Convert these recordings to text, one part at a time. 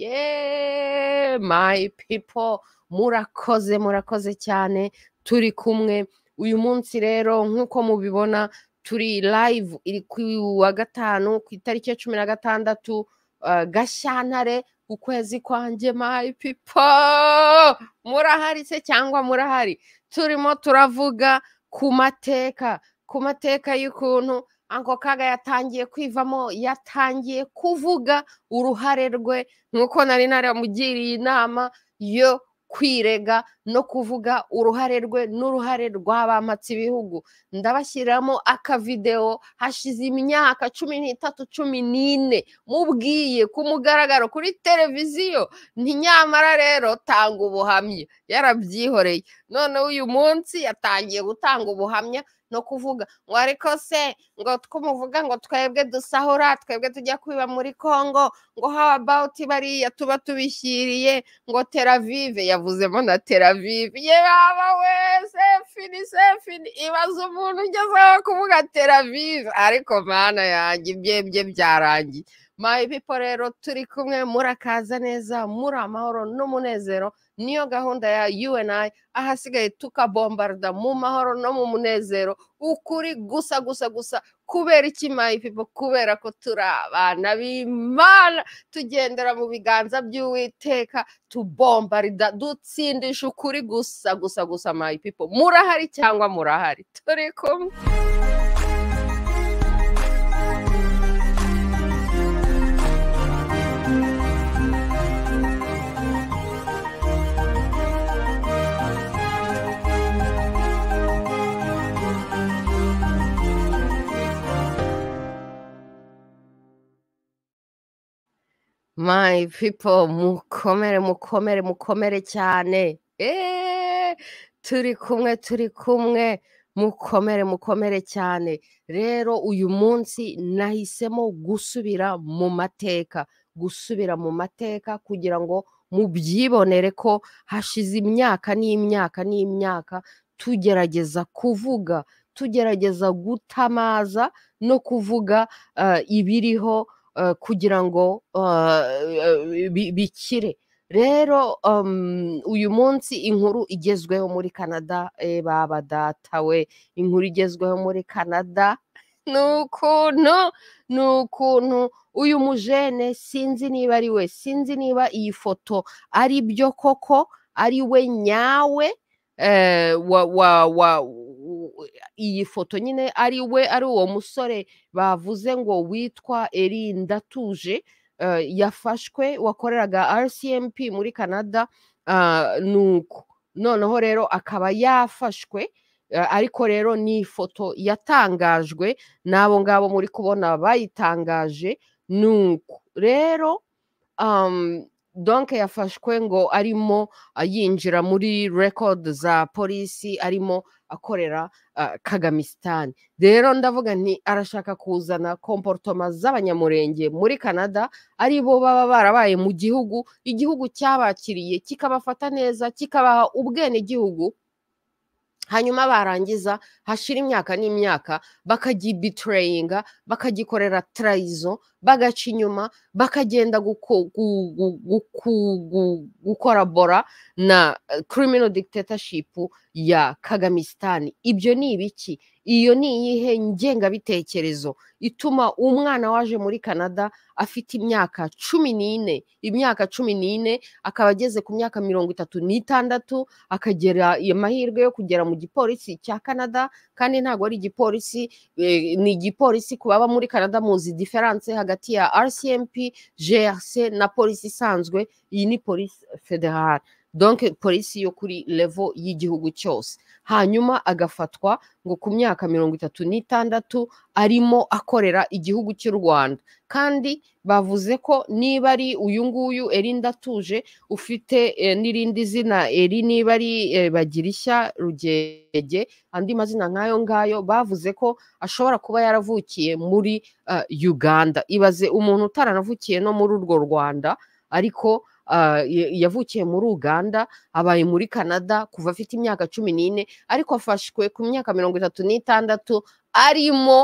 yeee My people murakoze murakoze cyane turi kumwe uyu munsi rero nk'uko mubibona turi live iri ku wa gatanu ku itariki ya cumi na gatandatu uh, gashyantare ukwezi kwanjye My people murahari se cyangwa murahari turimo turavuga ku mateka ku mateka y'ukuntu anko kaga yatangiye kwivamo yatangiye kuvuga uruhare rwe nk'uko nari naramugiriye inama yo kwirega no kuvuga uruhare rwe n'uruhare rw'abamatsi ibihugu ndabashyiramo akavidewo hashize imyaka cumi n'itatu cumi n'ine mubwiye ku mugaragaro kuri televiziyo ni nyamara rero tanga ubuhamya yarabyihoreye noneho uyu munsi yatangiye gutanga ubuhamya no kuvuga ngo ariko se ngo twumuvuga ngo twebwe dusahura twebwe tujya kwiba muri congo ngo how about bariya tuba tubishyiriye ngo teravive yavuzemo na teravive yaba we sefini sefini ibaze umuntu ugezeho kuvuga teravive ariko mana yanjye ibyebye byarangiye mayipipo rero turi kumwe murakaza neza muri amahoro n'umunezero niyo gahunda ya UNI ahasigaye tukabombarda mu mahoro no mu munezero ukuri gusa gusa gusa kubera iki my people kubera ko turi abana b'imana tugendera mu biganza by'uwiteka tubombarida dutsindisha ukuri gusa gusa gusa my people murahari cyangwa murahari turi kumwe My people mukomere mukomere mukomere cyane eh, turi kumwe turi kumwe mukomere mukomere cyane rero uyu munsi nahisemo gusubira mu mateka gusubira mu mateka kugira ngo mubyibonere ko hashize imyaka n'imyaka n'imyaka tugerageza kuvuga tugerageza gutamaza no kuvuga eh, ibiriho Eh, kugira ngo eh, bikire rero uyu munsi inkuru igezweho muri canada eh, baba datawe inkuru igezweho muri canada ni ukuntu ni ukuntu uyu mujene sinzi niba ari we sinzi niba iyi foto ari byo koko ari we nyawe iyi foto nyine ari we ari uwo musore bavuze ngo witwa ndatuje eh, yafashwe wakoreraga rcmp muri canada ah, nuko noneho rero akaba yafashwe eh, ariko rero ni ifoto yatangajwe n'abo ngabo muri kubona bayitangaje nuko rero donke yafashwe ngo arimo yinjira muri record za polisi arimo akorera kagamisitani rero ndavuga nti arashaka kuzana komportoma z'abanyamurenge muri canada ari bo baba barabaye mu gihugu igihugu cyabakiriye kikabafata neza kikabaha ubwenegihugu hanyuma barangiza hashira imyaka n'imyaka bakagibitrayinga bakagikorera tarayizo bagaca inyuma bakagenda gukorabora na eh, criminal dictatorship ya kagamisitani ibyo ni ibiki iyo ni iyihe ngengabitekerezo ituma umwana waje muri canada afite imyaka cumi n'ine imyaka cumi n'ine akaba ageze ku myaka mirongo itatu n'itandatu akagera iyo mahirwe yo kugera mu gipolisi cya canada kandi ntabwo ari igipolisi eh, ni igipolisi ku baba muri canada muzi diferanse hagati hagati ya rcmp grc na polisi isanzwe iyi ni polisi federale donc polisi yo kuri levo y'igihugu cyose hanyuma agafatwa ngo ku myaka mirongo itatu n'itandatu arimo akorera igihugu cy'u rwanda kandi bavuze ko niba ari uyu nguyu erinda atuje ufite eh, n'irindi zina eri niba ari eh, bagirishya rugege andi mazina nk'ayo ngayo bavuze ko ashobora kuba yaravukiye muri eh, uganda ibaze umuntu utaranavukiye no muri urwo rwanda ariko Ah, yavukiye muri uganda abaye muri canada kuva afite imyaka cumi n'ine ariko afashwe ku myaka mirongo itatu n'itandatu arimo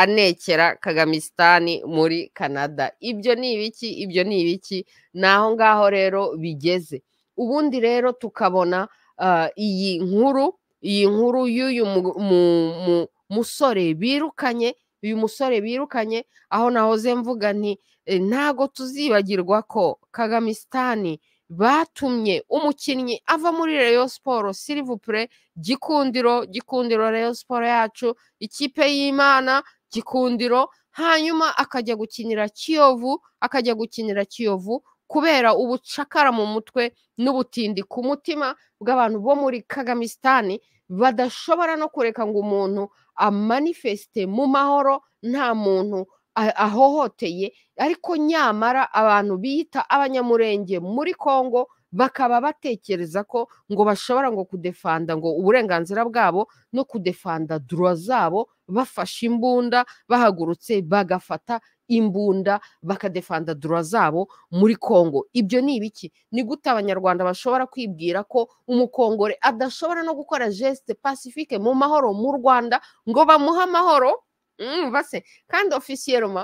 anekera kagamisitani muri canada ibyo ni ibiki ibyo ni ibiki ni aho ngaho rero bigeze ubundi rero tukabona ah, iyi nkuru iyi nkuru y'uyu musore birukanye uyu musore birukanye aho nahoze mvuga nti eh, ntago tuzibagirwa ko kagamisitani batumye umukinnyi ava muri Rayon siporo sirivupure gikundiro gikundiro Rayon siporo yacu ikipe y'imana gikundiro hanyuma akajya gukinira kiyovu akajya gukinira kiyovu kubera ubucakara mu mutwe n'ubutindi ku mutima bw'abantu bo muri kagamisitani badashobora no kureka ngo umuntu amanifesite mu mahoro nta muntu ahohoteye ariko nyamara abantu biyita abanyamurenge muri congo bakaba batekereza ko ngo bashobora ngo kudefanda ngo uburenganzira bwabo no kudefanda dura zabo bafashe imbunda bahagurutse bagafata imbunda bakadefanda dura zabo muri congo ibyo ni ibiki ni gute abanyarwanda bashobora kwibwira ko umukongore adashobora no gukora gesite pacifique mu mahoro mu rwanda ngo bamuhe amahoro mm, base kandi ofisiyeroma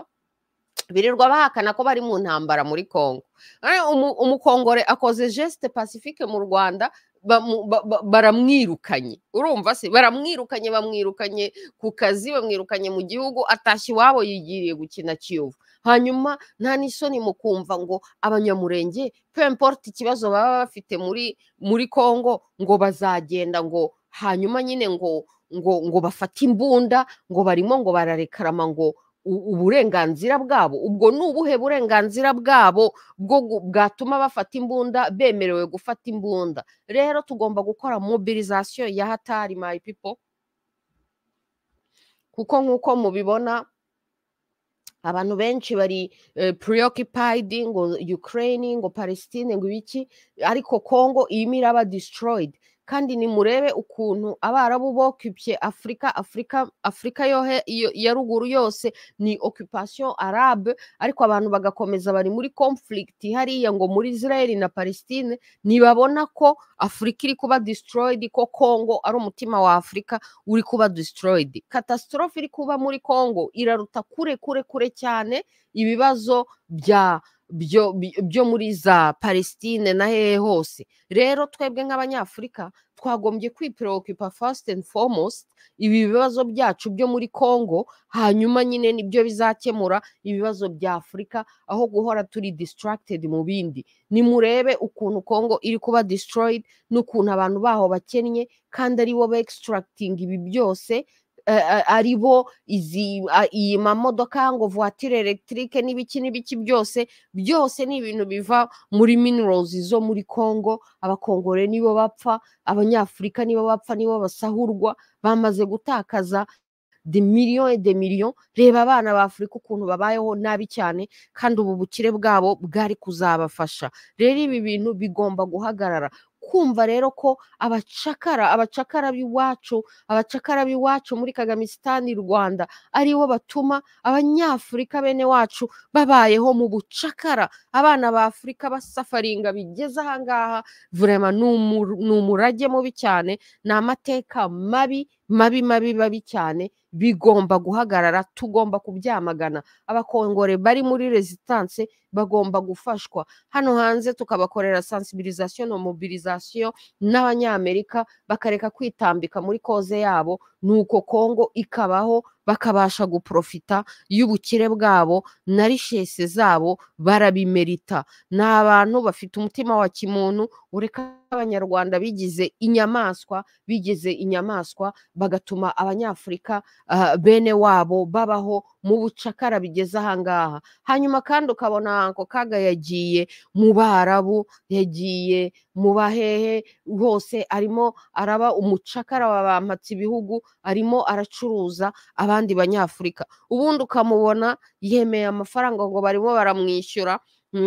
birirwa bahakana ko bari mu ntambara muri congo eh, umukongore akoze gesite pacifique mu rwanda baramwirukanye urumva se baramwirukanye bamwirukanye ku kazi bamwirukanye mu gihugu atashye iwabo yigiriye gukina kiyovu hanyuma nta n'isoni mu kumva ngo abanyamurenge pemporite ikibazo baba bafite muri muri congo ngo bazagenda ngo hanyuma nyine ngo ngo ngo bafate imbunda ngo barimo ngo bararekarama ngo uburenganzira bwabo ubwo ni ubuhe burenganzira bwabo bwo bwatuma bafata imbunda bemerewe gufata imbunda rero tugomba gukora mobilizasiyo ya hatari mayi pipo kuko nk'uko mubibona abantu benshi bari eh, preoccupied ngo ukraine ngo palestine ngo ibiki ariko congo irimo iraba destroyed kandi nimurebe ukuntu abarabu bokupiye afurika afurika afurika ya ruguru yose ni okupasiyo arabe ariko abantu bagakomeza bari muri conflict hariya ngo muri israel na palestine ntibabona ko afurika iri kuba destroyed ko congo ari umutima wa afurika uri kuba destroyed catastrophe iri kuba muri congo iraruta kure kure kure cyane ibibazo bya byo muri za palestine na hehe hose rero twebwe nk'abanyafurika twagombye kwiperokipa fasite and foremost ibi bibazo byacu byo muri congo hanyuma nyine nibyo bizakemura ibibazo bya afurika aho guhora turi disitaragitedi mu bindi nimurebe ukuntu congo iri kuba disitarayidi n'ukuntu abantu baho bakennye kandi aribo ba ibi byose Eh, eh, aribo bo iyi mamodoka ngo vuwatire elegitike n'ibiki n'ibiki byose byose ni ibintu biva muri minorozi zo muri congo abakongore nibo bapfa abanyafurika nibo bapfa nibo basahurwa bamaze gutakaza de miliyoni de miliyoni reba abana ba afurika ukuntu babayeho nabi cyane kandi ubu bukire bwabo bwari kuzabafasha rero ibi bintu bigomba guhagarara kumva rero ko abacakara abacakara b'iwacu abacakara b'iwacu muri kagame sitani rwanda aribo batuma abanyafurika bene wacu babayeho mu bucakara abana ba afurika basafaringa bigeze ahangaha vurema ni umurage mubi cyane ni amateka mabi mabi mabi mabi cyane bigomba guhagarara tugomba kubyamagana abakongore bari muri rezitanse bagomba gufashwa hano hanze tukabakorera sansibirizasiyo na mobilizasiyo n'abanyamerika bakareka kwitambika muri koze yabo nuko kongo ikabaho bakabasha guprofita y'ubukire bwabo na rishese zabo barabimerita ni abantu bafite umutima wa kimuntu ureka abanyarwanda bigize inyamaswa bigize inyamaswa bagatuma abanyafurika ah, bene wabo babaho mu bucakara bigeze ahangaha hanyuma kandi ukabona ako kaga yagiye mu barabu yagiye mu bahehe bose arimo araba umucakara wa bampatse ibihugu arimo aracuruza abandi banyafurika ubundi ukamubona yemeye amafaranga ngo barimo baramwishyura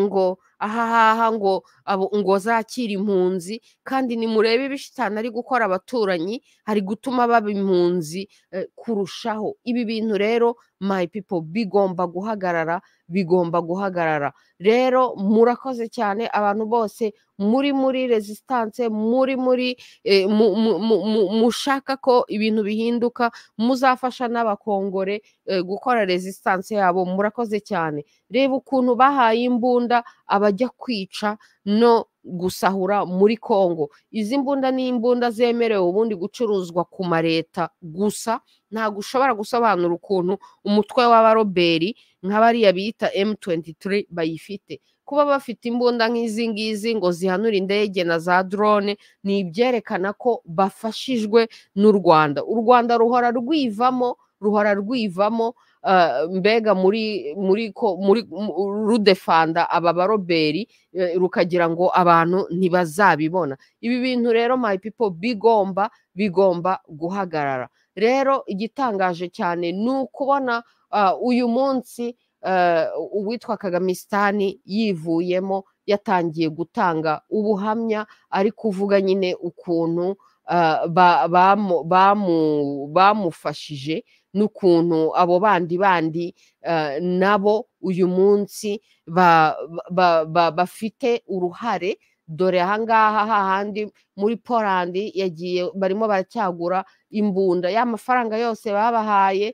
ngo ahahaha ngo abo ngo zakire impunzi kandi nimurebe ibishitani ari gukora abaturanyi hari gutuma baba impunzi eh, kurushaho ibi bintu rero my people bigomba guhagarara bigomba guhagarara rero murakoze cyane abantu bose muri muri resistance muri muri eh, mushaka ko ibintu bihinduka muzafasha n'abakongore eh, gukora resistance yabo murakoze cyane reba ukuntu bahaye imbunda aba ajya kwica no gusahura muri congo izi mbunda ni imbunda zemerewe ubundi gucuruzwa ku mareta gusa ntabwo ushobora gusobanura ukuntu umutwe w'abaroberi nka bariya bita M23 bayifite kuba bafite imbunda nk'izi ngizi ngo zihanura indege na za drone ni ibyerekana ko bafashijwe n'u Rwanda u Rwanda ruhora rwivamo ruhora rwivamo mbega muri muri ko muri rudefanda aba baroberi rukagira ngo abantu ntibazabibona ibi bintu rero my people bigomba bigomba guhagarara rero igitangaje cyane ni ukubona uyu munsi uwitwa kagamisitani yivuyemo yatangiye gutanga ubuhamya ari kuvuga nyine ukuntu bamufashije n'ukuntu abo bandi bandi eh, nabo uyu munsi bafite uruhare dore ahangaha hahandi muri polandi yagiye barimo baracyagura imbunda y'amafaranga yose babahaye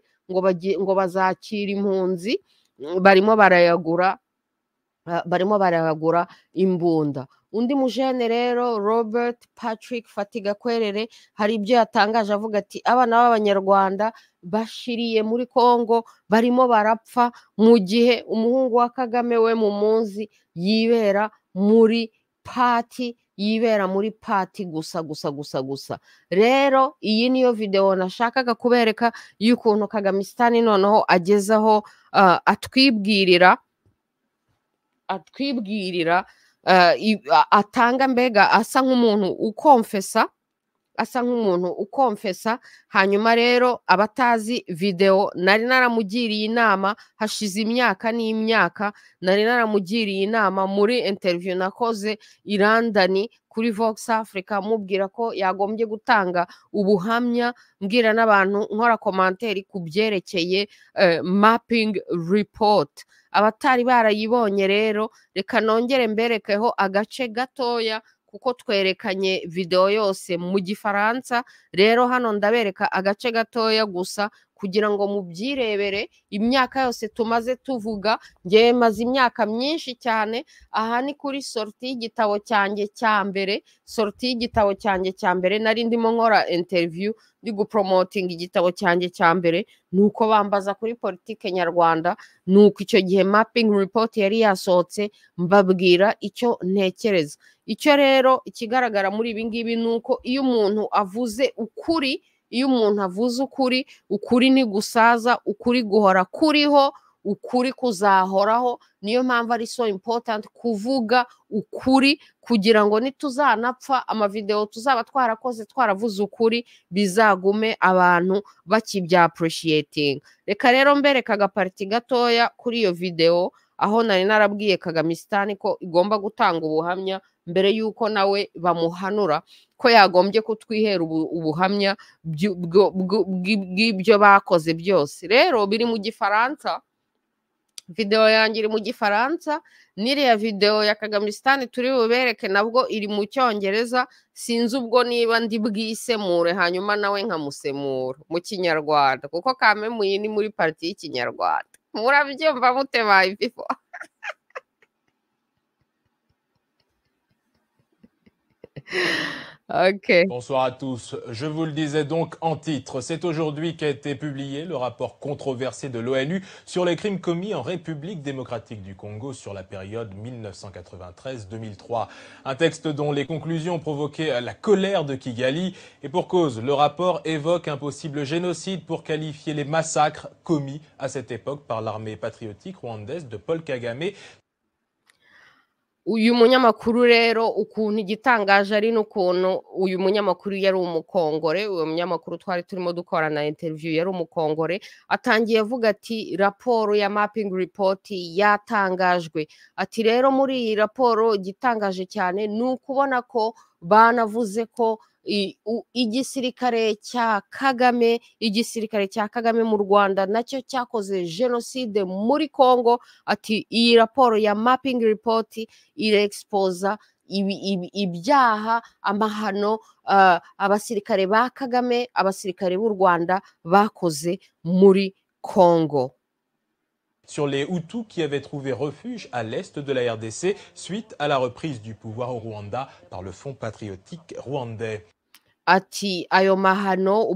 ngo bazakira impunzi barimo barayagura eh, barimo barayagura imbunda undi mujene rero robert patrick fatiga kwerere hari ibyo yatangaje avuga ati abana b'abanyarwanda bashiriye muri congo barimo barapfa mu gihe umuhungu wa kagame we mu munsi yibera muri pati yibera muri pati gusa gusa gusa gusa rero iyi niyo videwo nashakaga kubereka y'ukuntu kagamisitani noneho agezeho ah, atwibwirira atwibwirira Eh, atanga mbega asa nk'umuntu ukomfesa asa nk'umuntu ukomfesa hanyuma rero abatazi videwo nari naramugiriye inama hashize imyaka n'imyaka nari naramugiriye inama muri interiviyu nakoze i Londoni kuri Vox Africa mubwira ko yagombye gutanga ubuhamya mbwira n'abantu nkora komanteri ku byerekeye eh, mapingi ripoti abatari barayibonye rero reka nongere mberekeho agace gatoya kuko twerekanye videwo yose mu gifaransa rero hano ndabereka agace gatoya gusa kugira ngo mubyirebere imyaka yose tumaze tuvuga maze imyaka myinshi cyane aha ni kuri soroti y'igitabo cyanjye cya mbere soroti y'igitabo cyanjye cya mbere nari ndimo nkora interiviyu ndi guporomotinga igitabo cyanjye cya mbere ni uko bambaza kuri politiki nyarwanda ni uko icyo gihe mapingi ripoti yari yasohotse mbabwira icyo ntekereza icyo rero ikigaragara muri ibi ngibi ni uko iyo umuntu avuze ukuri iyo umuntu avuze ukuri ukuri ntigusaza ukuri guhora kuriho ukuri kuzahoraho niyo mpamvu ari so important kuvuga ukuri kugira ngo nituzanapfa amavidewo tuzaba twarakoze twaravuze ukuri bizagume abantu bakibya bakibyapurushiyetinga reka rero mbereka agapariti gatoya kuri iyo videwo aho nari narabwiye kagamisitani ko igomba gutanga ubuhamya mbere y'uko nawe bamuhanura ko yagombye kutwihera ubuhamya bw'ibyo bakoze byose rero biri mu gifaransa videwo yanjye iri mu gifaransa n'iriya videwo ya kagamisitani turi bubereke nabwo iri mu cyongereza sinzi ubwo niba ndi bwisemure hanyuma nawe nkamusemura mu kinyarwanda kuko kamemuye ni muri pariti y'ikinyarwanda murabyumva mute bayipipo Okay. Bonsoir à tous. Je vous le disais donc en titre, c'est aujourd'hui qu'a été publié le rapport controversé de l'ONU sur les crimes commis en République démocratique du Congo sur la période 1993-2003. Un texte dont les conclusions provoquaient la colère de Kigali. Et pour cause, le rapport évoque un possible génocide pour qualifier les massacres commis à cette époque par l'armée patriotique rwandaise de Paul Kagame uyu munyamakuru rero ukuntu igitangaje ari n'ukuntu uyu munyamakuru yari umukongore uyu munyamakuru twari turimo dukorana interiviyu yari umukongore atangiye avuga ati raporo ya mapingi ripoti yatangajwe ati rero muri iyi raporo igitangaje cyane ni ukubona ko banavuze ko igisirikare cya kagame igisirikare cya kagame mu rwanda nacyo cyakoze jenoside muri congo ati iyi raporo ya mapingi ripoti iregipoza ibyaha amahano abasirikare ba kagame abasirikare b'u rwanda bakoze muri congo sur les Hutus qui avaient trouvé refuge à l'est de la RDC suite à la reprise du pouvoir au Rwanda par le Fonds patriotique rwandais. ati abahutu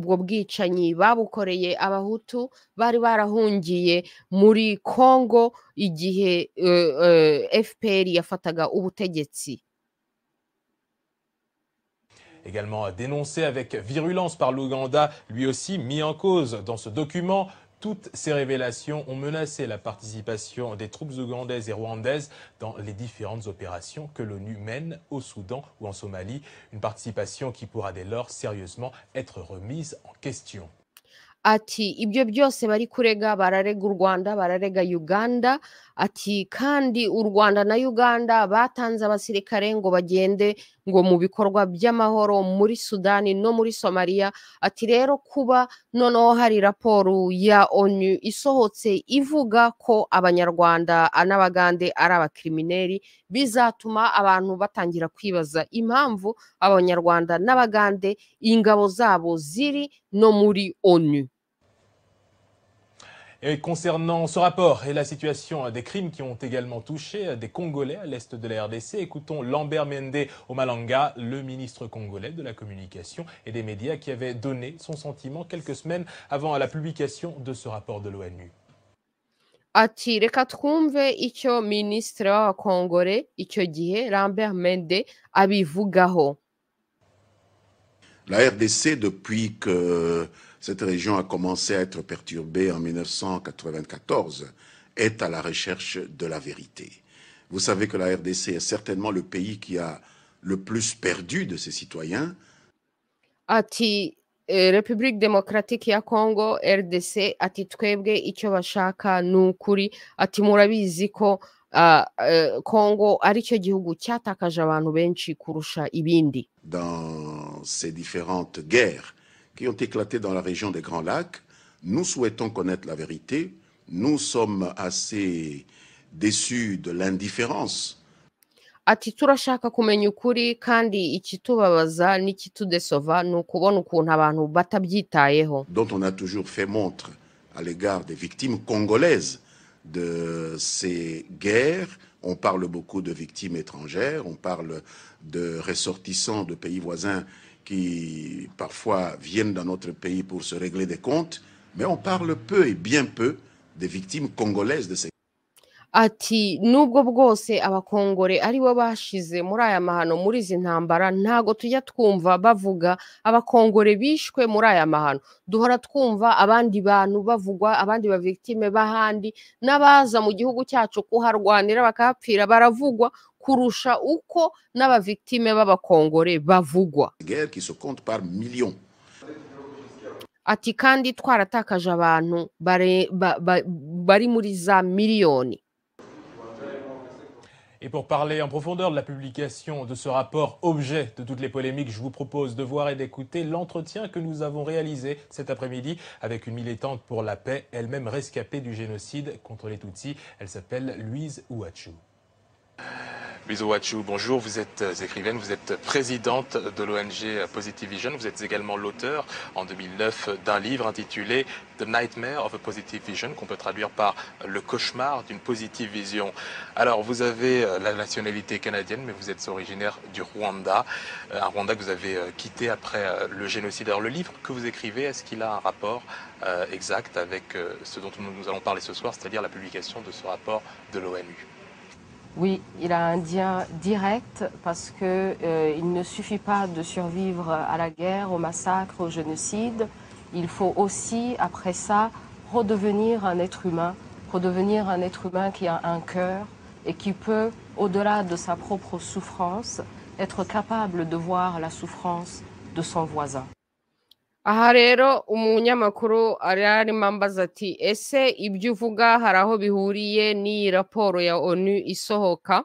muri congo eh, eh, yafataga également dénoncé avec virulence par l'Ouganda, lui aussi mis en cause dans ce document. Toutes ces révélations ont menacé la participation des troupes ougandaises et rwandaises dans les différentes opérations que l'ONU mène au Soudan ou en Somalie, une participation qui pourra dès lors sérieusement être remise en question. ati kandi u rwanda na uganda batanze abasirikare ngo bagende ngo mu bikorwa by'amahoro muri sudani no muri somaliya ati rero kuba noneho hari raporo ya onu isohotse ivuga ko abanyarwanda n'abagande ari abakirimineri bizatuma abantu batangira kwibaza impamvu abanyarwanda n'abagande ingabo zabo ziri no muri onu Et concernant ce rapport et la situation des crimes qui ont également touché des Congolais à l'est de la RDC, écoutons Lambert Mende Omalanga, le ministre congolais de la communication et des médias qui avait donné son sentiment quelques semaines avant la publication de ce rapport de l'ONU. ati la RDC depuis que cette région a commencé à être perturbée en 1994, est à la recherche de la vérité. Vous savez que la RDC est certainement le pays qui a le plus perdu de ses citoyens. Ati eh, République démocratique Congo RDC ah, eh, Congo ari Dans ces différentes guerres qui ont éclaté dans la région des Grands Lacs. Nous souhaitons connaître la vérité. Nous sommes assez déçus de l'indifférence dont on a toujours fait montre à l'égard des victimes congolaises de ces guerres on parle beaucoup de victimes étrangères on parle de ressortissants de pays voisins qui parfois viennent dans notre pays pour se régler des comptes, mais on parle peu et bien peu des victimes congolaises de ces ati nubwo bwose abakongore ari bo bashize muri aya mahano muri izi ntambara ntago tujya twumva bavuga abakongore bishwe muri aya mahano duhora twumva abandi bantu bavugwa abandi baviktime b'ahandi n'abaza mu gihugu cyacu kuharwanira bakapfira baravugwa kurusha uko victime b'abakongore bavugwa ati kandi abantu bari muri za millions. Et pour parler en profondeur de la publication de ce rapport, objet de toutes les polémiques, je vous propose de voir et d'écouter l'entretien que nous avons réalisé cet après-midi avec une militante pour la paix, elle-même rescapée du génocide contre les Tutsis. Elle s'appelle Louise Ouachou. Wachu, bonjour. Vous êtes euh, écrivaine, vous êtes présidente de l'ONG Positive Vision. Vous êtes également l'auteur en 2009 d'un livre intitulé The Nightmare of a Positive Vision, qu'on peut traduire par Le cauchemar d'une positive vision. Alors, vous avez euh, la nationalité canadienne, mais vous êtes originaire du Rwanda, euh, un Rwanda que vous avez quitté après le génocide. Alors, le livre que vous écrivez, est-ce qu'il a un rapport exact avec ce dont nous allons parler ce soir, c'est-à-dire la publication de ce rapport de l'ONU oui, il a un lien direct parce qu'il euh, ne suffit pas de survivre à la guerre, au massacre, au génocide. Il faut aussi, après ça, redevenir un être humain, redevenir un être humain qui a un cœur et qui peut, au-delà de sa propre souffrance, être capable de voir la souffrance de son voisin. aha rero umunyamakuru arimo ambaza ati ese ibyo uvuga hari aho bihuriye n'iyi raporo ya onu isohoka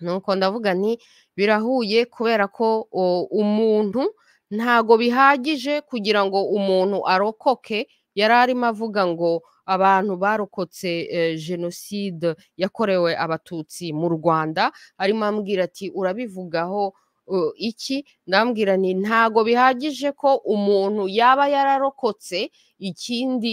nuko ndavuga nti birahuye kubera ko umuntu ntago bihagije kugira ngo umuntu arokoke yari arimo avuga ngo abantu barokotse e, jenoside yakorewe abatutsi mu rwanda arimo ambwira ati urabivugaho iki ndambwira ni ntago bihagije ko umuntu yaba yararokotse ikindi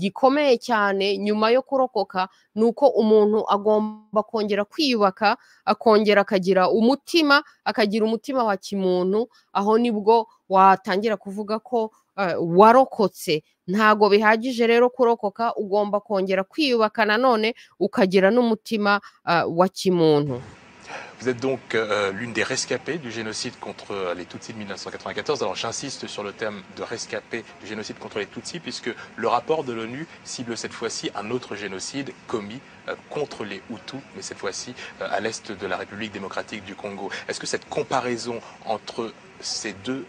gikomeye cyane nyuma yo kurokoka ni uko umuntu agomba kongera kwiyubaka akongera akagira umutima akagira umutima wa kimuntu aho nibwo watangira kuvuga ko eh, warokotse ntago bihagije rero kurokoka ugomba kongera kwiyubaka nanone ukagira n'umutima eh, wa kimuntu Vous êtes donc euh, l'une des rescapées du génocide contre euh, les Tutsis de 1994. Alors j'insiste sur le terme de rescapée du génocide contre les Tutsis, puisque le rapport de l'ONU cible cette fois-ci un autre génocide commis euh, contre les Hutus, mais cette fois-ci à l'est de la République démocratique du Congo. Est-ce que cette comparaison entre ces deux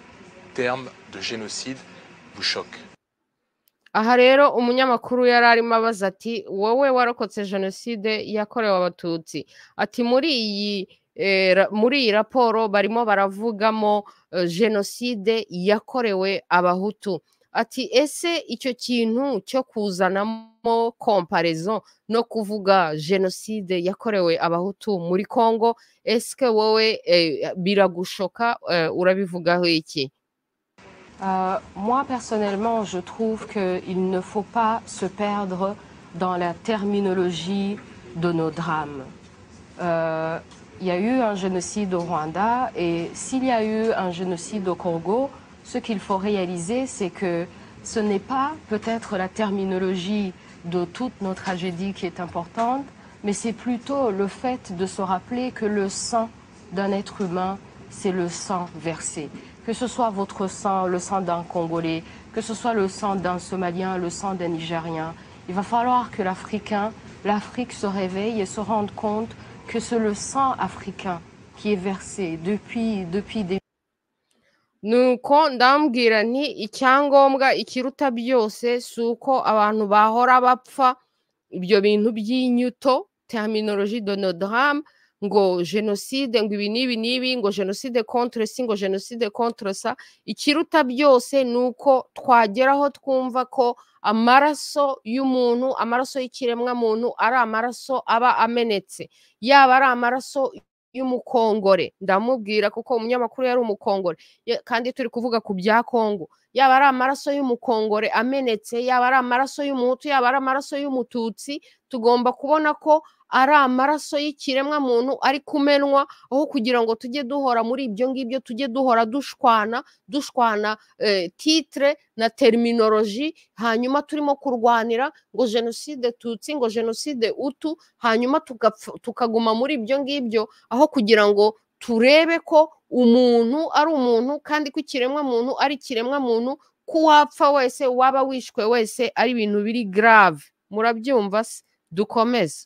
termes de génocide vous choque aha rero umunyamakuru yari arimo abaza ati wowe warokotse jenoside yakorewe abatutsi ati muri iyi eh, muri iyi raporo barimo baravugamo eh, jenoside yakorewe abahutu ati ese icyo kintu cyo kuzanamo komparezo no kuvuga jenoside yakorewe abahutu muri congo esike wowe eh, biragushoka urabivugaho iki Euh, moi, personnellement, je trouve qu'il ne faut pas se perdre dans la terminologie de nos drames. Euh, il y a eu un génocide au Rwanda et s'il y a eu un génocide au Congo, ce qu'il faut réaliser, c'est que ce n'est pas peut-être la terminologie de toute nos tragédies qui est importante, mais c'est plutôt le fait de se rappeler que le sang d'un être humain, c'est le sang versé que ce soit votre sang, le sang d'un Congolais, que ce soit le sang d'un Somalien, le sang d'un Nigérien, il va falloir que l'Africain, l'Afrique se réveille et se rende compte que c'est le sang africain qui est versé depuis, depuis des nuko ndambwira nti icyangombwa ikiruta byose si uko abantu bahora bapfa ibyo bintu by'inyuto terminologie de nos drames ngo jenoside ngo ibi n'ibi n'ibi ngo jenoside kontore si ngo jenoside kontore sa ikiruta byose ni uko twageraho twumva ko amaraso y'umuntu amaraso y'ikiremwa muntu ari amaraso aba amenetse yaba ari amaraso y'umukongore ndamubwira kuko umunyamakuru yari umukongore kandi turi kuvuga ku bya kongo yaba ari amaraso y'umukongore amenetse yaba ari amaraso y'umuhutu yaba ari amaraso y'umututsi tugomba kubona ko ari amaraso y'ikiremwa muntu ari kumenwa aho kugira ngo tujye duhora muri ibyo ngibyo tujye duhora dushwana dushwana e, titre na teriminoroji hanyuma turimo kurwanira ngo jenoside tutsi ngo jenoside utu hanyuma tukaguma muri ibyo ngibyo aho kugira ngo turebe ko umuntu ari umuntu kandi ko ikiremwa muntu ari ikiremwa muntu ko wapfa wese waba wishwe wese ari ibintu biri grave murabyumva se dukomeze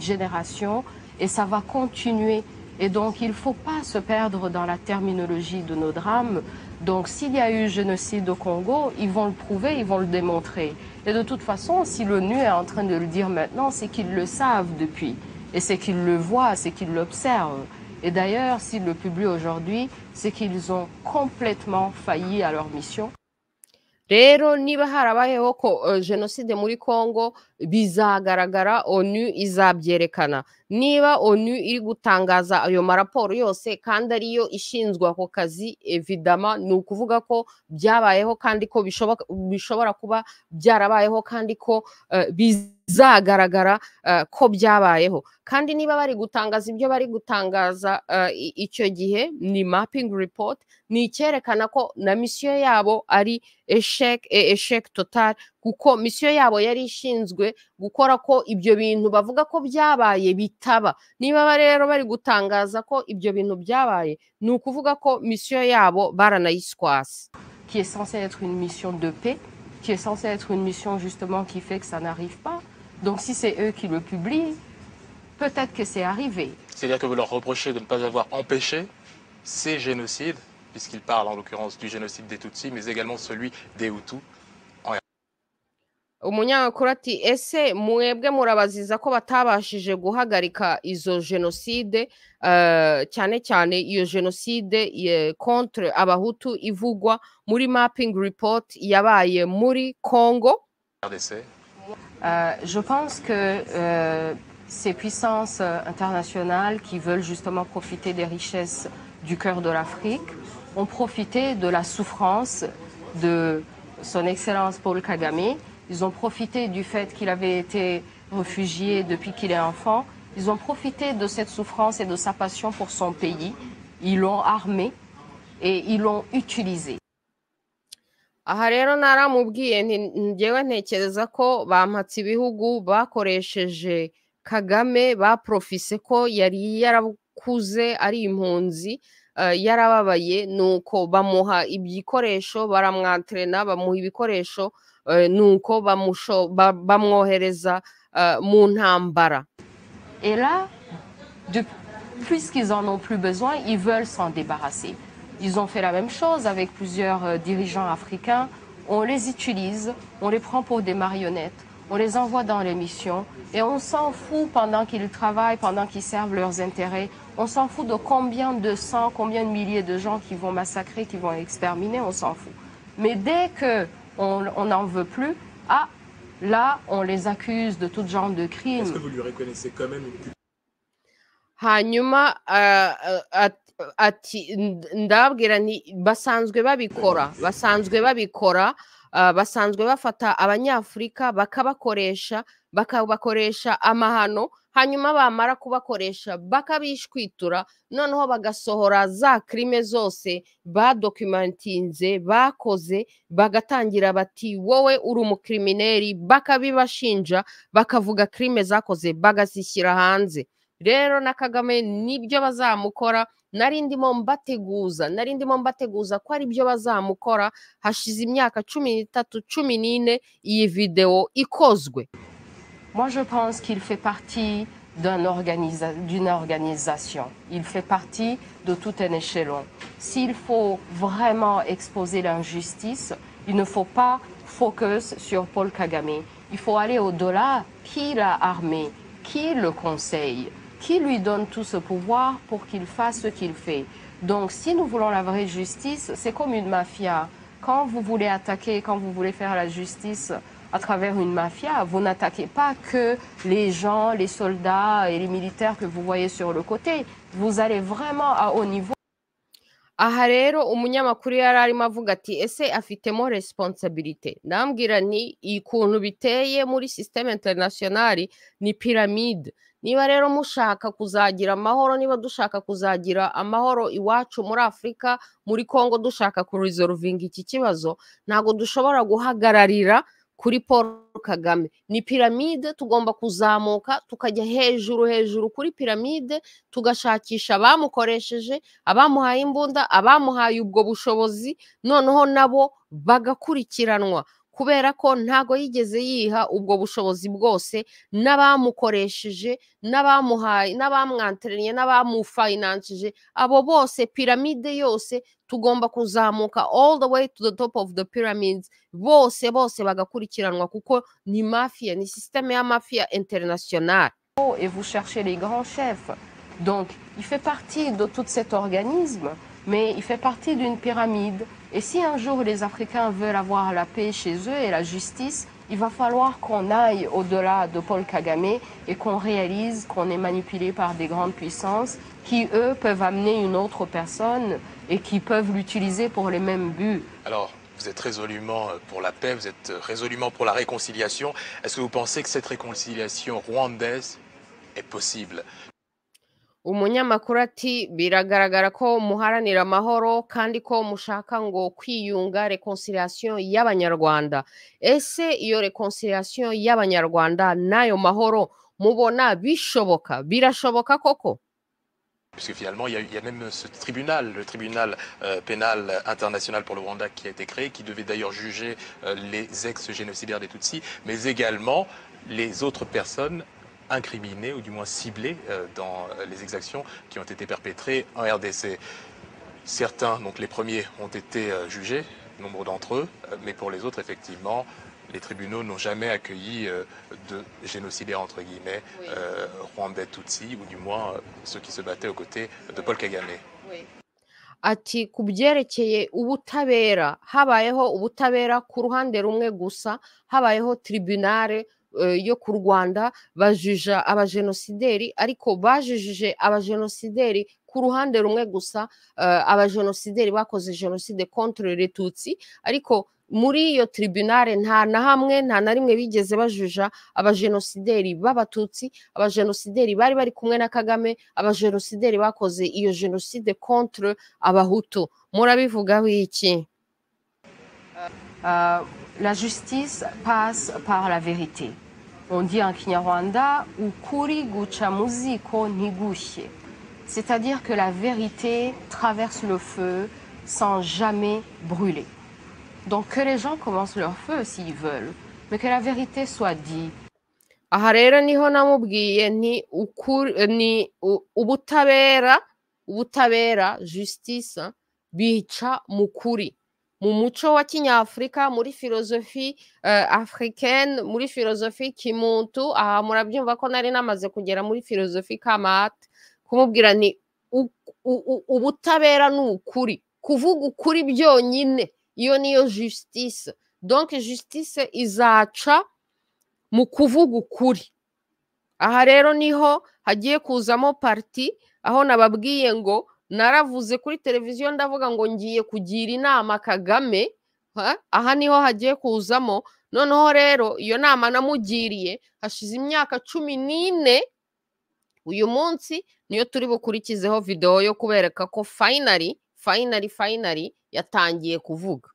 génération et ça va continuer. Et donc, il faut pas se perdre dans la terminologie de nos drames. Donc, s'il y a eu génocide au Congo, ils vont le prouver, ils vont le démontrer. Et de toute façon, si l'ONU est en train de le dire maintenant, c'est qu'ils le savent depuis. Et c'est qu'ils le voient, c'est qu'ils l'observent. Et d'ailleurs, s'ils le publient aujourd'hui, c'est qu'ils ont complètement failli à leur mission. rero euh, muri congo bizagaragara onu izabyerekana niba onu iri gutangaza ayo maraporo yose kandi ariyo ishinzwe ako kazi evidama eh, ni ukuvuga ko byabayeho kandi ko bishobora kuba byarabayeho kandi ko eh, bizagaragara eh, ko byabayeho kandi niba bari gutangaza ibyo bari gutangaza icyo gihe ni mapingi ripoti ni icyerekana ko na misiyo yabo ari esheke esheke totari qui est censé être une mission de paix qui est censé être une mission justement qui fait que ça n'arrive pas donc si c'est eux qui le publient peut-être que c'est arrivé c'est-à-dire que vous leur reprochez de ne pas avoir empêché ces génocides puisqu'ils parlent en l'occurrence du génocide des Tutsis mais également celui des Hutus je pense que eh, ces puissances internationales qui veulent justement profiter des richesses du cœur de l'Afrique ont profité de la souffrance de son Excellence Paul Kagame ils ont profité du fait qu'il avait été réfugié depuis qu'il est enfant. Ils ont profité de cette souffrance et de sa passion pour son pays. Ils l'ont armé et ils l'ont utilisé. aha rero naramubwiye ngewe ntekereza ko bampatse ibihugu bakoresheje kagame baprofise ko yari yarakuze ari impunzi eh, yarababaye nuko bamuha ibikoresho baramwaterena bamuha ibikoresho eh, eh, et là, mu puisqu'ils en ont plus besoin, ils veulent s'en débarrasser. Ils ont fait la même chose avec plusieurs euh, dirigeants africains. On les utilise, on les prend pour des marionnettes, on les envoie dans les missions et on s'en fout pendant qu'ils travaillent, pendant qu'ils servent leurs intérêts. On s'en fout de combien de sang, combien de milliers de gens qui vont massacrer, qui vont exterminer, on s'en fout. Mais dès que on n'en veut plus. Ah, là, on les accuse de tout genre de crimes. Est-ce que vous lui reconnaissez quand même une hanyuma euh, euh, ati ndababwira ni basanzwe babikora basanzwe babikora uh, basanzwe bafata abanyafurika bakabakoresha bakabakoresha amahano hanyuma bamara kubakoresha bakabishwitura noneho bagasohora za kirime zose badokimantinze bakoze bagatangira bati wowe uri umukirimineri bakabibashinja bakavuga kirime zakoze bagazishyira hanze rero na kagame nibyo bazamukora nari ndimo mbateguza nari ndimo mbateguza ko ari byo bazamukora hashize imyaka cumi n'itatu cumi n'ine iyi videwo ikozwe Moi, je pense qu'il fait partie d'une organisation. Il fait partie de tout un échelon. S'il faut vraiment exposer l'injustice, il ne faut pas focus sur Paul Kagame. Il faut aller au-delà. Qui l'a armé Qui le conseille Qui lui donne tout ce pouvoir pour qu'il fasse ce qu'il fait Donc, si nous voulons la vraie justice, c'est comme une mafia. Quand vous voulez attaquer, quand vous voulez faire la justice, à travers une mafia. Vous n'attaquez pas que les gens, les soldats et les militaires que vous voyez sur le côté. Vous allez vraiment à haut niveau. aha rero umunyamakuru yari arimo avuga ati ese afitemo resiponsabirite ndambwira ni ikuntu biteye muri sisiteme interinasiyonari ni piramide niba rero mushaka kuzagira amahoro niba dushaka kuzagira amahoro iwacu muri afurika muri congo dushaka kurizoruvinga iki kibazo ntabwo dushobora guhagararira kuri paul kagame ni piramide tugomba kuzamuka tukajya hejuru hejuru kuri piramide tugashakisha abamukoresheje abamuhaye imbunda abamuhaye ubwo bushobozi noneho nabo bagakurikiranwa kubera ko ntago yigeze yiha ubwo bushobozi bwose n'abamukoresheje n'abamuhaye n'abamwantereranye n'abamufayinansije abo bose piramide yose tugomba kuzamuka all the way to the top of the pyramids bose bose bagakurikiranwa kuko ni mafia ni sisiteme ya mafia oh et vous cherchez les grands chefs donc il fait partie de tout cet organisme mais il fait partie d'une pyramide et si un jour les Africains veulent avoir la paix chez eux et la justice, il va falloir qu'on aille au-delà de Paul Kagame et qu'on réalise qu'on est manipulé par des grandes puissances qui, eux, peuvent amener une autre personne et qui peuvent l'utiliser pour les mêmes buts. Alors, vous êtes résolument euh, pour la paix, vous êtes euh, résolument pour la réconciliation. Est-ce que vous pensez que cette réconciliation rwandaise est possible umunyamakuru ati biragaragara ko muharanira amahoro kandi ko mushaka ngo kwiyunga reconciliation y'abanyarwanda ese iyo reconciliation y'abanyarwanda n'ayo mahoro mubona bishoboka birashoboka koko puisque finalement, il y, a, il y, a, même ce tribunal, le tribunal euh, pénal international pour le Rwanda qui a été créé, qui devait d'ailleurs juger euh, les ex-génocidaires des Tutsis, mais également les autres personnes incriminés ou du moins ciblés euh, dans euh, les exactions qui ont été perpétrées en RDC. Certains, donc les premiers, ont été euh, jugés, nombre d'entre eux, mais pour les autres, effectivement, les tribunaux n'ont jamais accueilli de génocidaires, entre guillemets, rwandais Tutsi, ou du moins ceux qui se battaient aux côtés de Paul Kagame. Oui. ati ubutabera habayeho ubutabera ku ruhande rumwe Eh, yo ku rwanda bajuja abajenosideri ariko bajijije abajenosideri ku ruhande rumwe gusa eh, abajenosideri bakoze jenoside contre retutsi ariko muri iyo tribunale nta na hamwe nta na rimwe bigeze bajuja abajenosideri b'abatutsi abajenosideri bari bari kumwe na kagame abajenosideri bakoze iyo jenoside contre abahutu murabivugaho iki eh, la justice passe par la vérité on Kinyarwanda, ukuri guca muziko C'est-à-dire que la vérité traverse le feu sans jamais brûler. Donc que les gens commencent leur feu s'ils veulent, mais que la vérité soit dite. aha ni niho namubwiye ukuri ni ubutabera ubutabera justice bica mukuri. mu muco wa kinyafurika muri filozofi eh, afurikeni muri filozofi kimuntu aha murabyumva ko nari namaze kugera muri filozofi kamata kumubwira ni ubutabera ni ukuri kuvuga ukuri byonyine iyo niyo justice donke Justice izaca mu kuvuga ukuri aha rero niho hagiye kuzamo parti aho nababwiye ngo naravuze kuri televiziyo ndavuga ngo ngiye kugira inama kagame aha niho hagiye kuzamo noneho rero iyo nama namugiriye hashize imyaka cumi n'ine uyu munsi niyo turi bukurikizeho videwo yo kubereka ko fayinari fayinari fayinari yatangiye kuvuga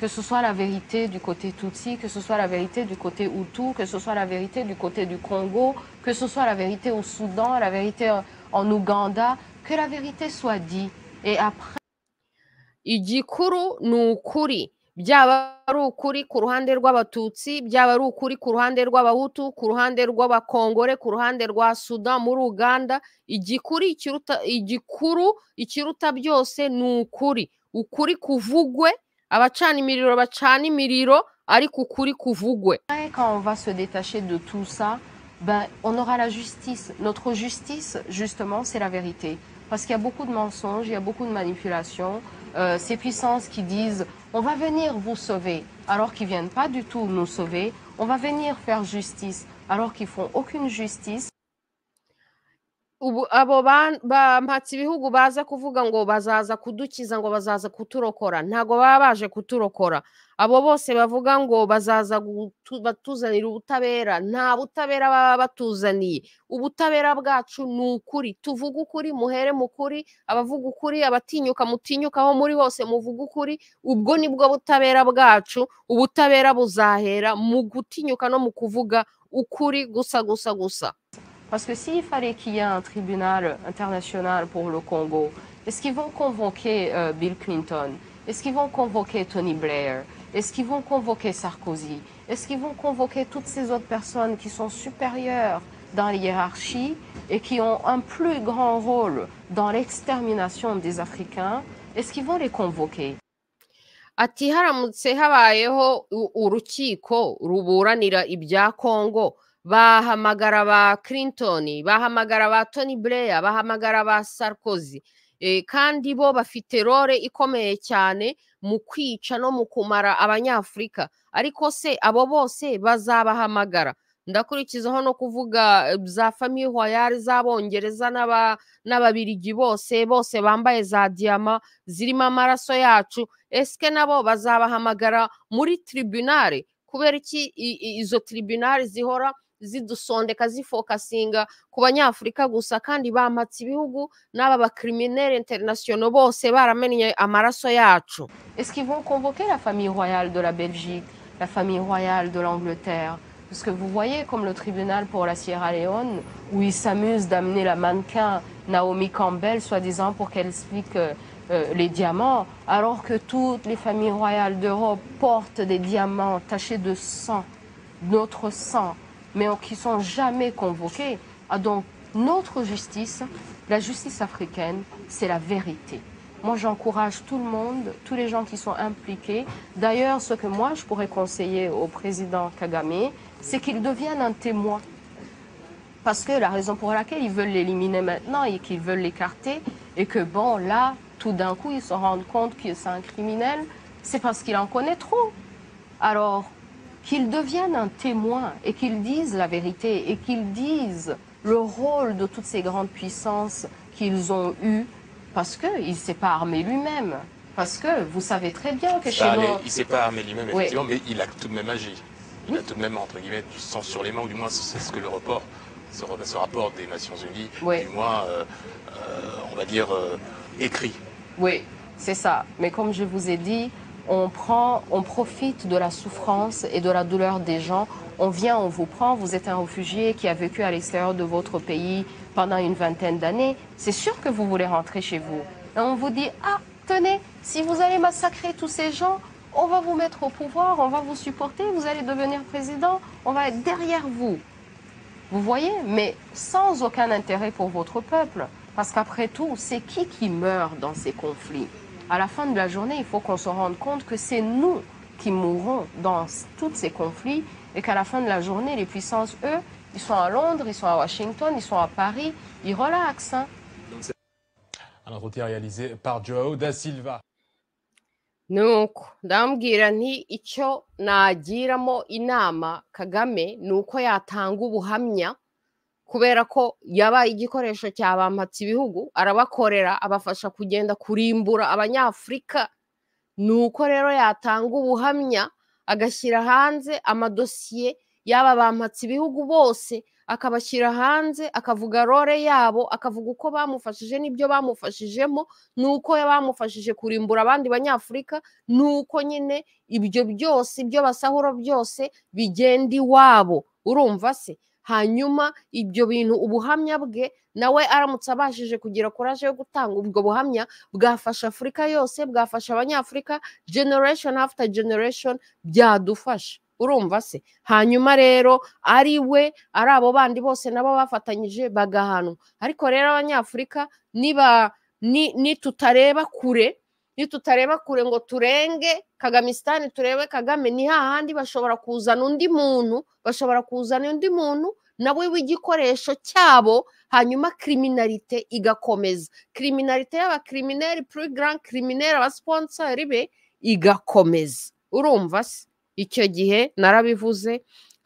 que ce soit la vérité du côté Tutsi, que ce soit la vérité du côté Hutu, que ce soit la vérité du côté du Congo, que ce soit la vérité au Soudan, la vérité en Uganda, que la vérité soit dite et après igikuru ni ukuri byaba ari ukuri ku ruhande rw'abatutsi byaba ari ukuri ku ruhande rw'abahutu ku ruhande rw'abakongore ku ruhande rwa sudan muri uganda igikuru igikuru ikiruta byose ni ukuri ukuri kuvugwe abacana imiriro bacana imiriro ariko ukuri kuvugwe Ben, on aura la justice. Notre justice, justement, c'est la vérité. Parce qu'il y a beaucoup de mensonges, il y a beaucoup de manipulations. Euh, ces puissances qui disent on va venir vous sauver, alors qu'ils ne viennent pas du tout nous sauver. On va venir faire justice, alors qu'ils font aucune justice. abo bampatse ibihugu baza kuvuga ngo bazaza kudukiza ngo bazaza kuturokora ntabwo baba baje kuturokora abo bose bavuga ngo bazaza batuzanira ubutabera nta butabera baba batuzaniye ubutabera bwacu ni ukuri tuvuge ukuri muhere mukuri abavuga ukuri abatinyuka mutinyuka aho muri hose muvuga ukuri ubwo nibwo butabera bwacu ubutabera buzahera mu gutinyuka no mu kuvuga ukuri gusa gusa gusa Parce que s'il fallait qu'il y ait un tribunal international pour le Congo, est-ce qu'ils vont convoquer euh, Bill Clinton Est-ce qu'ils vont convoquer Tony Blair Est-ce qu'ils vont convoquer Sarkozy Est-ce qu'ils vont convoquer toutes ces autres personnes qui sont supérieures dans la hiérarchie et qui ont un plus grand rôle dans l'extermination des Africains Est-ce qu'ils vont les convoquer bahamagara ba Clinton bahamagara ba Tony Blair bahamagara ba Sarkozy e, kandi bo bafite role ikomeye cyane mu kwica no mu kumara abanyafurika ariko se abo bose bazabahamagara ndakurikizaho no kuvuga eh, za famiye wayari z'abongereza n'ababirigi bose bose bambaye za diyama zirimo amaraso yacu esike nabo bazabahamagara muri tribunale kubera iki izo tribunale zihora ku est-ce qu'ils vont convoquer la famille royale de la Belgique la famille royale de l'Angleterre parce que vous voyez comme le tribunal pour la Sierra Leone où ils s'amusent d'amener la mannequin Naomi Campbell soi-disant pour qu'elle explique euh, euh, les diamants, alors que toutes les familles royales d'Europe portent des diamants tachés de sang, notre sang mais qui sont jamais convoqués. Ah, donc, notre justice, la justice africaine, c'est la vérité. Moi, j'encourage tout le monde, tous les gens qui sont impliqués. D'ailleurs, ce que moi, je pourrais conseiller au président Kagame, c'est qu'il devienne un témoin. Parce que la raison pour laquelle ils veulent l'éliminer maintenant et qu'ils veulent l'écarter, et que bon, là, tout d'un coup, ils se rendent compte que c'est un criminel, c'est parce qu'il en connaît trop. Alors, qu'ils deviennent un témoin et qu'ils disent la vérité et qu'ils disent le rôle de toutes ces grandes puissances qu'ils ont eues parce qu'il ne s'est pas armé lui-même. Parce que vous savez très bien que chez ah, nous... Il ne s'est pas armé lui-même, effectivement, mais il a tout de même agi. Il a tout de même, entre guillemets, du sang sur les mains, ou du moins c'est ce que le report, ce, rapport des Nations Unies, du moins, euh, euh, on va dire, euh, écrit. Oui, c'est ça. Mais comme je vous ai dit, on prend, on profite de la souffrance et de la douleur des gens. On vient, on vous prend. Vous êtes un réfugié qui a vécu à l'extérieur de votre pays pendant une vingtaine d'années. C'est sûr que vous voulez rentrer chez vous. Et on vous dit ah tenez, si vous allez massacrer tous ces gens, on va vous mettre au pouvoir, on va vous supporter, vous allez devenir président, on va être derrière vous. Vous voyez, mais sans aucun intérêt pour votre peuple. Parce qu'après tout, c'est qui qui meurt dans ces conflits à la fin de la journée, il faut qu'on se rende compte que c'est nous qui mourons dans tous ces conflits et qu'à la fin de la journée, les puissances, eux, ils sont à Londres, ils sont à Washington, ils sont à Paris, ils relaxent. Hein. Un entretien réalisé par Joao da Silva. donc ndambwira icyo nagiramo inama kagame nuko yatanga ubuhamya kubera ko yabaye igikoresho cya bampatse ibihugu arabakorera abafasha kugenda kurimbura abanyafurika ni uko rero yatanga ubuhamya agashyira hanze amadosiye y'aba bampatse ibihugu bose akabashyira hanze akavuga role yabo akavuga uko bamufashije n'ibyo bamufashijemo ni uko bamufashije kurimbura abandi banyafurika nuko nyine ibyo byose ibyo basahura byose bigenda iwabo urumva se hanyuma ibyo bintu ubuhamya bwe nawe aramutse abashije kugira koraje yo gutanga ubwo buhamya bwafasha afurika yose bwafasha abanyafurika generation after generation byadufasha urumva se hanyuma rero ari we ari abo bandi bose nabo bafatanyije bagahanwa ariko rero abanyafurika niba ni tutareba kure nitutareba kure ngo turenge kagamisitani turebe kagame ni hahandi bashobora kuzana undi muntu bashobora kuzana undi muntu nawe w'igikoresho cyabo hanyuma kiriminarite igakomeza kiriminarite y'abakirimineri purigara kirimineri abasiponsori be igakomeza urumva se icyo gihe narabivuze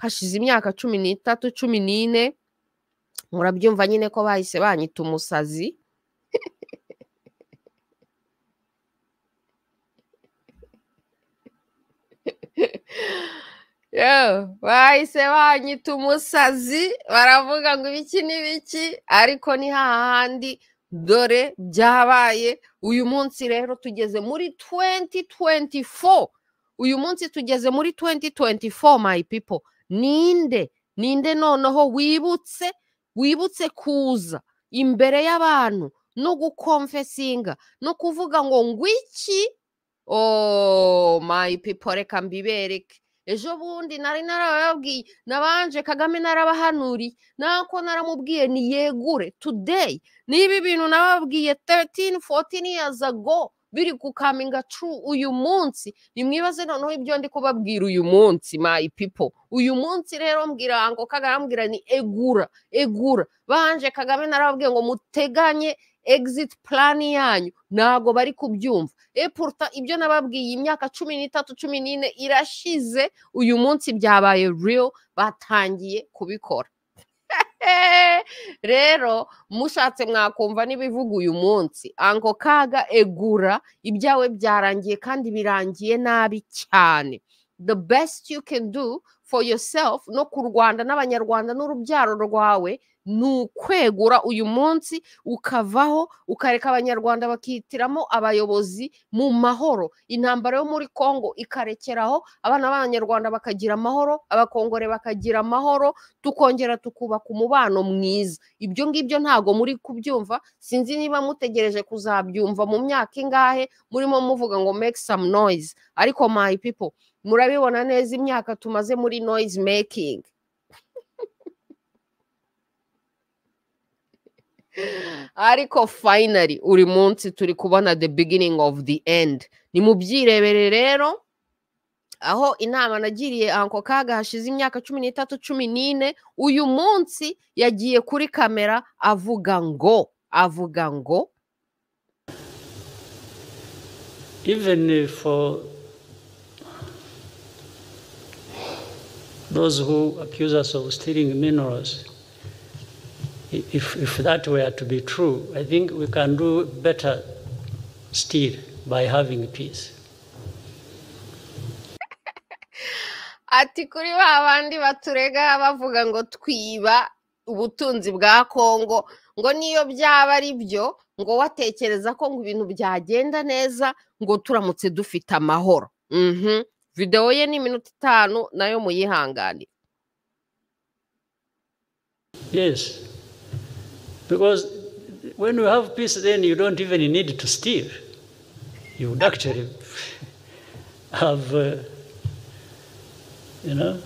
hashize imyaka cumi n'itatu cumi n'ine murabyumva nyine ko bahise banyita umusazi bahise banyita umusazi baravuga ngo ibiki n'ibiki ariko ni hahandi dore byabaye uyu munsi rero tugeze muri tuwenti tuwenti fo uyu munsi tugeze muri tuwenti tuwenti fo mayi pipo ninde ninde noneho wibutse wibutse kuza imbere y'abantu no gukomfesinga no kuvuga ngo ngwiki oh mayipipore kambibereke ejo bundi nari narababwiye nabanje kagame narabahanuriye nako naramubwiye ni yegure tudeyi niba bintu nababwiye teretini fotini yazi ago biri kukaminga tru uyu munsi nimwibaze noneho ibyo ndi kubabwira uyu munsi my people uyu munsi rero mbwira mbwirango kagarambwira ni egura egura banje kagame narababwiye ngo muteganye exit plan yanyu ntabwo bari kubyumva epuruta ibyo nababwiye imyaka cumi n'itatu cumi n'ine irashize uyu munsi byabaye real batangiye kubikora rero mushatse mwakumva n'ibivuga uyu munsi anko kaga egura ibyawe byarangiye kandi birangiye nabi cyane the best you can do for yourself no ku rwanda n'abanyarwanda n'urubyaro rwawe ni ukwegura uyu munsi ukavaho ukareka abanyarwanda bakihitiramo abayobozi mu mahoro intambara yo muri congo ikarekeraho abana b'abanyarwanda bakagira amahoro abakongore bakagira amahoro tukongera tukubaka umubano mwiza ibyo ngibyo ntabwo muri kubyumva sinzi niba mutegereje kuzabyumva mu myaka ingahe murimo muvuga ngo make some noise ariko my people murabibona neza imyaka tumaze muri noise making ariko fayinari uri munsi turi kubona the beginning of the end ni mu byirebere rero aho inama nagiriye anko kaga hashize imyaka cumi n'itatu cumi n'ine uyu munsi yagiye kuri kamera avuga ngo avuga ngo even for those who accuse us of stealing minerals if, if that were to be true, I think we can do better still by having peace. ati kuri ba bandi baturega bavuga ngo twiba ubutunzi bwa kongo ngo niyo byaba ari byo ngo watekereza ko ngo ibintu byagenda neza ngo turamutse dufite amahoro mhm. videwo ye ni itanu nayo muyihanganire yesi Because when you have peace, then you don't even need to steal. You would actually have, uh, you know.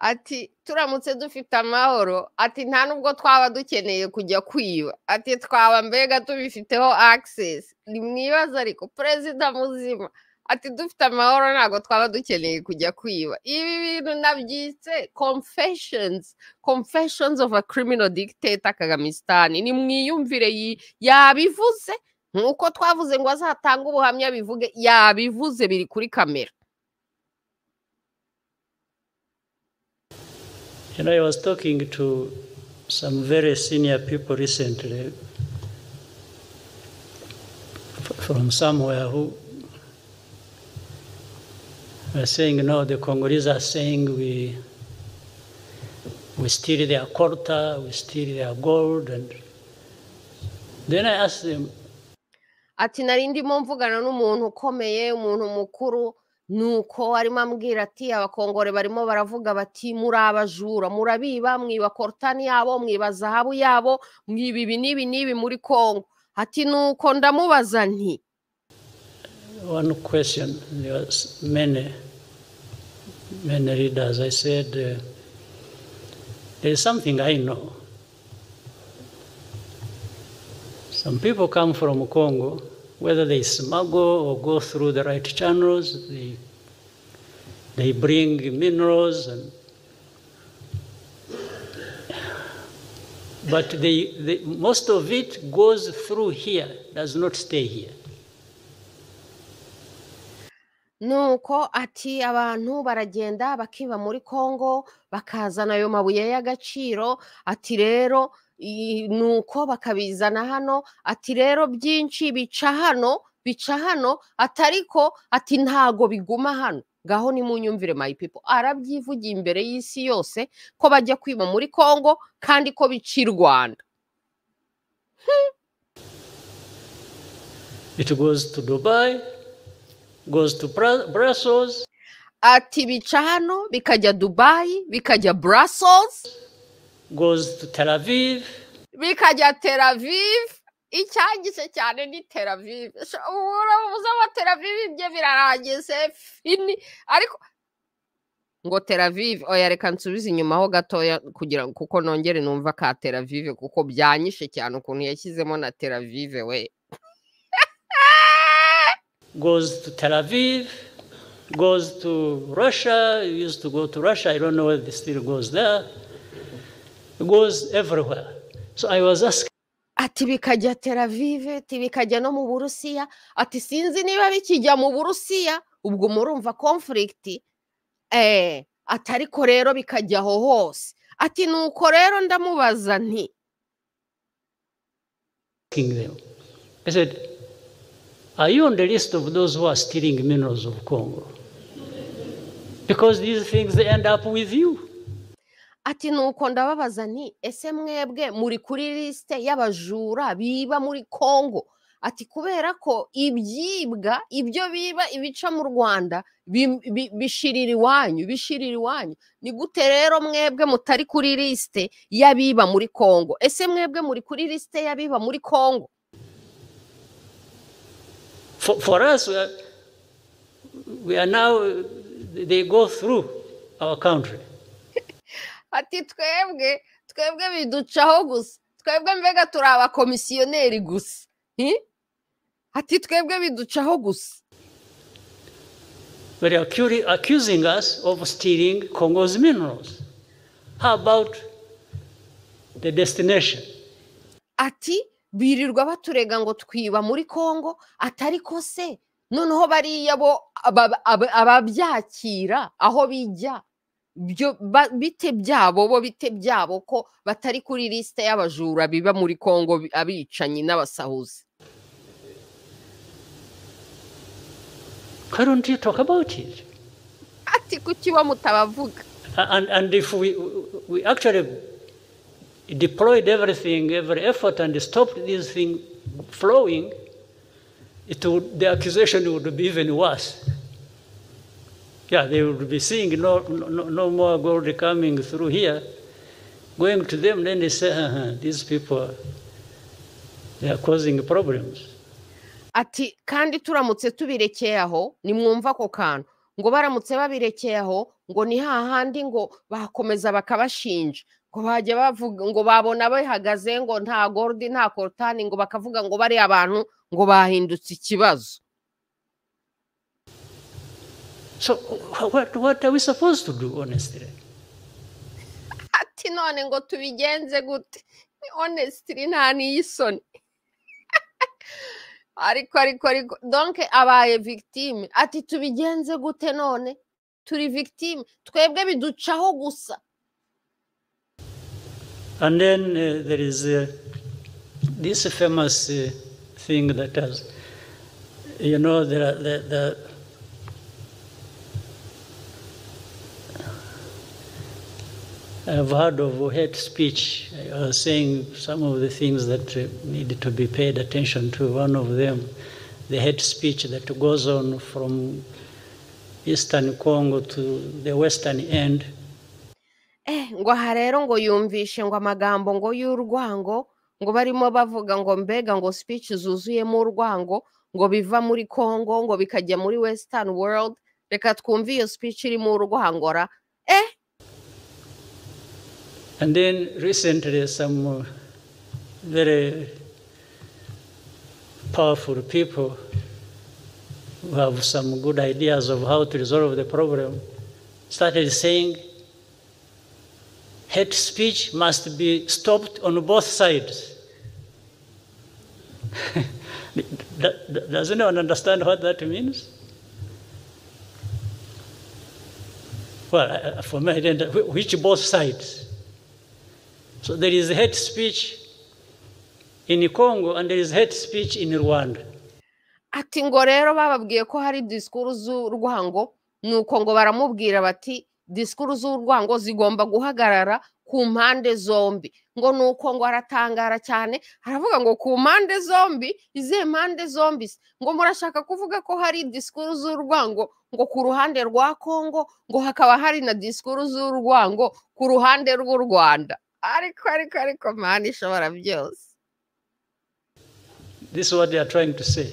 ati turamutse dufite amahoro ati nta nubwo twaba dukeneye kujya kwiba ati twaba mbega tubifiteho access ni mwibaza ariko perezida muzima ati dufite amahoro ntabwo twaba dukeneye kujya kwiba ibi bintu nabyitse confessions confessions of a criminal dictator kagamisitani ni mwiyumvire yabivuze nk'uko twavuze ngo azatanga ubuhamya bivuge yabivuze biri kuri kamera You know, I was talking to some very senior people recently from somewhere who We uh, are saying, no, the Congolese are saying we, we steal their quota, we steal their gold. And then I asked them, ati nari ndimo mvugana n'umuntu ukomeye umuntu mukuru nuko arimo ambwira ati abakongore barimo baravuga bati muri abajura murabiba mwiba korutani yabo mwiba zahabu yabo mwiba ibi n'ibi n'ibi muri kongo ati nuko ndamubaza nti one question. There was many, many readers. I said, uh, there is something I know. Some people come from Congo, whether they smuggle or go through the right channels, they, they bring minerals and but they, they, most of it goes through here, does not stay here. nuko ati abantu baragenda bakiba muri congo bakazana ayo mabuye y'agaciro ati rero nuko bakabizana hano ati rero byinshi bica hano bica hano atariko ati ntago biguma hano ngaho ni mu nyumvire my people arabyivugiye imbere y'isi yose ko bajya kwiba muri congo kandi ko bica i rwanda hmm. It goes to Dubai ati bica hano bikajya dubayi bikajya burasozi bikajya teravive icyangise cyane ni teravive urabuze ngo teravive ibye birarangize fini ariko ngo teravive oya reka nsubize inyuma ho gatoya kugira kuko nongere numva ka teravive kuko byanyishe cyane ukuntu yashyizemo na teravive we goes to Tel Aviv, goes to Russia, he used to go to Russia, I don't know whether he still goes there, it goes everywhere. So I was asking ati bikajya Tel Aviv ati bikajya no mu Burusiya ati sinzi niba bikijya mu Burusiya ubwo murumva conflict eh atariko rero bikajya aho hose ati uko rero ndamubaza nti Are you on the list of those who are stealing minerals of Congo? Because these things they end up with you. ati nuko ndababaza ni ese mwebwe muri kuri lisite y'abajura biba muri congo ati kubera ko ibyibwa ibyo biba ibica mu rwanda bishirira iwanyu bishirira iwanyu ni gute rero mwebwe mutari kuri lisite y'abiba muri congo ese mwebwe muri kuri lisite y'abiba muri congo For, for us, uh, we are now, they go through our country. ati ati They are accusing us of stealing Congo's minerals. How about the destination? Ati birirwa baturega ngo twiba muri congo atari ko se noneho bariya bo ababyakira aho bijya bite byabo bo bite byabo ko batari kuri lisite y'abajura biba muri kongo abicanyi n'abasahuzi ati kuki bo mutabavuga deployed everything, every effort, and stopped this thing flowing, it would, the accusation would be even worse. Yeah, they would be seeing no, no, no more gold coming through here. Going to them, then they say, uh-huh, these people, they are causing problems. ati kandi turamutse tubirekeye aho nimwumva ako kantu ngo baramutse babirekeye aho ngo ni hahandi ngo bakomeza bakabashinja ngo bajya bavuga ngo babona bahagaze ngo nta gorudi nta korutani ngo bakavuga ngo bari abantu ngo bahindutse ikibazo so what, what are we supposed to do honestly ati none ngo tubigenze gute honestly nta n'iyisoni ariko ariko ariko donke abaye victime ati tubigenze gute none turi victime twebwe biducaho gusa And then uh, there is uh, this famous uh, thing that has, you know, the, the, the I've heard of hate speech saying some of the things that need to be paid attention to. One of them, the hate speech that goes on from eastern Congo to the western end, Eh, ngo aha rero ngo yumvishe ngo amagambo ngo y'urwango ngo barimo bavuga ngo mbega ngo speech zuzuyemo urwango ngo biva muri congo ngo bikajya muri western world reka twumve iyo speech irimo urwangora eh and then recently some uh, very powerful people who have some good ideas of how to resolve the problem started saying hate speech must be stopped on both sides. Does anyone understand what that means? Well, for me, I didn't, which both sides? So there is hate speech in Congo and there is hate speech in Rwanda. ati ngo rero bababwiye ko hari disikuru z'urwango ni ngo baramubwira bati disikuru z'urwango zigomba guhagarara ku mpande zombi ngo ni uko ngo aratangara cyane aravuga ngo ku mpande zombi izihe mpande zombi ngo murashaka kuvuga ko hari disikuru z'urwango ngo ku ruhande rwa kongo ngo hakaba hari na disikuru z'urwango ku ruhande rw'u rwanda ariko ariko ariko mpande ishobora byose this is what they are trying to say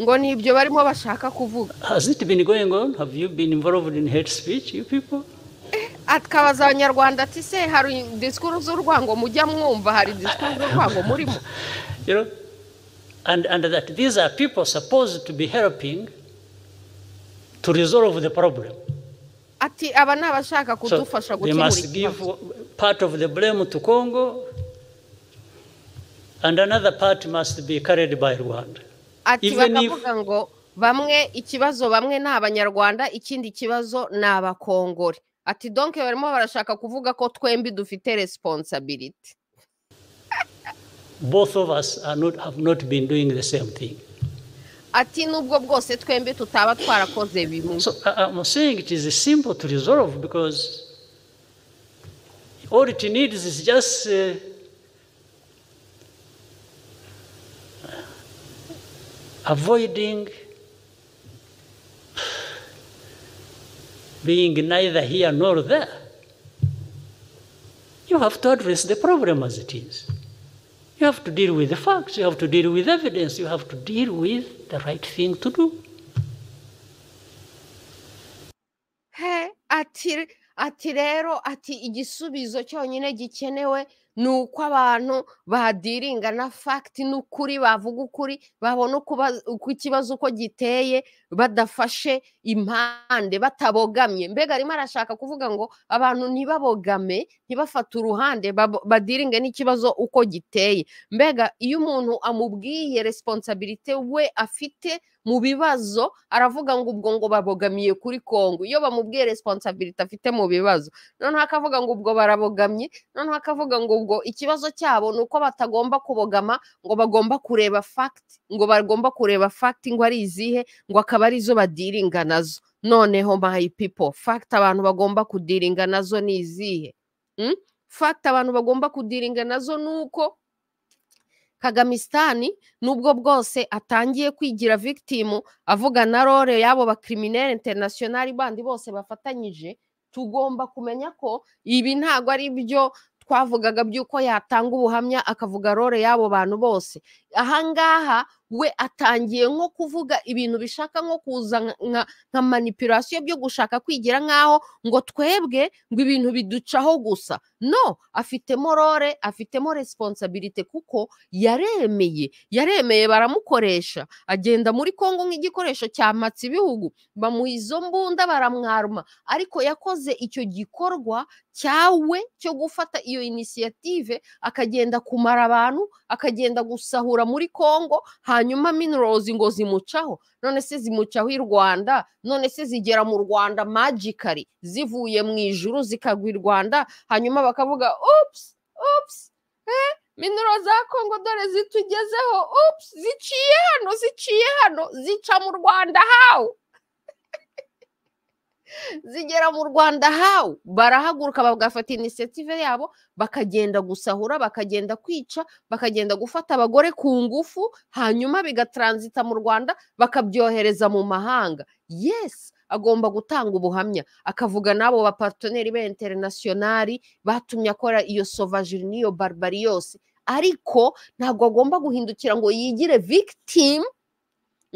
ngo ni ibyo barimo bashaka kuvuga has it been going have you been involved in hate speech you people eh, atkabaza abanyarwanda ati se hari disikuru z'urwango mujya mwumva hari disikuru z'urwango murimo and that these are people supposed to be helping to resolve the problem ati aba ni abashaka kudufasha gukemura ikibazo part of the blame to congo and another part must be carried by rwanda ati bakavuga ngo bamwe ikibazo bamwe ni abanyarwanda ikindi kibazo ni abakongore ati donke barimo barashaka kuvuga ko twembi dufite responsibility both of us are not, have not been doing the same thing. ati nubwo bwose twembi tutaba twarakoze bimwe so i'm saying it is simple to resolve because all it needs is just uh, avoiding being neither here nor there. You have to address the problem as it is. You have to deal with the facts, you have to deal with evidence, you have to deal with the right thing to do. attirero ati igisubizo cyonyine gikenewe ni uko abantu badiringa na fagiti n'ukuri bavuga ukuri babona uko ikibazo uko giteye badafashe impande batabogamye mbega arimo arashaka kuvuga ngo abantu ntibabogame ntibafate uruhande badiringe n'ikibazo uko giteye mbega iyo umuntu amubwiye resiponsabirite we afite mu bibazo aravuga ngo ubwo ngo babogamiye kuri kongo iyo bamubwiye resiponsabiriti afite mu bibazo noneho akavuga ngo ubwo barabogamye noneho akavuga ngo ubwo ikibazo cyabo ni uko batagomba kubogama ngo bagomba kureba fagiti ngo bagomba kureba fagiti ngo ari izihe ngo akaba arizo badiringa nazo noneho mayi pipo fagiti abantu bagomba kudiringa nazo ni izihe hmm? fagiti abantu bagomba kudiringa nazo ni uko kagamisitani nubwo bwose atangiye kwigira victimu avuga na role y'abo bakiriminere interinasiyonari bandi bose bafatanyije tugomba kumenya ko ibi ntabwo ari byo twavugaga by'uko yatanga ubuhamya akavuga role y'abo bantu bose ahangaha we atangiye nko kuvuga ibintu bishaka nko kuza nka manipulasiyo byo gushaka kwigira nk'aho ngo twebwe ngo ibintu biducaho gusa no afitemo role afitemo resiponsabirite kuko yaremeye yaremeye baramukoresha agenda muri congo nk'igikoresho cyamatse ibihugu bamuha izo mbunda baramwaruma ariko yakoze icyo gikorwa cyawe cyo gufata iyo inisiyative akagenda kumara abantu akagenda gusahura muri congo hanyuma minorozi ngo zimucaho none se zimucaho i rwanda none se zigera mu rwanda magikari zivuye mu ijuru zikagwa i rwanda hanyuma bakavuga upusi upusi eh minero za kongo dore zitugezeho upusi ziciye hano ziciye hano zica mu rwanda hawe zigera mu rwanda hawe barahaguruka bagafata inisiyative yabo bakagenda gusahura bakagenda kwica bakagenda gufata abagore ku ngufu hanyuma bigatranzita mu rwanda bakabyohereza mu mahanga yesi agomba gutanga ubuhamya akavuga n'abo bapatoneri be interinasiyonari batumye akora iyo sovajiri n'iyo baribari ariko ntabwo agomba guhindukira ngo yigire victime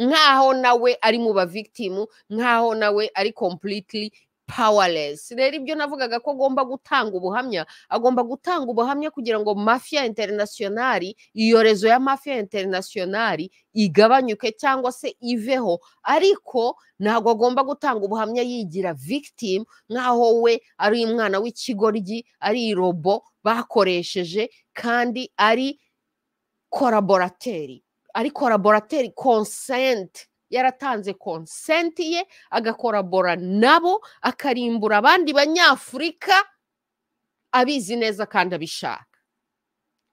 nkaho nawe ari mu ba victimu nkaho nawe ari completely powerless rero ibyo navugaga ko agomba gutanga ubuhamya agomba gutanga ubuhamya kugira ngo mafia internationali iyo rezo ya mafia internationali igabanyuke cyangwa se iveho ariko ntabwo agomba gutanga ubuhamya yigira victim nkaho we ari umwana w'ikigoryi ari irobo bakoresheje kandi ari koraborateri ariko laborateri konsenti yaratanze konsenti ye agakorabora nabo akarimbura abandi banyafurika abizi neza kandi abishaka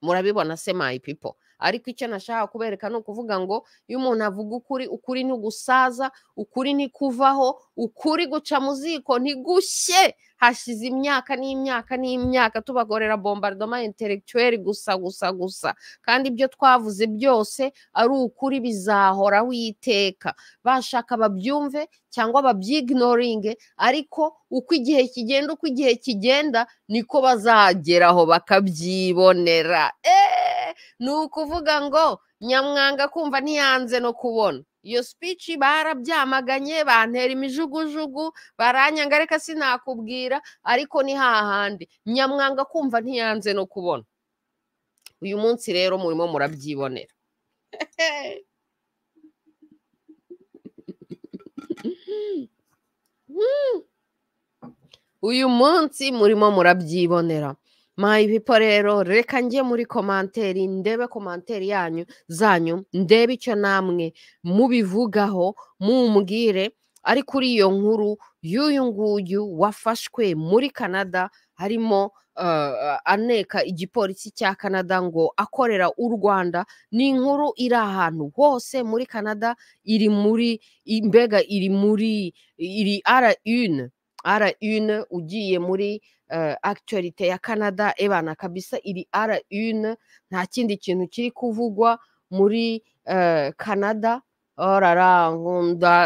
murabibona se mayi pipo ariko icyo nashaka kubereka ni ukuvuga ngo iyo umuntu avuga ukuri ukuri ntigusaza ukuri ntikuvaho ukuri guca mu ziko ntigushye hashize imyaka n'imyaka n'imyaka tubagorera bombardoma intellectuelle gusa gusa gusa kandi ibyo twavuze byose ari ukuri bizahoraho iteka bashaka babyumve cyangwa babyignoringe ariko uko igihe kigenda uko igihe kigenda niko bazageraho bakabyibonera eh! ni ukuvuga ngo nyamwanga kumva ntiyanze no kubona iyo speech barabyamaganye bantera imijugujugu baranyanga reka sinakubwira ariko ni hahandi nyamwanga kumva ntiyanze no kubona uyu munsi rero murimo murabyibonera uyu munsi murimo murabyibonera mayibipo rero reka njye muri komanteri ndebe komanteri yanyu zanyu ndebe icyo namwe mubivugaho mumbwire ari kuri iyo nkuru y'uyu nguyu wafashwe muri canada harimo uh, uh, aneka igipolisi cya canada ngo akorera u rwanda ni inkuru iri ahantu hose muri canada iri muri mbega iri muri iri ara une ara une ugiye muri eh, akitorite ya canada ebana kabisa iri ara une nta kindi kintu kiri kuvugwa muri eh, canada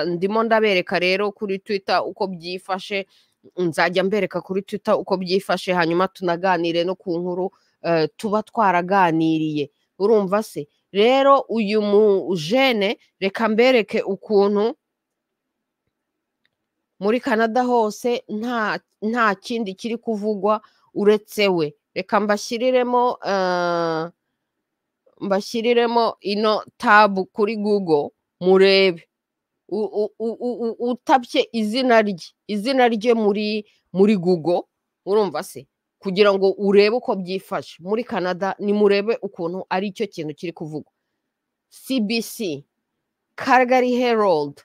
ndimo ndabereka rero kuri twitter uko byifashe nzajya mbereka kuri twitter uko byifashe hanyuma tunaganire no ku nkuru eh, tuba twaraganiriye urumva se rero uyu mujene reka mbereke ukuntu muri canada hose nta nta kindi kiri kuvugwa uretse we reka mbashyiriremo eh, mbashyiriremo ino tabu kuri google murebe utabye izina rye izina rye muri muri google urumva se kugira ngo urebe uko byifashe muri canada nimurebe ukuntu ari cyo kintu kiri kuvugwa cbc Calgary herald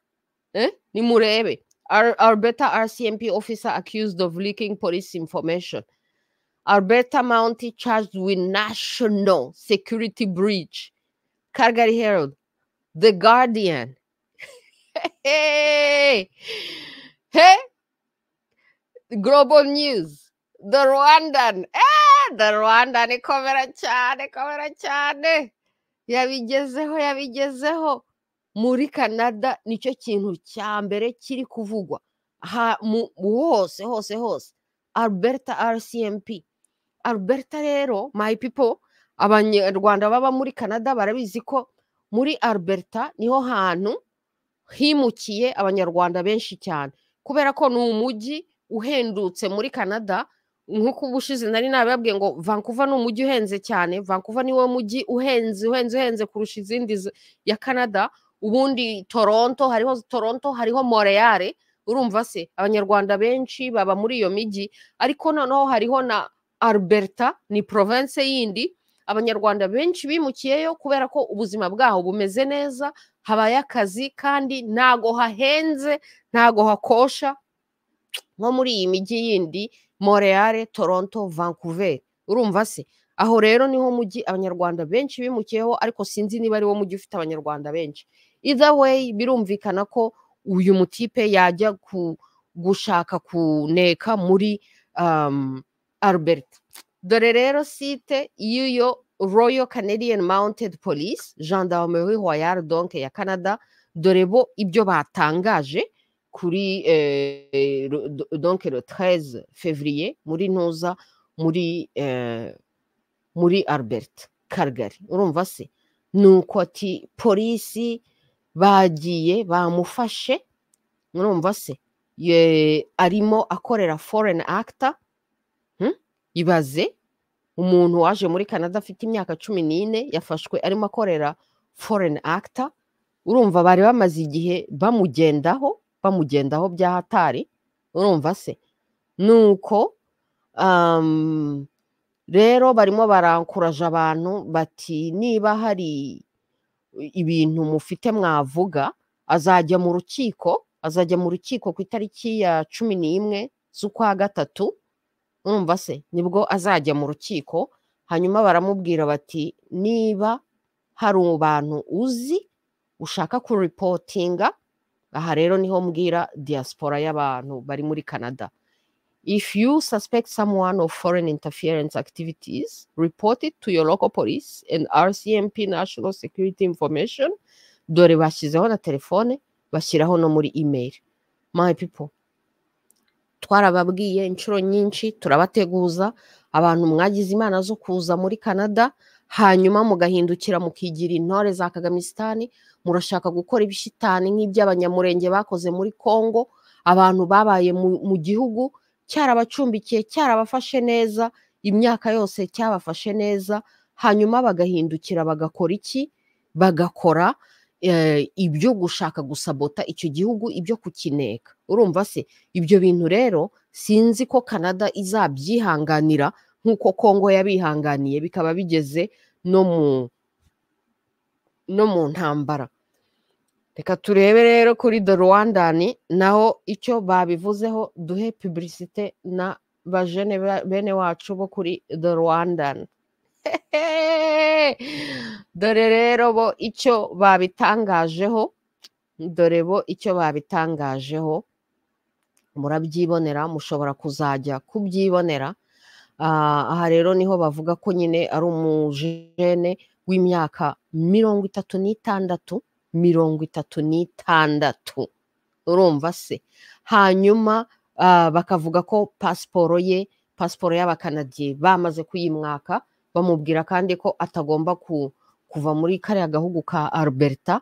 eh? nimurebe Alberta RCMP officer accused of leaking police information. Alberta Mounty charged with national security breach. Calgary Herald, The Guardian. hey, hey, Global News, The Rwandan. Eh, The Rwandan ikomera cyane, ikomera cyane. Yabigezeho, yabigezeho. muri canada nicyo kintu cya mbere kiri kuvugwa ha hose hose hose alberta rcmp alberta rero my people abanyarwanda baba muri canada barabizi ko muri alberta niho hantu himukiye abanyarwanda benshi cyane kubera ko ni umujyi uhendutse muri canada nk'uko ubushize nari nababwiye ngo vancouver ni umujyi uhenze cyane vancouver niwo mujyi uhenze uhenze uhenze kurusha izindi ya canada ubundi toronto hariho toronto hariho moreyare urumva se abanyarwanda benshi baba muri iyo mijyi ariko noneho hariho na alberta ni province yindi abanyarwanda benshi bimukiyeyo kubera ko ubuzima bwaho bumeze neza habaye akazi kandi ntago hahenze ntago hakosha nko muri iyi mijyi yindi moreyare toronto vancouver urumva se aho rero niho mujyi abanyarwanda benshi bimukiyeho ariko sinzi niba ariwo mujyi ufite abanyarwanda benshi either way birumvikana ko uyu mutipe yajya gushaka kuneka muri um, albert dore rero site y'iyo royal canadian mounted police gendarmerie royale donc ya canada dore bo ibyo batangaje kuri eh, donc le 13 février muri ntuza muri eh, muri albert kargari urumva se ni uko ati polisi bagiye bamufashe murumva se ye arimo akorera foreni akita hm? ibaze umuntu waje muri canada afite imyaka cumi n'ine yafashwe arimo akorera foreni akita urumva bari bamaze igihe bamugendaho bamugendaho by'ahatari urumva se nuko rero barimo barankuraje abantu bati niba hari ibintu mufite mwavuga azajya mu rukiko azajya mu rukiko ku itariki ya cumi n'imwe z'ukwa gatatu urumva se nibwo azajya mu rukiko hanyuma baramubwira bati niba hari abantu uzi ushaka kuripotinga aha rero niho mbwira diaspora y'abantu bari muri canada If you suspect someone of foreign interference activities, report it to your local police and RCMP National Security Information. Dore bashyizeho na telefone bashyiraho no muri email. My people, twarababwiye inshuro nyinshi turabateguza abantu mwagize imana zo kuza muri canada hanyuma mugahindukira mukigira intore za kagamisitani murashaka gukora ibishitani nk'iby'abanyamurenge bakoze muri congo abantu babaye mu gihugu cyarabacumbikiye cyarabafashe neza imyaka yose cyabafashe neza hanyuma bagahindukira bagakora iki bagakora eh, ibyo gushaka gusabota icyo gihugu ibyo kukineka urumva se ibyo bintu rero sinzi ko canada izabyihanganira nk'uko congo yabihanganiye bikaba bigeze no mu no mu ntambara reka turebe rero kuri the rwandani naho icyo babivuzeho duhe puburisite na bajene bene wacu bo kuri the rwandani dore rero bo icyo babitangajeho dore bo icyo babitangajeho murabyibonera mushobora kuzajya kubyibonera ah, aha rero niho bavuga ko nyine ari umujene w'imyaka mirongo itatu n'itandatu mirongo itatu n'itandatu urumva se hanyuma ah, bakavuga ko pasiporo ye pasiporo y'abakanadiye bamaze kuyimwaka bamubwira kandi ko atagomba kuva muri kariya gahugu ka alberta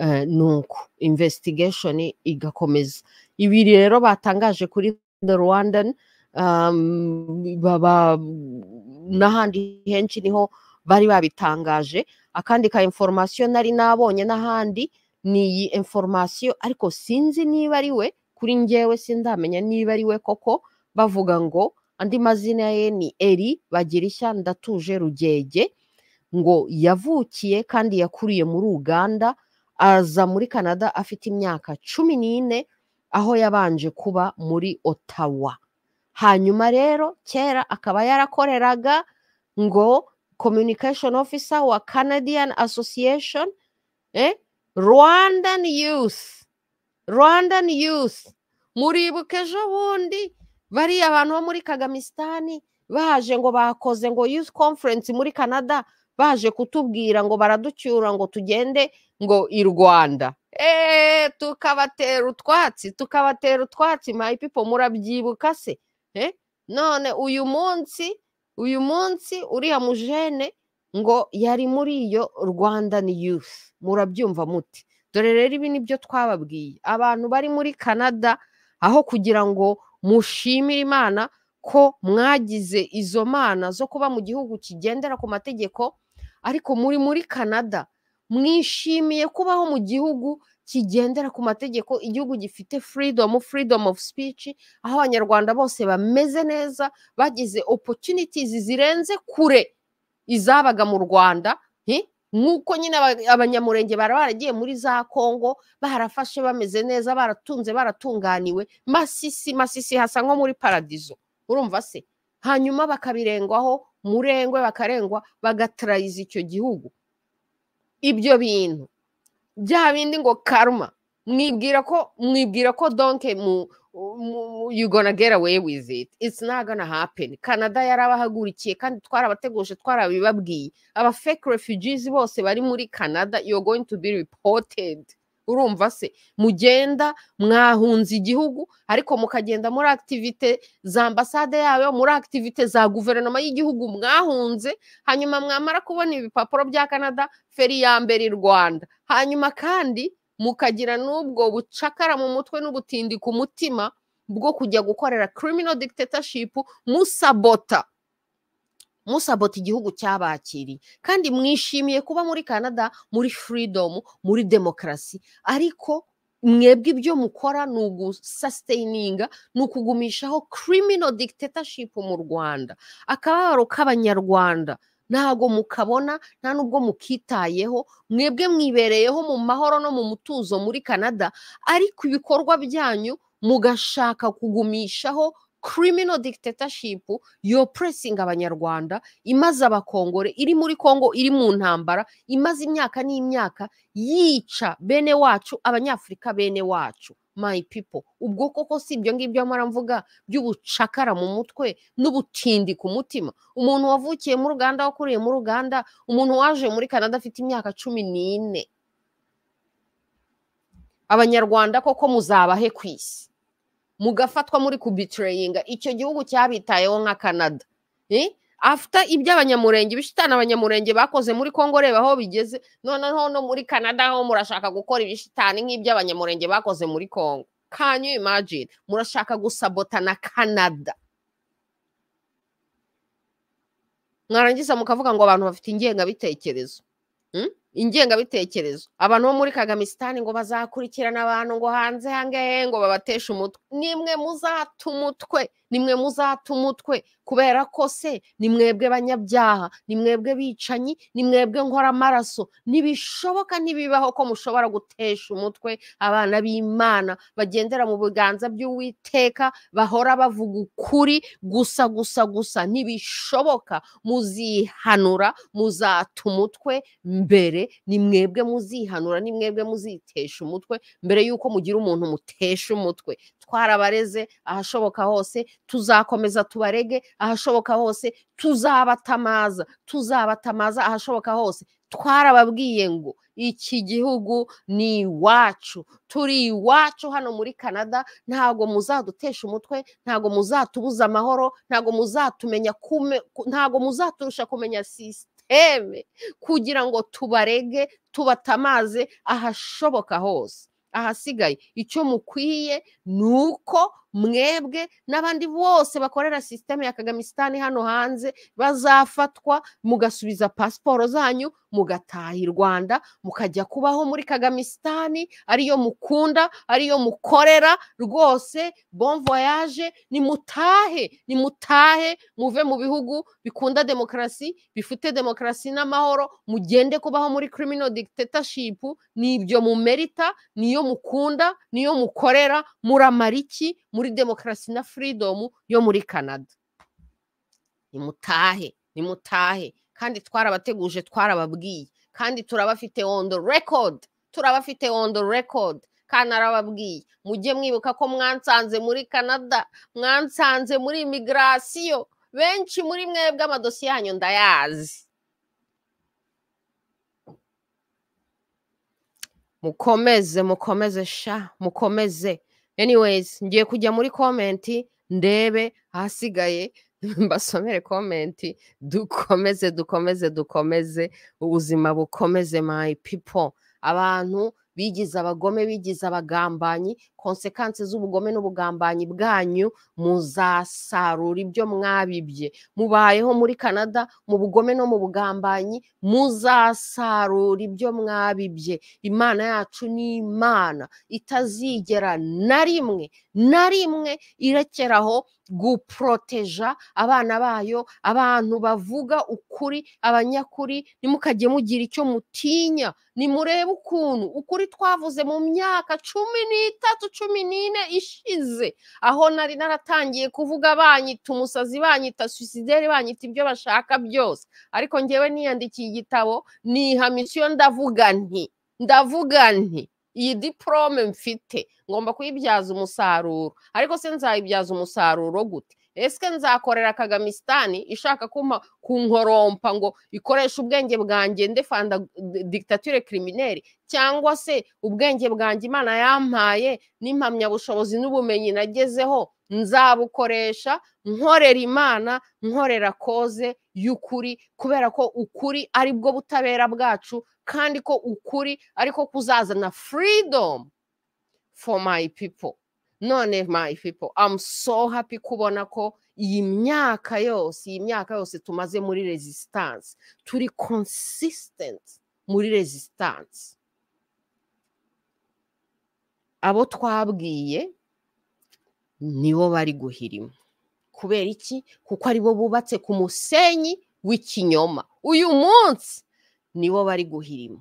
eh, nuko investigation igakomeza ibi rero batangaje kuri the rwandan um, n'ahandi henshi niho bari babitangaje akandi ka informasiyo nari nabonye n'ahandi ni iyi inforomasiyo ariko sinzi niba ari we kuri ngewe sindamenya niba ari we koko bavuga ngo andi mazina ye ni eri bagirishya ndatuje rugege ngo yavukiye kandi yakuriye muri uganda aza muri canada afite imyaka cumi n'ine aho yabanje kuba muri otawa hanyuma rero kera akaba yarakoreraga ngo communication officer wa Canadian Association eh? Rwandan Youth Rwandan Youth muribuka ejo bundi bariya abantu bo muri kagamisitani baje ngo bakoze ngo youth conference muri canada baje kutubwira ngo baraducyura ngo tugende ngo i rwanda eee eh, tukabatera utwatsi tukabatera utwatsi people murabyibuka se eh? none uyu munsi uyu munsi uriya mujene ngo yari muri iyo rwandani yusi murabyumva muti dore rero ibi ni byo twababwiye abantu bari muri canada aho kugira ngo mushimire imana ko mwagize izo mana zo kuba mu gihugu kigendera ku mategeko ariko muri muri canada mwishimiye kubaho mu gihugu kigendera ku mategeko igihugu gifite furidomu freedom of speech aho abanyarwanda bose bameze neza bagize opotunitizi zirenze kure izabaga mu rwanda nk'uko nyine abanyamurenge bari baragiye muri za kongo barafashe bameze neza baratunze baratunganiwe masisi masisi hasa nko muri paradizo urumva se hanyuma bakabirengwaho murengwe bakarengwa bagatarayiza icyo gihugu ibyo bintu bya bindi ngo karuma mwibwira ko mwibwira ko donke mu you gonna get away with it it's not gonna happen canada yarabahagurikiye kandi twarabateguje twarabibabwiye aba fake refugees bose bari muri canada you're going to be reported urumva se mugenda mwahunze igihugu ariko mukagenda muri akitivite za ambasade yayo muri akitivite za guverinoma y'igihugu mwahunze hanyuma mwamara kubona ibipapuro bya canada feri ya mbere i rwanda hanyuma kandi mukagira n'ubwo bucakara mu mutwe n'ubutindi ku mutima bwo kujya gukorera criminal dictatorship musabota musabota igihugu cyabakiriye kandi mwishimiye kuba muri canada muri freedom muri demokarasi ariko mwebwe ibyo mukora ni ugusasiteyininga ni ukugumishaho criminal dictatorship mu rwanda akababaro k'abanyarwanda ntago mukabona nta nubwo mukitayeho mwebwe mwibereyeho mu mahoro no mu mutuzo muri canada ariko ibikorwa byanyu mugashaka kugumishaho criminal dictatorship yopuresinga abanyarwanda imaze abakongore iri muri congo iri mu ntambara imaze imyaka n'imyaka yica bene wacu abanyafurika bene wacu my people ubwo koko si ibyo ngibyo mvuga by'ubucakara mu mutwe n'ubutindi ku mutima umuntu wavukiye mu ruganda wakuriye mu uganda umuntu waje muri canada afite imyaka cumi n'ine abanyarwanda koko muzabahe ku isi mugafatwa muri kubitireyinga icyo gihugu cyabitayeho nka canada eh? afuta iby'abanyamurenge ibishitana abanyamurenge bakoze muri congo reba aho bigeze noneho no muri canada ho murashaka gukora ibishitani nk'iby'abanyamurenge bakoze muri congo kanyu imagine murashaka gusabota na canada mwarangiza mukavuga ngo abantu bafite ingengabitekerezo hmm? ingengabitekerezo abantu bo muri kagamisitani ngo bazakurikirana abantu ngo hanze hangahe ngo babateshe umutwe nimwe muzata umutwe nimwe muzatuma umutwe kubera ko se nimwebwe banyabyaha ni mwebwe bicanyi nimwebwe nkora amaraso ntibishoboka ntibibaho ko mushobora gutesha umutwe abana b'imana bagendera mu biganza by'uwiteka bahora bavuga ukuri gusa gusa gusa ntibishoboka muzihanura muzata umutwe mbere nimwebwe muzihanura nimwebwe muzitesha umutwe mbere y'uko mugira umuntu mutesha umutwe twarabareze ahashoboka hose tuzakomeza tubarege ahashoboka hose tuzabatamaza tuzabatamaza ahashoboka hose twarababwiye ngo iki gihugu ni iwacu turi iwacu hano muri canada ntabwo muzadutesha umutwe ntago muzatubuza amahoro ntabwo muzatumenya ntago muzaturusha kumenya sisiteme kugira ngo tubarege tubatamaze ahashoboka hose ahasigaye icyo mukwiye ni nuco? mwebwe n'abandi bose bakorera sisiteme ya kagamisitani hano hanze bazafatwa mugasubiza pasiporo zanyu mugataha i rwanda mukajya kubaho muri kagamisitani ariyo mukunda ariyo mukorera rwose bon voyage nimutahe nimutahe muve mu bihugu bikunda demokarasi bifite demokarasi n'amahoro mugende kubaho muri kirimino dictatorship ni ibyo mumerita niyo mukunda niyo mukorera muramara iki muri demokarasi na furidomu yo muri canada nimutahe nimutahe kandi twarabateguje twarababwiye kandi turabafite ondo record turabafite ondo record kandi arababwiye mujye mwibuka ko mwansanze muri canada mwansanze muri imigirasiyo benshi muri mwebwe amadosiye yanyu ndayazi mukomeze mukomeze sha mukomeze anyways ngiye kujya muri komenti ndebe ahasigaye mbasomere komenti dukomeze dukomeze dukomeze ubuzima bukomeze my people abantu bigize abagome bigize abagambanyi konsekansi z'ubugome n'ubugambanyi bwanyu muzasarura ibyo mwabibye mubayeho muri canada mu bugome no mu bugambanyi muzasarura ibyo mwabibye imana yacu ni imana itazigera na rimwe na rimwe irekeraho guporoteja abana bayo abantu bavuga ukuri abanyakuri nimukajye mugira icyo mutinya nimurebe ukuntu ukuri twavuze mu myaka cumi n'itatu cumi n'ine ishize aho nari naratangiye kuvuga banyita umusazi banyita suicideri banyita ibyo bashaka byose ariko ngewe niyandikiye igitabo niha misiyo ndavuga nti ndavuga nti iyi diporome mfite ngomba kuyibyaza umusaruro ariko se nzayibyaza umusaruro gute ese nzakorera kagame ishaka kuma ku nkorompa ngo ikoreshe ubwenge bwanjye ndefanda dictature criminelle cyangwa se ubwenge bwanjye imana yampaye n'impamyabushobozi n'ubumenyi nagezeho nzabukoresha nkorera imana nkorera koze y'ukuri kubera ko ukuri ari bwo butabera bwacu kandi ko ukuri ariko kuzazana freedom for my people none my people i'm so happy kubona ko iyi myaka yose iyi myaka yose tumaze muri resistance turi consistent muri resistance abo twabwiye nibo bari guhirima kubera iki kuko aribo bubatse ku musenyi w'ikinyoma uyu munsi nibo bari guhirima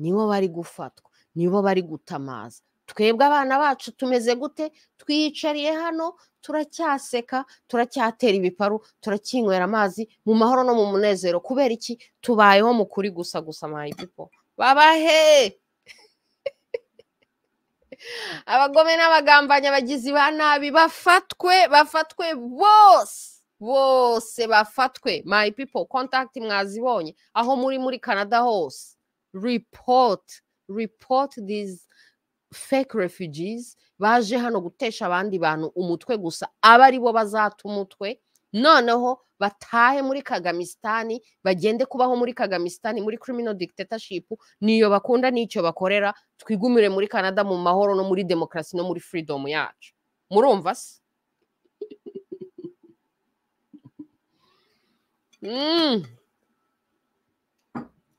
nibo bari gufatwa nibo bari gutamaza twebwe abana bacu tumeze gute twiyicariye hano turacyaseka turacyatera ibiparu turakinywera amazi mu mahoro no mu munezero kubera iki tubayeho mu kuri gusa gusa mayipipo babahe abagome n'abagambanyi abagizi ba nabi bafatwe bafatwe bose bose bafatwe mayipipo kontakiti mwazibonye aho muri muri canada hose ripoti ripoti dizi fake refugees baje hano gutesha abandi bantu umutwe gusa aba ari bo bazata umutwe noneho batahe muri kagamisitani bagende kubaho muri kagamisitani muri criminal dictatorship niyo bakunda n'icyo bakorera twigumire muri canada mu mahoro no muri demokarasi no muri freedom yacu murumva se mm.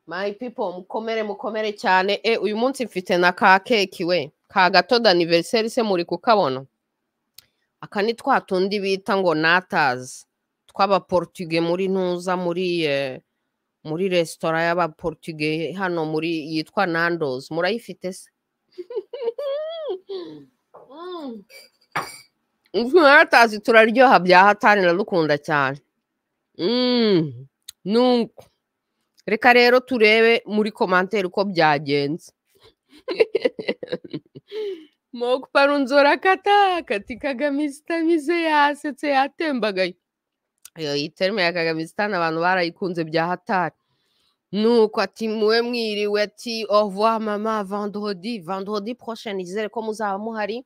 mayi pipo mukomere mukomere cyane e uyu munsi mfite na ka keki we ka gato d'aniveriseri se muri kukabona aka ni twa tundi bita ngo natazi tw'abaportuge muri ntuza muri eh, muri resitora y'abaportuge hano muri yitwa nandozi murayifite se mm. natazi turaryoha bya hatari narukunda cyane mm. nuko reka rero turebe muri komantere uko byagenze mwoguparunzora kata kati kagame isitamize yasetse yatembagaye iyo terime ya kagame isitani abantu barayikunze e bya hatari nuko ati muwe mwiriwe ati ovuwa mama vandodi vandodi porosheni izere ko muzaba muhari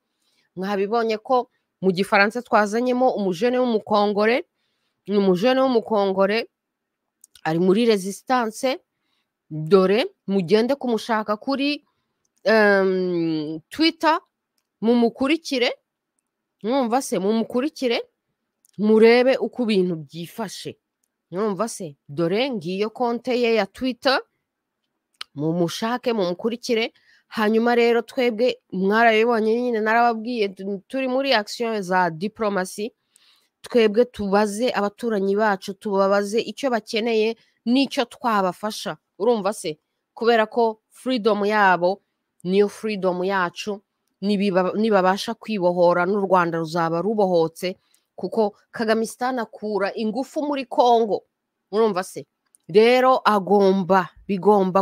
mwabibonye ko mu gifaransa twazanyemo umujene w'umukongore ni umujene w'umukongore ari muri resistance dore mugende kumushaka kuri twita mumukurikire mwumva se mumukurikire murebe uko ibintu byifashe mwumva se dore ngiyo konte ye ya twita mumushake mumukurikire hanyuma rero twebwe mwarabibonye nyine narababwiye turi muri akisiyo za diporomasi twebwe tubaze abaturanyi bacu tubabaze icyo bakeneye n'icyo twabafasha urumva se kubera ko furidomu yabo niyo furidomu yacu nibabasha kwibohora n'u rwanda ruzaba rubohotse kuko kagame akura ingufu muri congo urumva se rero agomba bigomba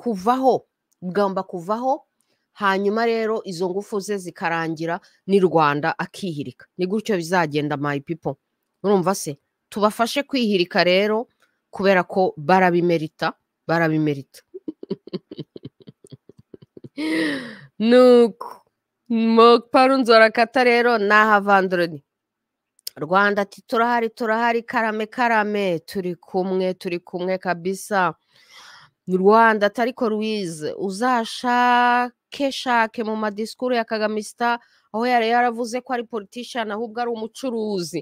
kuvaho bigomba kuvaho hanyuma rero izo ngufu ze zikarangira ni rwanda akihirika ni gutyo bizagenda my people urumva se tubafashe kwihirika rero kubera ko barabimerita barabimerita nuko muparu rero naha vandoroni rwanda ati turahari turahari karame karame turi kumwe turi kumwe kabisa ni rwanda atariko ruwize uzashakeshake mu madisikuru ya kagamisita aho yari yaravuze ko ari politician ahubwo ari umucuruzi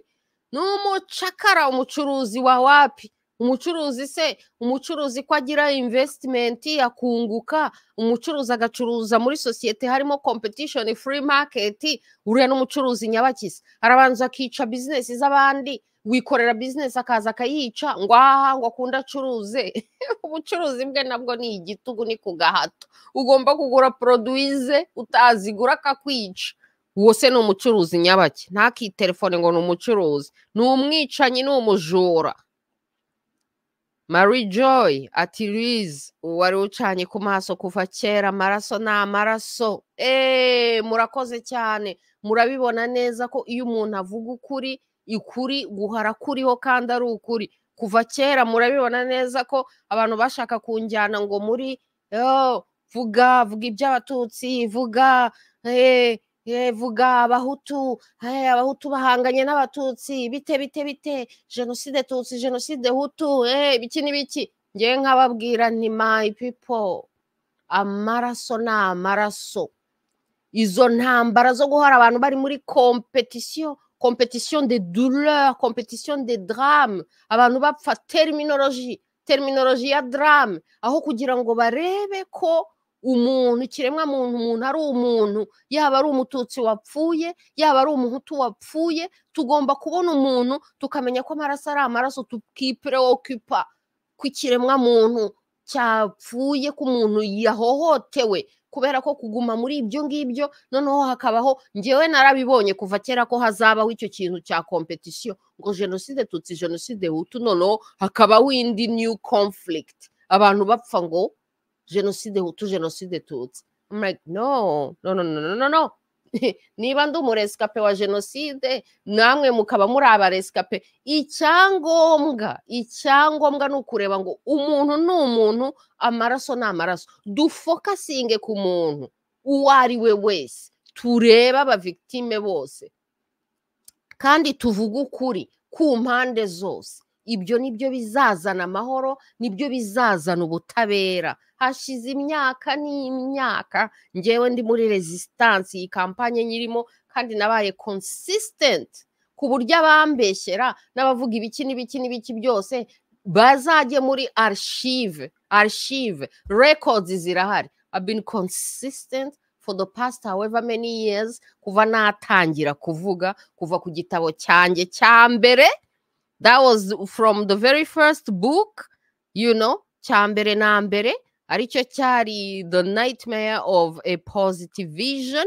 ni umucakara umucuruzi wa wapi umucuruzi se umucuruzi ko agira imvesitimenti akunguka umucuruzi agacuruza muri sosiyete harimo competition free market uriya n'umucuruzi nyabakisi arabanza akica bizinesi z'abandi wikorera bizinesi akaza akayica ngo aha ngo akunde acuruze ubucuruzi bwe nabwo ni igitugu ni ku gahato ugomba kugura poroduwize utazigura akakwica wose se ni umucuruzi nyabake ntakitelefone ngo ni umucuruzi ni umwicanyi ni umujura marie joy ati rize wari ucanye ku maso kuva kera amaraso ni amaraso eee eh, murakoze cyane murabibona neza ko iyo umuntu avuga ukuri ikuri guhara kuriho kandi ari ukuri kuva kera murabibona neza ko abantu bashaka kunjyana ngo muri oh, vuga vuga iby'abatutsi vuga eh, eh, vuga abahutu eh, abahutu bahanganye n'abatutsi bite bite bite jenoside tutsi jenoside hutu ibiki n'ibiki ngewe nkababwira ni my people amaraso ni amaraso izo ntambara zo guhora abantu bari muri kompetisiyo compétition des douleurs, compétition des drames, abantu bapfa terminologie, terminologie ya drame, aho kugira ngo barebe ko umuntu ikiremwa muntu umuntu ari umuntu yaba ari umututsi wapfuye yaba ari umuhutu wapfuye tugomba kubona umuntu tukamenya ko amaraso ari amaraso tukiperewokipa ku kiremwa muntu cyapfuye k'umuntu yahohotewe kubera ko kuguma muri ibyo ngibyo noneho hakabaho ngewe narabibonye kuva kera ko hazabaho icyo kintu cya kompetisiyo ngo jenoside tutsi jenoside hutu noneho hakabaho indi new conflict abantu bapfa ngo jenoside hutu jenoside tutsi no no no no no no niba ndi umuresikape wa jenoside namwe mukaba muri abaresikape icyangombwa icyangombwa ni ukureba ngo umuntu ni umuntu amaraso ni amaraso dufokasinge ku muntu uwo ari we wese turebe abavigitime bose kandi tuvuge ukuri ku mpande zose ibyo nibyo bizazana amahoro nibyo bizazana ubutabera hashize imyaka n'imyaka ngewe ndi muri resisitansi iyi kampanye nyirimo kandi nabaye consistent ku buryo abambeshyera n'abavuga ibiki n'ibiki n'ibiki byose bazajye muri archive archive records zirahari I've been consistent for the past however many years kuva natangira kuvuga kuva ku gitabo cyanjye cya mbere that was from the very first book you know cyambere na mbere aricyo cyari the nightmare of a positive vision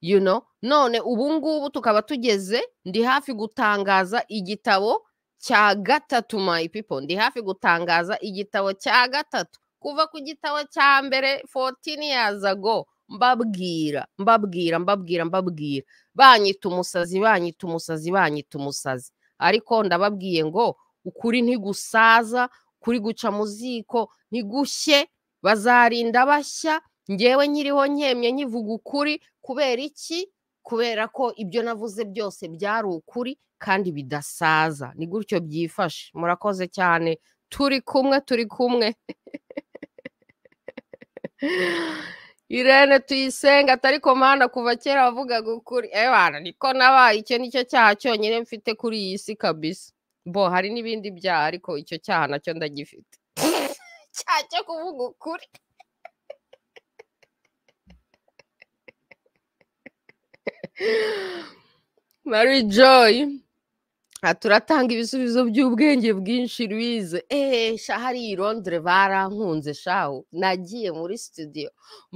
you know none ubu ngubu tukaba tugeze ndi hafi gutangaza igitabo cya gatatu my people ndi hafi gutangaza igitabo cya gatatu kuva ku gitabo cya mbere 14 years ago mbabwira mbabwira mbabwira mbabwira banyita umusazi banyita umusazi banyita umusazi ariko ndababwiye ngo ukuri ntigusaza kuri guca mu ziko ntigushye bazarinda bashya ngewe nkiriho nkemye nkivuga ukuri kubera iki kubera ko ibyo navuze byose byari ukuri kandi bidasaza ni gutyo byifashe murakoze cyane turi kumwe turi kumwe irene tuyisenga atari komanda kuva kera wavugaga ukuri ebana eh, niko nabaye icyo nicyo cyaha cyonyine mfite kuri iyi si kabisa bo hari n'ibindi byaha ariko icyo cyaha nacyo ndagifite icyaha cyo kuvuga ukuri mari joyi turatanga ibisubizo by'ubwenge bwinshi ruize eee eh, sha irondere barankunze shahu nagiye muri studio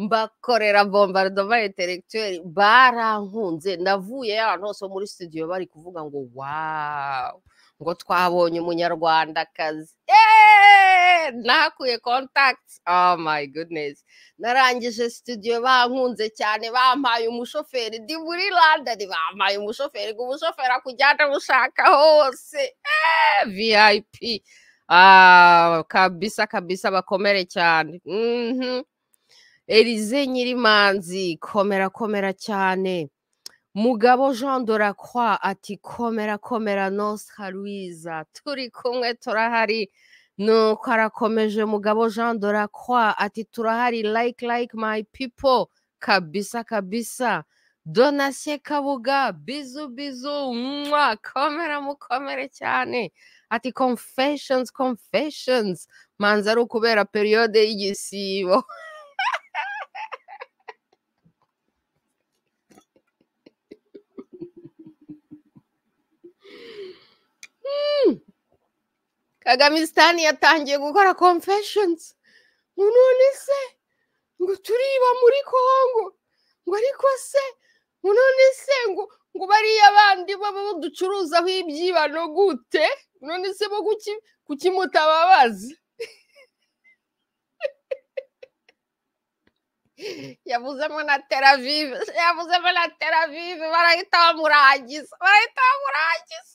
mbakorera bombardoma intellectuelle barankunze navuye ahantu hose muri studio bari kuvuga ngo wawu ngo twabonye umunyarwandakazi nakuye kontakiti oh my goodness narangije studio bankunze cyane bampaye umushoferi ndi muri london bampaye umushoferi ngo umushoferi akujyane amushaka hose vip ah, kabisa kabisa bakomere cyane mhm. erize nyirimanzi komera komera cyane mugabo jean doracroix ati komera komera nosita louise turi kumwe turahari nuko arakomeje mugabo jean doracroix ati turahari like like my people kabisa kabisa donasiye kabuga bizu bizu mwa komera mukomere cyane ati confessions confessions manza ari ukubera periyode y'igisibo kagame yatangiye gukora komfeshenizi ngo none se ngo turiba muri kongo ngo ariko se ngo none se ngo ngo bariya bandi baba ducuruzaho ibyibano gute none se bo kukimutababaza yavuzemo na teravive yavuzemo na teravive barahita bamurangiza barahita bamurangiza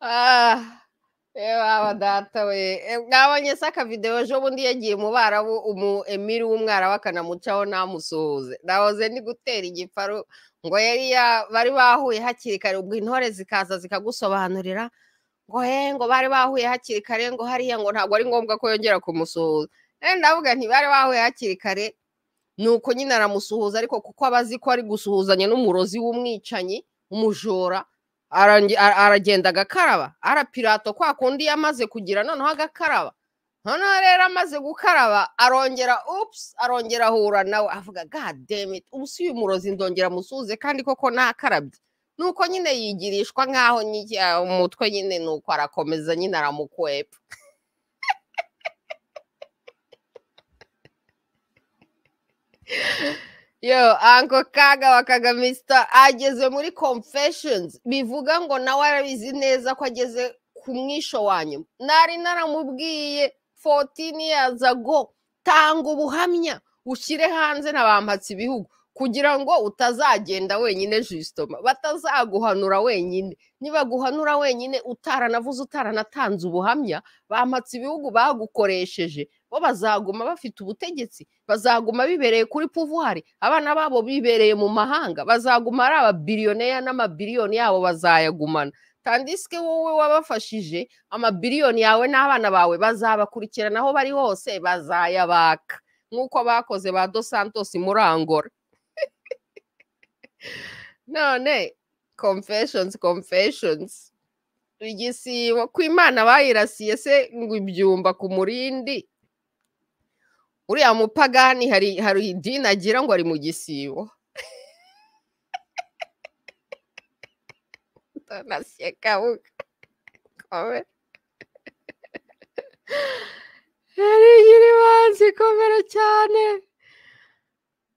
ah, mwabonye eh, se akavidewo ejo bundi yagiye mu barabu umu emiri w'umwarabu akanamucaho ntamusuhuze nahoze ni gutera igiparu ngo yari bari bahuye hakiri kare ubwo intore zikaza zikagusobanurira ngo he ngo bari bahuye hakiri kare ngo hariya ngo ntabwo ari ngombwa ko yongera kumusuhuza eh, ndavuga ntibari bahuye hakiri kare ni uko nyine aramusuhuza ariko kuko aba azi ko ari gusuhuzanya n'umurozi w'umwicanyi umujura aragenda agakaraba arapirato kwa kundi yamaze kugira noneho agakaraba noneho rero amaze gukaraba arongera ups arongera ahura nawe avuga gademiti ubusa uyu murozi ndongera musuze kandi koko nakarabye nuko nyine yigirishwa nkaho eh, umutwe nyine nuko arakomeza nyine aramukwepfa yo anko kagawa kagame sita ageze muri confessions bivuga ngo nawe arabizi neza ko ageze ku mwisho wa nyuma nari naramubwiye fotini yaza go tanga ubuhamya ushyire hanze na bampatse ibihugu kugira ngo utazagenda wenyine jisitoma batazaguhanura wenyine nibaguhanura wenyine utaranavuze utaranatanze ubuhamya bampatse ibihugu bagukoresheje bo bazaguma bafite ubutegetsi bazaguma bibereye kuri puvuhari abana babo bibereye mu mahanga bazaguma ari ababiliyoneya n'amabiliyoni yabo bazayagumana tandisike wowe wabafashije amabiliyoni yawe n'abana bawe bazabakurikirana aho bari hose bazayabaka nk'uko bakoze ba dos santos muri angora none confessions confessions igisibo ku imana bayirasiye se ngo ibyumba ku murindi uriya mupagani hari hari idini agira ngo ari mu gisibo hari igira ibanza ikomera cyane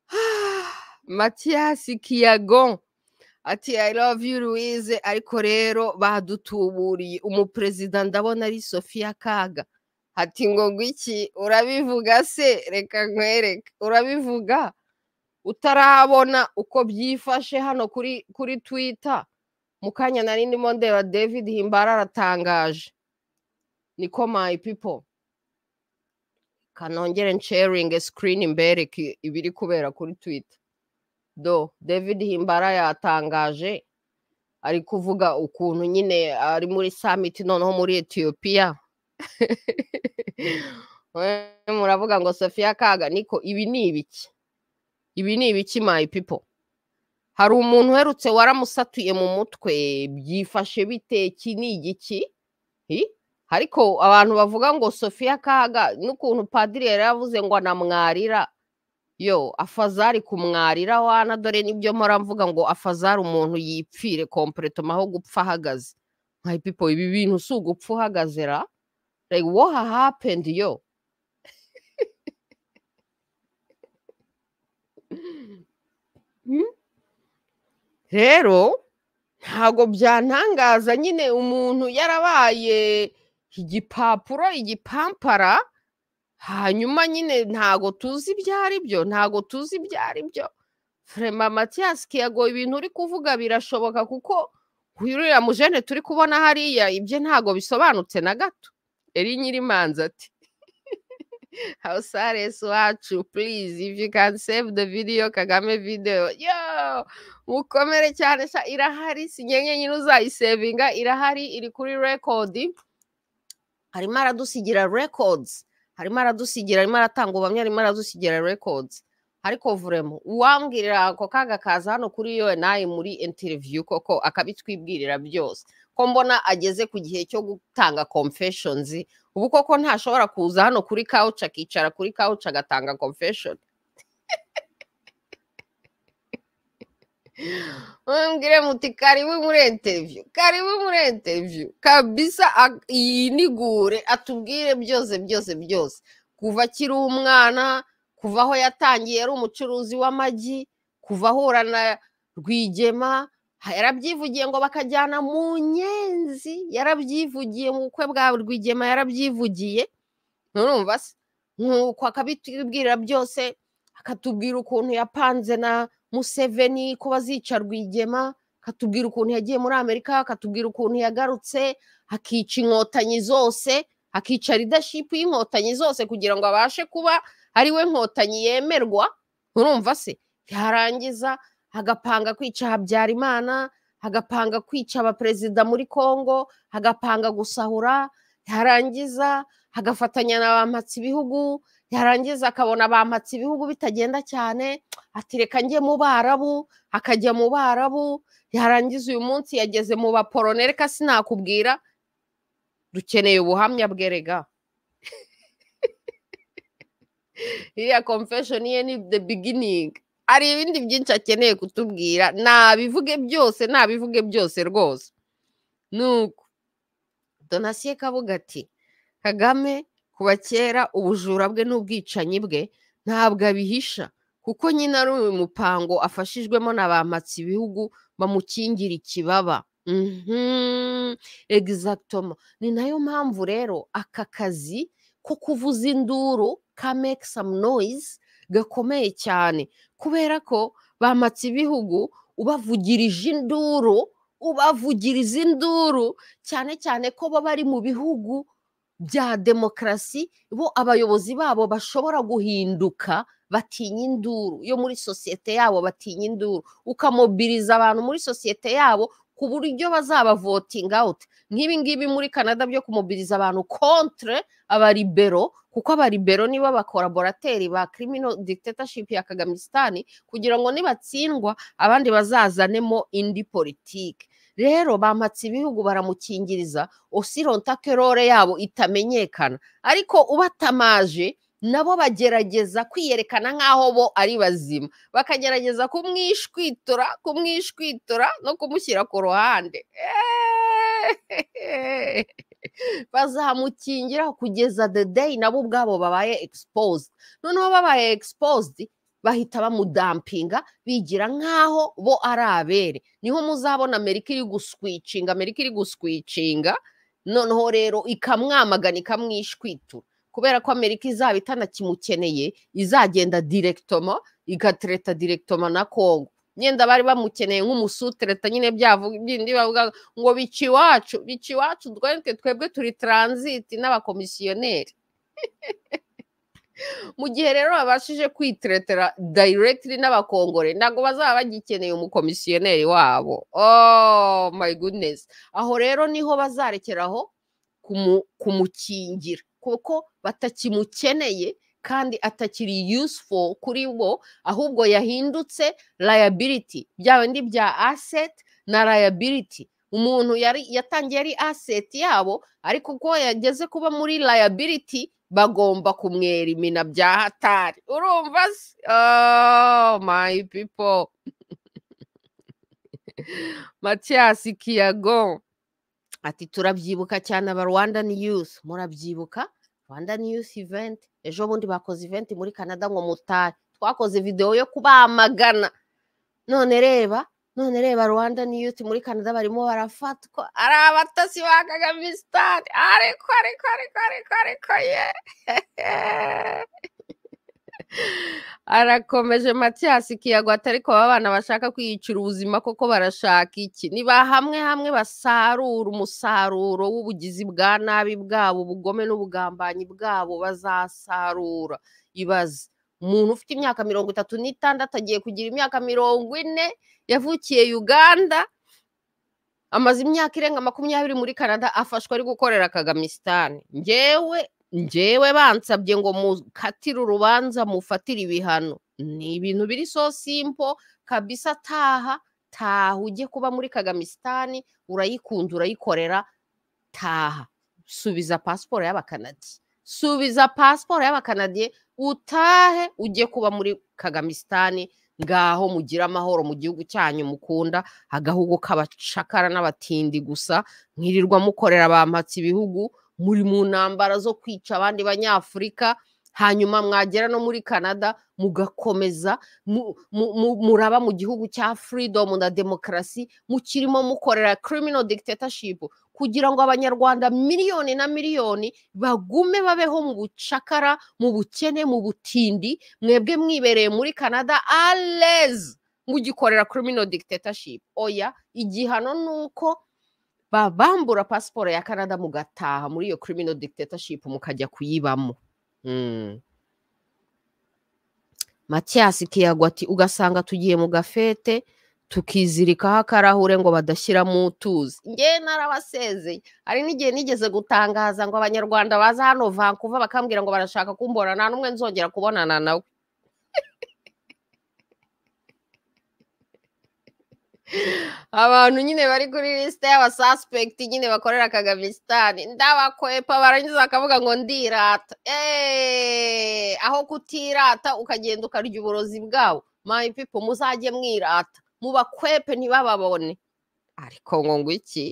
matiyasi kiyago ati i love you louise ariko rero badutuburiye umuperezida ndabona ari sophia kaga ati ngo iki urabivuga se reka nkwereke urabivuga utarabona uko byifashe hano kuri kuri twita mu kanya nari ndimo ndeba david himbara aratangaje niko my people kanongere nsharinge sikirini mbereke ibiri kubera kuri twita do david himbara yatangaje ari kuvuga ukuntu nyine ari muri samiti noneho muri etiyopiya muravuga ngo sofiya kaga niko ibi ni ibiki ibi ni ibiki my people hari umuntu uherutse waramusatuye mu mutwe byifashe bite iki ni igiki ariko abantu bavuga ngo sofiya kaga n'ukuntu padiri yari yavuze ngo anamwarira yo afazari kumwarira wana dore n'ibyo mpora mvuga ngo afazari umuntu yipfire kompuretoma aho gupfa ahagaze my people ibi bintu si ugupfa uhagaze ra Like, what happened, yo? Hmm? rero ntago byantangaza nyine umuntu yarabaye igipapuro igipampara hanyuma nyine ntago tuzi ibyo ari byo ntago tuzi ibyo ari byo frema matiyasi kiyago ibintu uri kuvuga birashoboka kuko uriya mujene turi kubona hariya ibye ntago bisobanutse na gato eri nyirimanza ati hawusaresi wacu purizi ivi kani sevu de vidiyo kagame videwo yo mukomere cyane irahari sinyenye nyine uzayisevinga irahari iri kuri rekodi harimo aradusigira records harimo aradusigira arimo aratanga ubumwe arimo aradusigira records ariko vuremo uwambwirira ako kaga kaza hano kuri yo nawe muri interiviyu koko akabitwibwirira byose ko mbona ageze ku gihe cyo gutanga komfeshonizi ubu koko ntashobora kuza hano kuri kawuci akicara kuri kawuci agatanga komfeshoni mwambwire muti karibu muri interiviyu karibu muri interiviyu kabisa yinigure atubwire byose byose byose kuva akiri umwana kuva aho yatangiye ari umucuruzi w'amagi kuva ahura na rwigema yarabyivugiye ngo bakajyana mu nyenzi yarabyivugiye mu bukwe bwa rwigema yarabyivugiye murumva se nk'uko akabitubwira byose akatubwira ukuntu yapanze na museveni ko bazica rwigema akatubwira ukuntu yagiye muri amerika akatubwira ukuntu yagarutse akica inkotanyi zose akica ridashipu y'inkotanyi zose kugira ngo abashe kuba ari we nkotanyi yemerwa murumva se yarangiza hagapanga kwica habyarimana hagapanga kwica abaperezida muri congo hagapanga gusahura yarangiza hagafatanya na bampatse ibihugu yarangiza akabona bampatse ibihugu bitagenda cyane atireka njye mu barabu akajya mu barabu yarangiza uyu munsi yageze mu baporonere ka sinakubwira dukeneye ubuhamya bwerega iriya confession ye ni the beginning hari ibindi byinshi akeneye kutubwira nabivuge byose nabivuge byose rwose nuko donasiye kabuga ati kagame kuba kera ubujura bwe n'ubwicanyi bwe ntabwo abihisha kuko nyine ari uyu mupango afashijwemo na ba ibihugu bamukingira ikibaba mhm. egizagitoma ni nayo mpamvu rero aka kazi ko kuvuza induru ka meki samu noyizi gakomeye cyane kubera ko bamatse ibihugu ubavugirije induru ubavugiriza induru cyane cyane ko baba bari mu bihugu bya demokarasi bo abayobozi babo bashobora guhinduka batinya induru yo muri sosiyete yabo batinya induru ukamobiriza abantu muri sosiyete yabo ku buryo bazaba voting out nk'ibi ngibi muri canada byo kumobiriza abantu kontre abaribero kuko abaribero nibo bakoraborateri ba kirimino dictatorship ya kagamisitani kugira ngo nibatsindwa abandi bazazanemo indi politiki rero bamatse ibihugu baramukingiriza osironta kerore yabo itamenyekana ariko ubatamaje nabo bagerageza kwiyerekana nk'aho bo ari bazima bakagerageza kumwishwitora kumwishwitora no kumushyira ku ruhande bazamukingira kugeza the day nabo ubwabo babaye exposed noneho babaye exposed bahita bamudampinga bigira nk'aho bo ari abere niho muzabona amerika iri guswicinga amerika iri guswicinga noneho rero ikamwamagana ikamwishwitura kubera ko amerika izaba itanakimukeneye izagenda direkitoma igatereta direkitoma na kongo nyenda bari bamukeneye nk'umusutereta nyine bindi bavuga ngo bica iwacu bica iwacu twebwe twebwe turi taransiti n'abakomisiyoneri mu gihe rero babashije kwiteretera dayiregitiri n'abakongore ntabwo bazaba bagikeneye umukomisiyoneri wabo oh my goodness aho rero niho bazarekeraho kumukingira kuko batakimukeneye kandi atakiri useful kuri bo ahubwo yahindutse liability bya bindi bya asset na liability umuntu yari yatangiye ari asset yabo ariko ubwo yageze kuba muri liability bagomba kumwera imina bya hatari urumva se oh my people matiyasi kiyago ati turabyibuka cyane aba rwanda niyusi murabyibuka rwanda niyusi iventi ejo bundi bakoze iventi muri canada ngo mutari twakoze videwo yo kubamagana none reba none reba rwanda niyuti muri canada barimo barafatwa ari abatasi ba kagame sitade ariko ariko ariko ariko ariko ye arakomeje matiyasi kiyagwata ariko aba abana bashaka kwiyicira ubuzima koko barashaka iki ni ba hamwe hamwe basarura umusaruro w'ubugizi bwa nabi bwabo ubugome n'ubugambanyi bwabo bazasarura ibaze umuntu ufite imyaka mirongo itatu n'itandatu agiye kugira imyaka mirongo ine yavukiye uganda amaze imyaka irenga makumyabiri muri canada afashwe ari gukorera kagamisitani ngewe Njyewe bansabye ngo mukatire urubanza mufatire ibihano ni ibintu biri so simpo kabisa taha taha ujye kuba muri kagamisitani urayikunda urayikorera taha subiza pasiporo y'abakanadiye subiza pasiporo y'abakanadiye utahe ujye kuba muri kagamisitani ngaho mugira amahoro mu gihugu cyanyu mukunda agahugu k'abacakara n'abatindi gusa mwirirwa mukorera bampatse ibihugu muri mu ntambara zo kwica abandi banyafurika hanyuma mwagera no muri canada mugakomeza muraba mu gihugu cya freedom na demokarasi mukirimo mukorera criminal dictatorship kugira ngo abanyarwanda miliyoni na miliyoni bagume babeho mu bucakara mu bukene mu butindi mwebwe mwibereye muri canada alezi mugikorera criminal dictatorship oya igihano ni uko babambura pasiporo ya canada mugataha muri iyo criminal dictatorship mukajya kuyibamo hmm. matiyasi kiyagwa ati ugasanga tugiye mu gafete tukizirikaho akarahure ngo badashyiramo utuzi ngewe narabasezeye hari n'igihe nigeze gutangaza ngo abanyarwanda baza hano vankuva bakambwira ngo barashaka kumbona nta n'umwe nzongera kubonana nawe abantu nyine bari kuri lisite y'abasasipegiti nyine bakorera kagabisitani ndabakwepa barangiza akavuga ngo ndirata aho kutirata ukagenda ukarya uburozi bwabo mayi pipo muzajye mwirata mubakwepe ntibababone ariko ngo ngo iki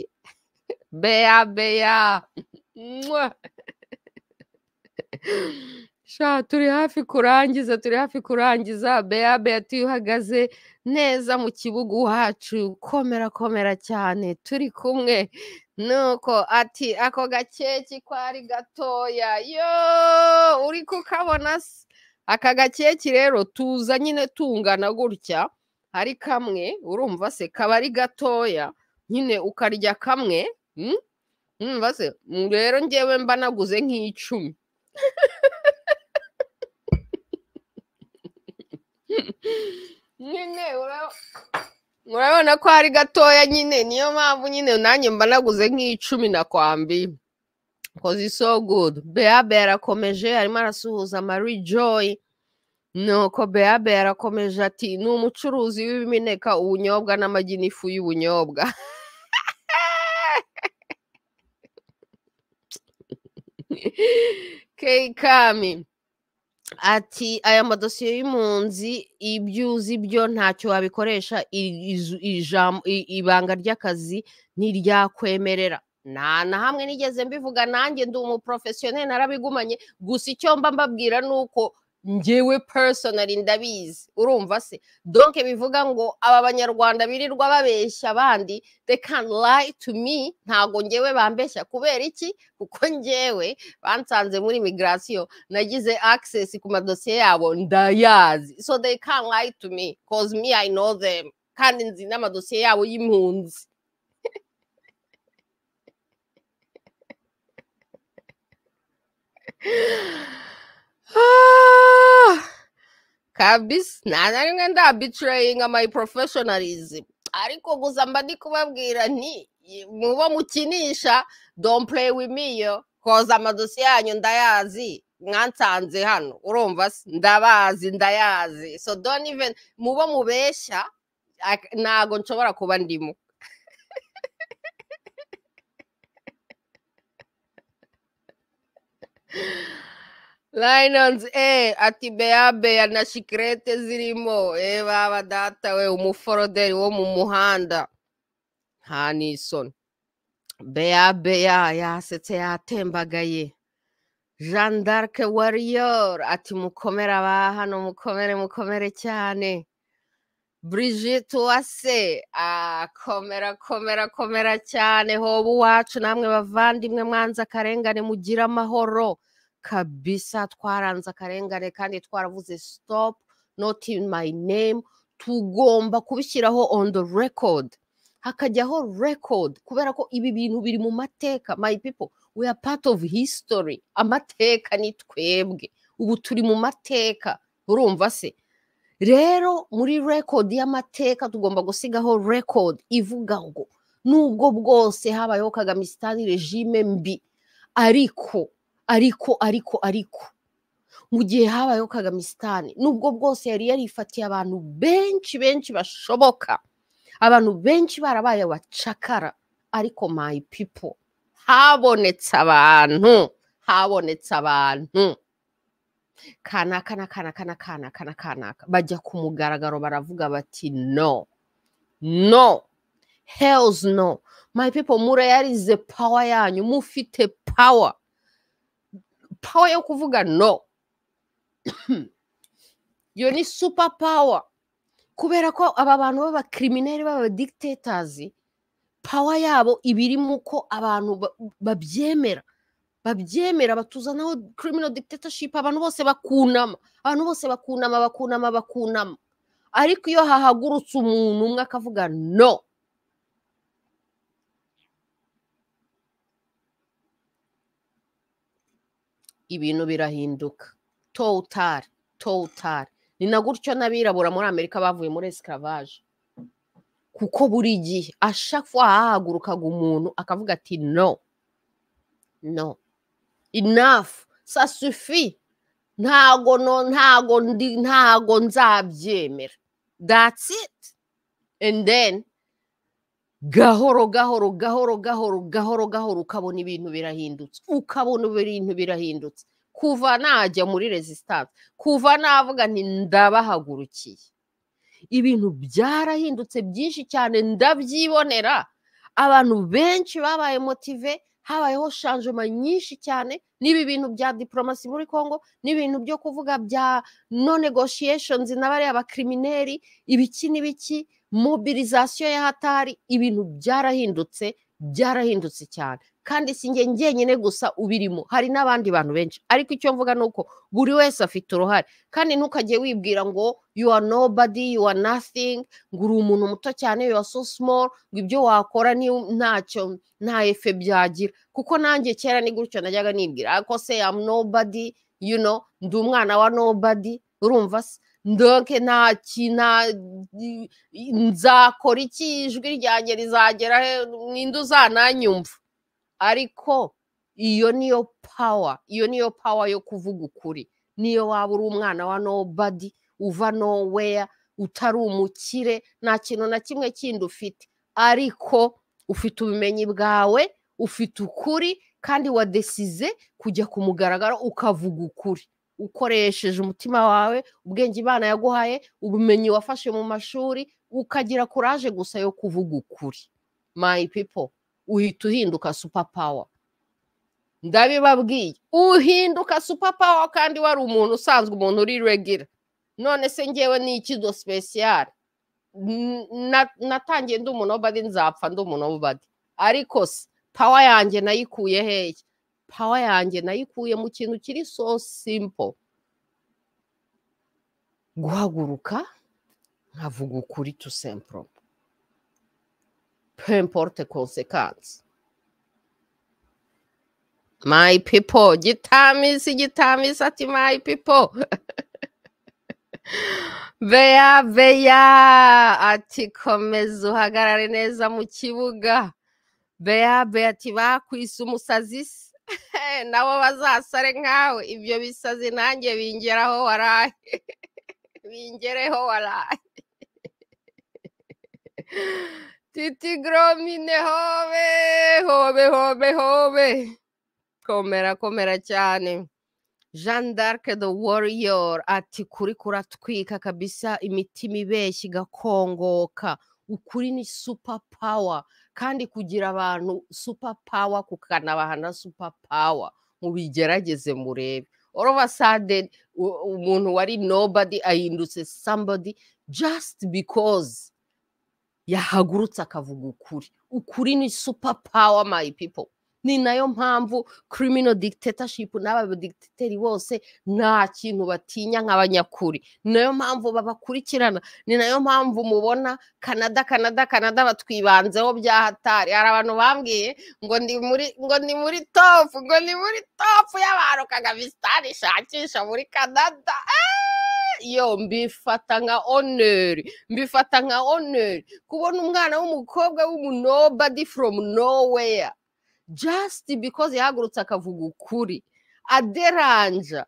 beya beya sha turi hafi kurangiza turi hafi kurangiza bea beati iyo neza mu kibuga hacu komera komera cyane turi kumwe nuko ati ako gakeki kwari gatoya yo uri kukabona se aka gakeki rero tuza nyine tungana gutya ari kamwe urumva se kaba ari gatoya nyine ukarya kamwe hmm? urumva rero ngewe mba naguze nk'icumi nyine urabona ko ari gatoya nyine niyo mpamvu nyine nanjye mba naguze nk'icumi na kwambi kozi so gudu beabe yarakomeje arimo arasuhuza marie joy nuko beabe yarakomeje ati ni umucuruzi w'ibimeneka ubunyobwa n'amagi n'ifu y'ubunyobwa kami ati aya madosiye y'impunzi ibyo uzi byo ntacyo wabikoresha ibanga ry'akazi ntiryakwemerera nta na hamwe nigeze mbivuga nanjye ndi umuporofesiyoneri narabigumanye gusa icyo mba mbabwira ni uko ngewe personal ndabizi urumva se donke bivuga ngo aba banyarwanda birirwa babeshya abandi they can lie to me ntago ngewe bambeshya kubera iki kuko ngewe bansanze muri migration nagize access ku madosiye yabo ndayazi so they can lie to me cause me i know them kandi nzi n'amadosiye yabo y'impunzi kabisa nta na rimwe ndabitirayinga mayi porofeshonarizi ariko gusa mba ndi kubabwira nti mubo mukinisha don't play with me yo koza amadosiye yanyu ndayazi mwansanze hano urumva ndabazi ndayazi so don't even mubo mubeshya ntago nshobora kuba ndimo rayinonizi eee eh, ati beya na shikirete zirimo eh, baba data we umuforoderi wo mu muhanda Hanison. Beabe beya beya yasetse yatembagaye jean d'arc wariyoro ati mukomere aba hano mukomere mukomere cyane Brigitte uwase akomera komera komera cyane hoba uwacu namwe bavandimwe mwanza akarengane mugira amahoro kabisa twaranze akarengane kandi twaravuze sitopu noti ini mayi nemu tugomba kubishyiraho on the record hakajyaho record kubera ko ibi bintu biri mu mateka my people we are part of history amateka ni twebwe ubu turi mu mateka urumva se rero muri record y'amateka tugomba gusigaho record ivuga ngo nubwo bwose habayeho kagamisitani regime mbi ariko ariko ariko ariko mu gihe habayeho kagamisitani nubwo bwose yari yarifatiye abantu benshi benshi bashoboka abantu benshi barabaye bacakara ariko mayi pipo habonetse abantu habonetse abantu kanaka n'akanaka n'akanaka n'akanaka bajya ku mugaragaro baravuga bati no no hells no mayi pipo murayarize pawa yanyu mufite pawa Power yo kuvuga no iyo ni super power kubera ko aba bantu b'abakirimineri b'abadikitatasi power yabo iba irimo uko abantu babyemera babyemera batuzanaho kirimino dikitetashipu abantu bose bakunama abantu bose bakunama bakunama bakunama ariko iyo hahagurutse umuntu umwe akavuga no ibintu birahinduka towutari towutari ni na gutyo n'abirabura muri amerika bavuye muri esclavage kuko buri gihe ashakwa hahagurukaga umuntu akavuga ati no no inafu sasufi ntago no ntago ndi ntago nzabyemera datsi iti and then gahoro gahoro gahoro gahoro gahoro gahoro ukabona ibintu birahindutse ukabona ibintu birahindutse kuva najya muri resistance kuva navuga nti ndabahagurukiye ibintu byarahindutse byinshi cyane ndabyibonera abantu benshi babaye motive habayeho shanjoma nyinshi cyane n'ibi bintu bya diporomasi muri congo n'ibintu byo kuvuga bya no negotiations na bariya ibiki n'ibiki mobilizasiyo y'ahatari ibintu byarahindutse byarahindutse cyane kandi si njye njyenyine gusa ubirimo hari n'abandi bantu benshi ariko icyo mvuga ni uko buri wese afite uruhare kandi ntukajye wibwira ngo you are nobody you are nothing ngo uri umuntu muto cyane you are so small ngo ibyo wakora ni ntacyo nta efe byagira kuko nanjye kera ni gutyo najyaga nibwira ariko ah, se am nobody you know ndi umwana wa nobody urumva se ndoke nta nzakora iki ijwi ryanjye rizagera ninde uzananyumva ariko iyo niyo pawa iyo niyo pawa yo kuvuga ukuri niyo waba uri umwana wa nobadi uva noweya utari umukire nta kintu na kimwe kindi ufite ariko ufite ubumenyi bwawe ufite ukuri kandi wadesize kujya ku mugaragaro ukavuga ukuri ukoresheje umutima wawe ubwenge imana yaguhaye ubumenyi wafashe mu mashuri ukagira kuraje gusa yo kuvuga ukuri my people uhita uhinduka super power ndabibabwiye uhinduka super power kandi wari umuntu usanzwe umuntu uri regira none se ngewe ni ikido sipesiyare natangiye ndi umuntu w'ubadi nzapfa ndi umuntu w'ubadi ariko se pawa yanjye nayikuye hehe Power yanjye nayikuye mu kintu kiri so simple guhaguruka nkavuga ukuri tu simple pemporte konsekansi my people gitamisi gitamisi ati my people veya veya ati komeza uhagarare neza mu kibuga veya veya ati bakwise umusazi se Eh, nabo bazasare nkawe ibyo bisazi nanjye bingeraho waraye bingereho waraye titi goromine hobe hobe hobe hobe komera komera cyane Jeanne d'arc the warrior ati kuri kuratwika kabisa imitima ibeshya igakongoka ukuri ni super power kandi kugira abantu supa pawa kukanabahana supa pawa mubigerageze murebe orova sade umuntu wari nobody ahindutse somebody just because yahagurutse akavuga ukuri ukuri ni supa pawa my people ni nayo mpamvu criminal dictatorship n'aba dictatori bose nta kintu batinya nk'abanyakuri ni nayo mpamvu babakurikirana ni nayo mpamvu mubona Canada, Canada Canada batwibanzeho bya hatari hari abantu bambwiye ngo ndi muri ngo ni muri topu ngo ni muri topu y'abantu kagame ishakisha muri Canada eh! yo mbifata nka oneri mbifata nka oneri kubona umwana w'umukobwa w'umunobadi foromu noweya Just because yahagurutse akavuga ukuri aderanja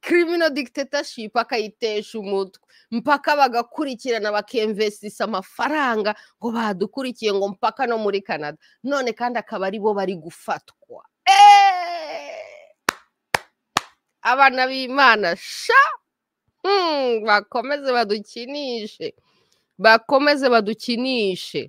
kirimino digitataship akayitesha umutwe mpaka bagakurikirana bakemvesisa amafaranga ngo badukurikiye ngo mpaka no muri canada none kandi akaba ari bo bari gufatwa eh! abana b'imana sha hmm, bakomeze badukinishe bakomeze badukinishe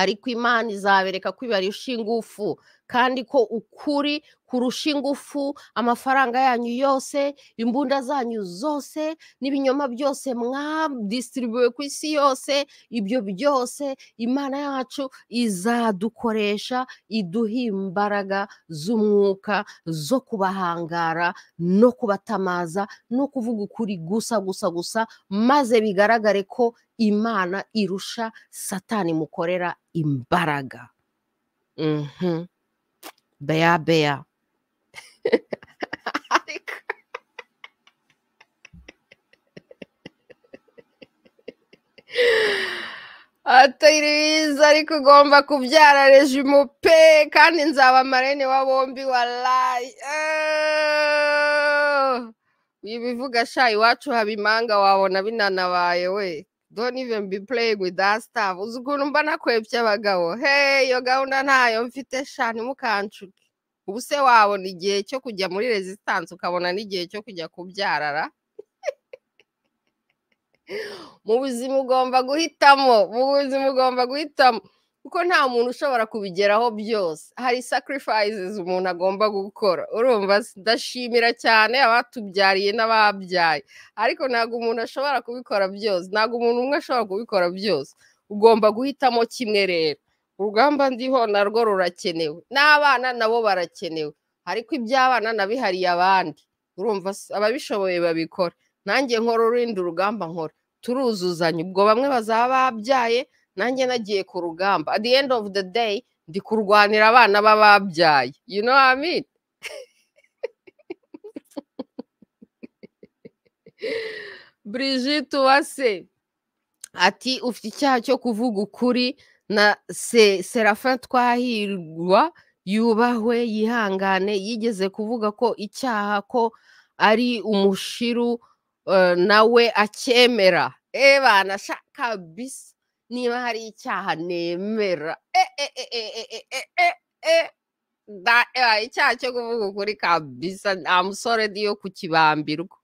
ariko imana izabereka ko ibarusha ingufu kandi ko ukuri kurusha ingufu amafaranga yanyu yose imbunda zanyu zose n'ibinyoma byose mwadisitiribuwe ku isi yose ibyo byose imana yacu izadukoresha iduha imbaraga z'umwuka zo kubahangara no kubatamaza no kuvuga ukuri gusa gusa gusa maze bigaragare ko imana irusha satani mukorera imbaraga mhm Bear Bear. ataribiza ariko ugomba kubyara rejimu pe kandi nzaba amarene wa bombi wa ibi bivuga ah. sha iwacu haba imanga wabona binanabaye we don't even be playing with that stuff uzi ukuntu mba nakwebye abagabo hey iyo gahunda ntayo mfite sha ntimukancuke ubu se wabona igihe cyo kujya muri resistance ukabona n'igihe cyo kujya kubyarara mu buzima ugomba guhitamo mu buzima ugomba guhitamo kuko nta muntu ushobora kubigeraho byose hari sacrifices umuntu agomba gukora urumva ndashimira cyane abatubyariye n'ababyaye ariko ntabwo umuntu ashobora kubikora byose ntabwo umuntu umwe ashobora kubikora byose ugomba guhitamo kimwe rero urugamba ndiho narwo rurakenewe n'abana nabo barakenewe ariko iby'abana nabihariye abandi urumva ababishoboye babikora nanjye nkora urundi rugamba nkora turuzuzanya ubwo bamwe bazaba babyaye nanjye nagiye ku rugamba at the end of the day ndi kurwanira abana b'ababyaye you know what I mean Brigitte Uwase ati ufite icyaha cyo kuvuga ukuri na serafa twahirwa yubahwe yihangane yigeze kuvuga ko icyaha ko ari umushiru eh, nawe acyemera eee banashaka bisi niba hari icyaha nemera eh, eh, eh, icyaha cyo kuvuga ukuri kabisa nta musore yo kukibambirwa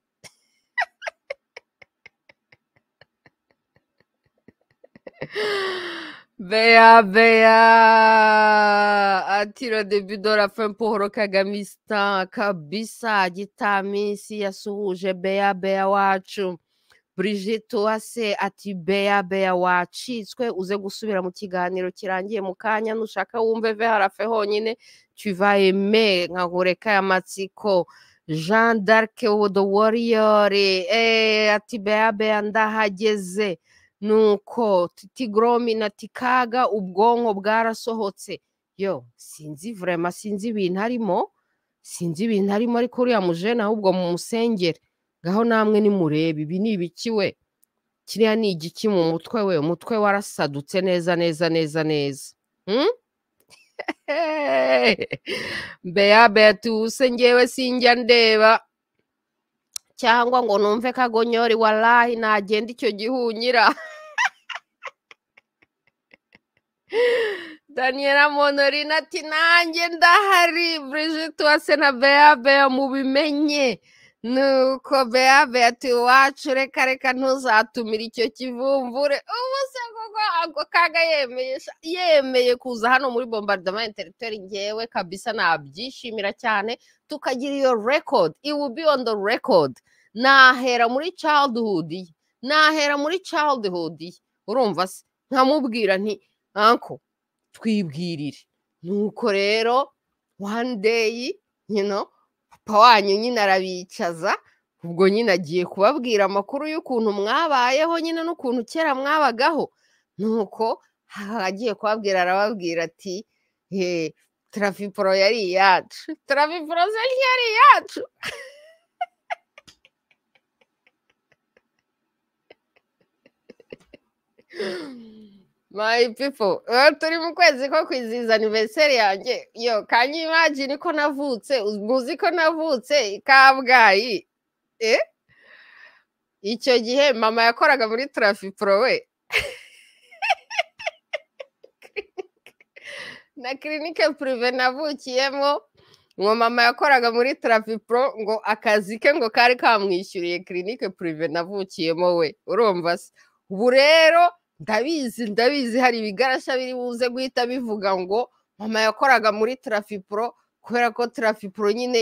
Beya beya atira debi de la kabisa gitamisi yasuhuje beya beya wacu Brigitte Uwase ati beya beya wacitswe uze gusubira mu kiganiro kirangiye mu kanya nushaka wumve veharafe honyine tuvaeme nkakureka ya matsiko jean d'arc oh, the warrior eh, ati beya beya ndahageze nuko titigromi na tikaga ubwonko bwarasohotse yo sinzi vrema sinzi ibintu arimo sinzi ibintu arimo ariko uriya mujene ahubwo mu musengere ngaho namwe nimurebe ibi ni ibiki we kiriya ni igiki mu mutwe we umutwe warasadutse neza neza neza neza mbeya hmm? beya tuwuse ngewe sinjya ndeba cyangwa ngo numve kagonyori warahi nagenda icyo gihunyira daniela monorina ati nanjye ndahari Brigitte wase na beya beya mubimenye nuko beabe ati iwacu reka reka ntuzatumire icyo kivumvure ubu se kuko ako kaga yemeye kuza e hano muri bombardement interitori ngewe kabisa nabyishimira cyane tukagira iyo rekodi iwu bi on the record nahera muri childhood nahera muri childhood urumva se nkamubwira nti anko twibwirire nuko rero one day you know papa wanyu nyine arabicaza ubwo nyine agiye kubabwira amakuru y'ukuntu mwabayeho nyine n'ukuntu kera mwabagaho nuko agiye kubabwira arababwira ati eh, tarafiporo yari iyacu tarafiporo yari iyacu mayi pipo eh, turi mu kwezi ko kwizihiza aniveriseri yanjye yo kanyi imagine ko navutse muzi ko navutse i kabgayi eh? icyo gihe mama yakoraga muri tarafipuro we na kirinike purive navukiyemo ngo mama yakoraga muri tarafipuro ngo akazi ke ngo kari kamwishyuriye kirinike purive navukiyemo we urumva se ubu rero ndabizi ndabizi hari ibigarasha biri buze guhita bivuga ngo mama yakoraga muri tarafipuro kubera ko tarafipuro nyine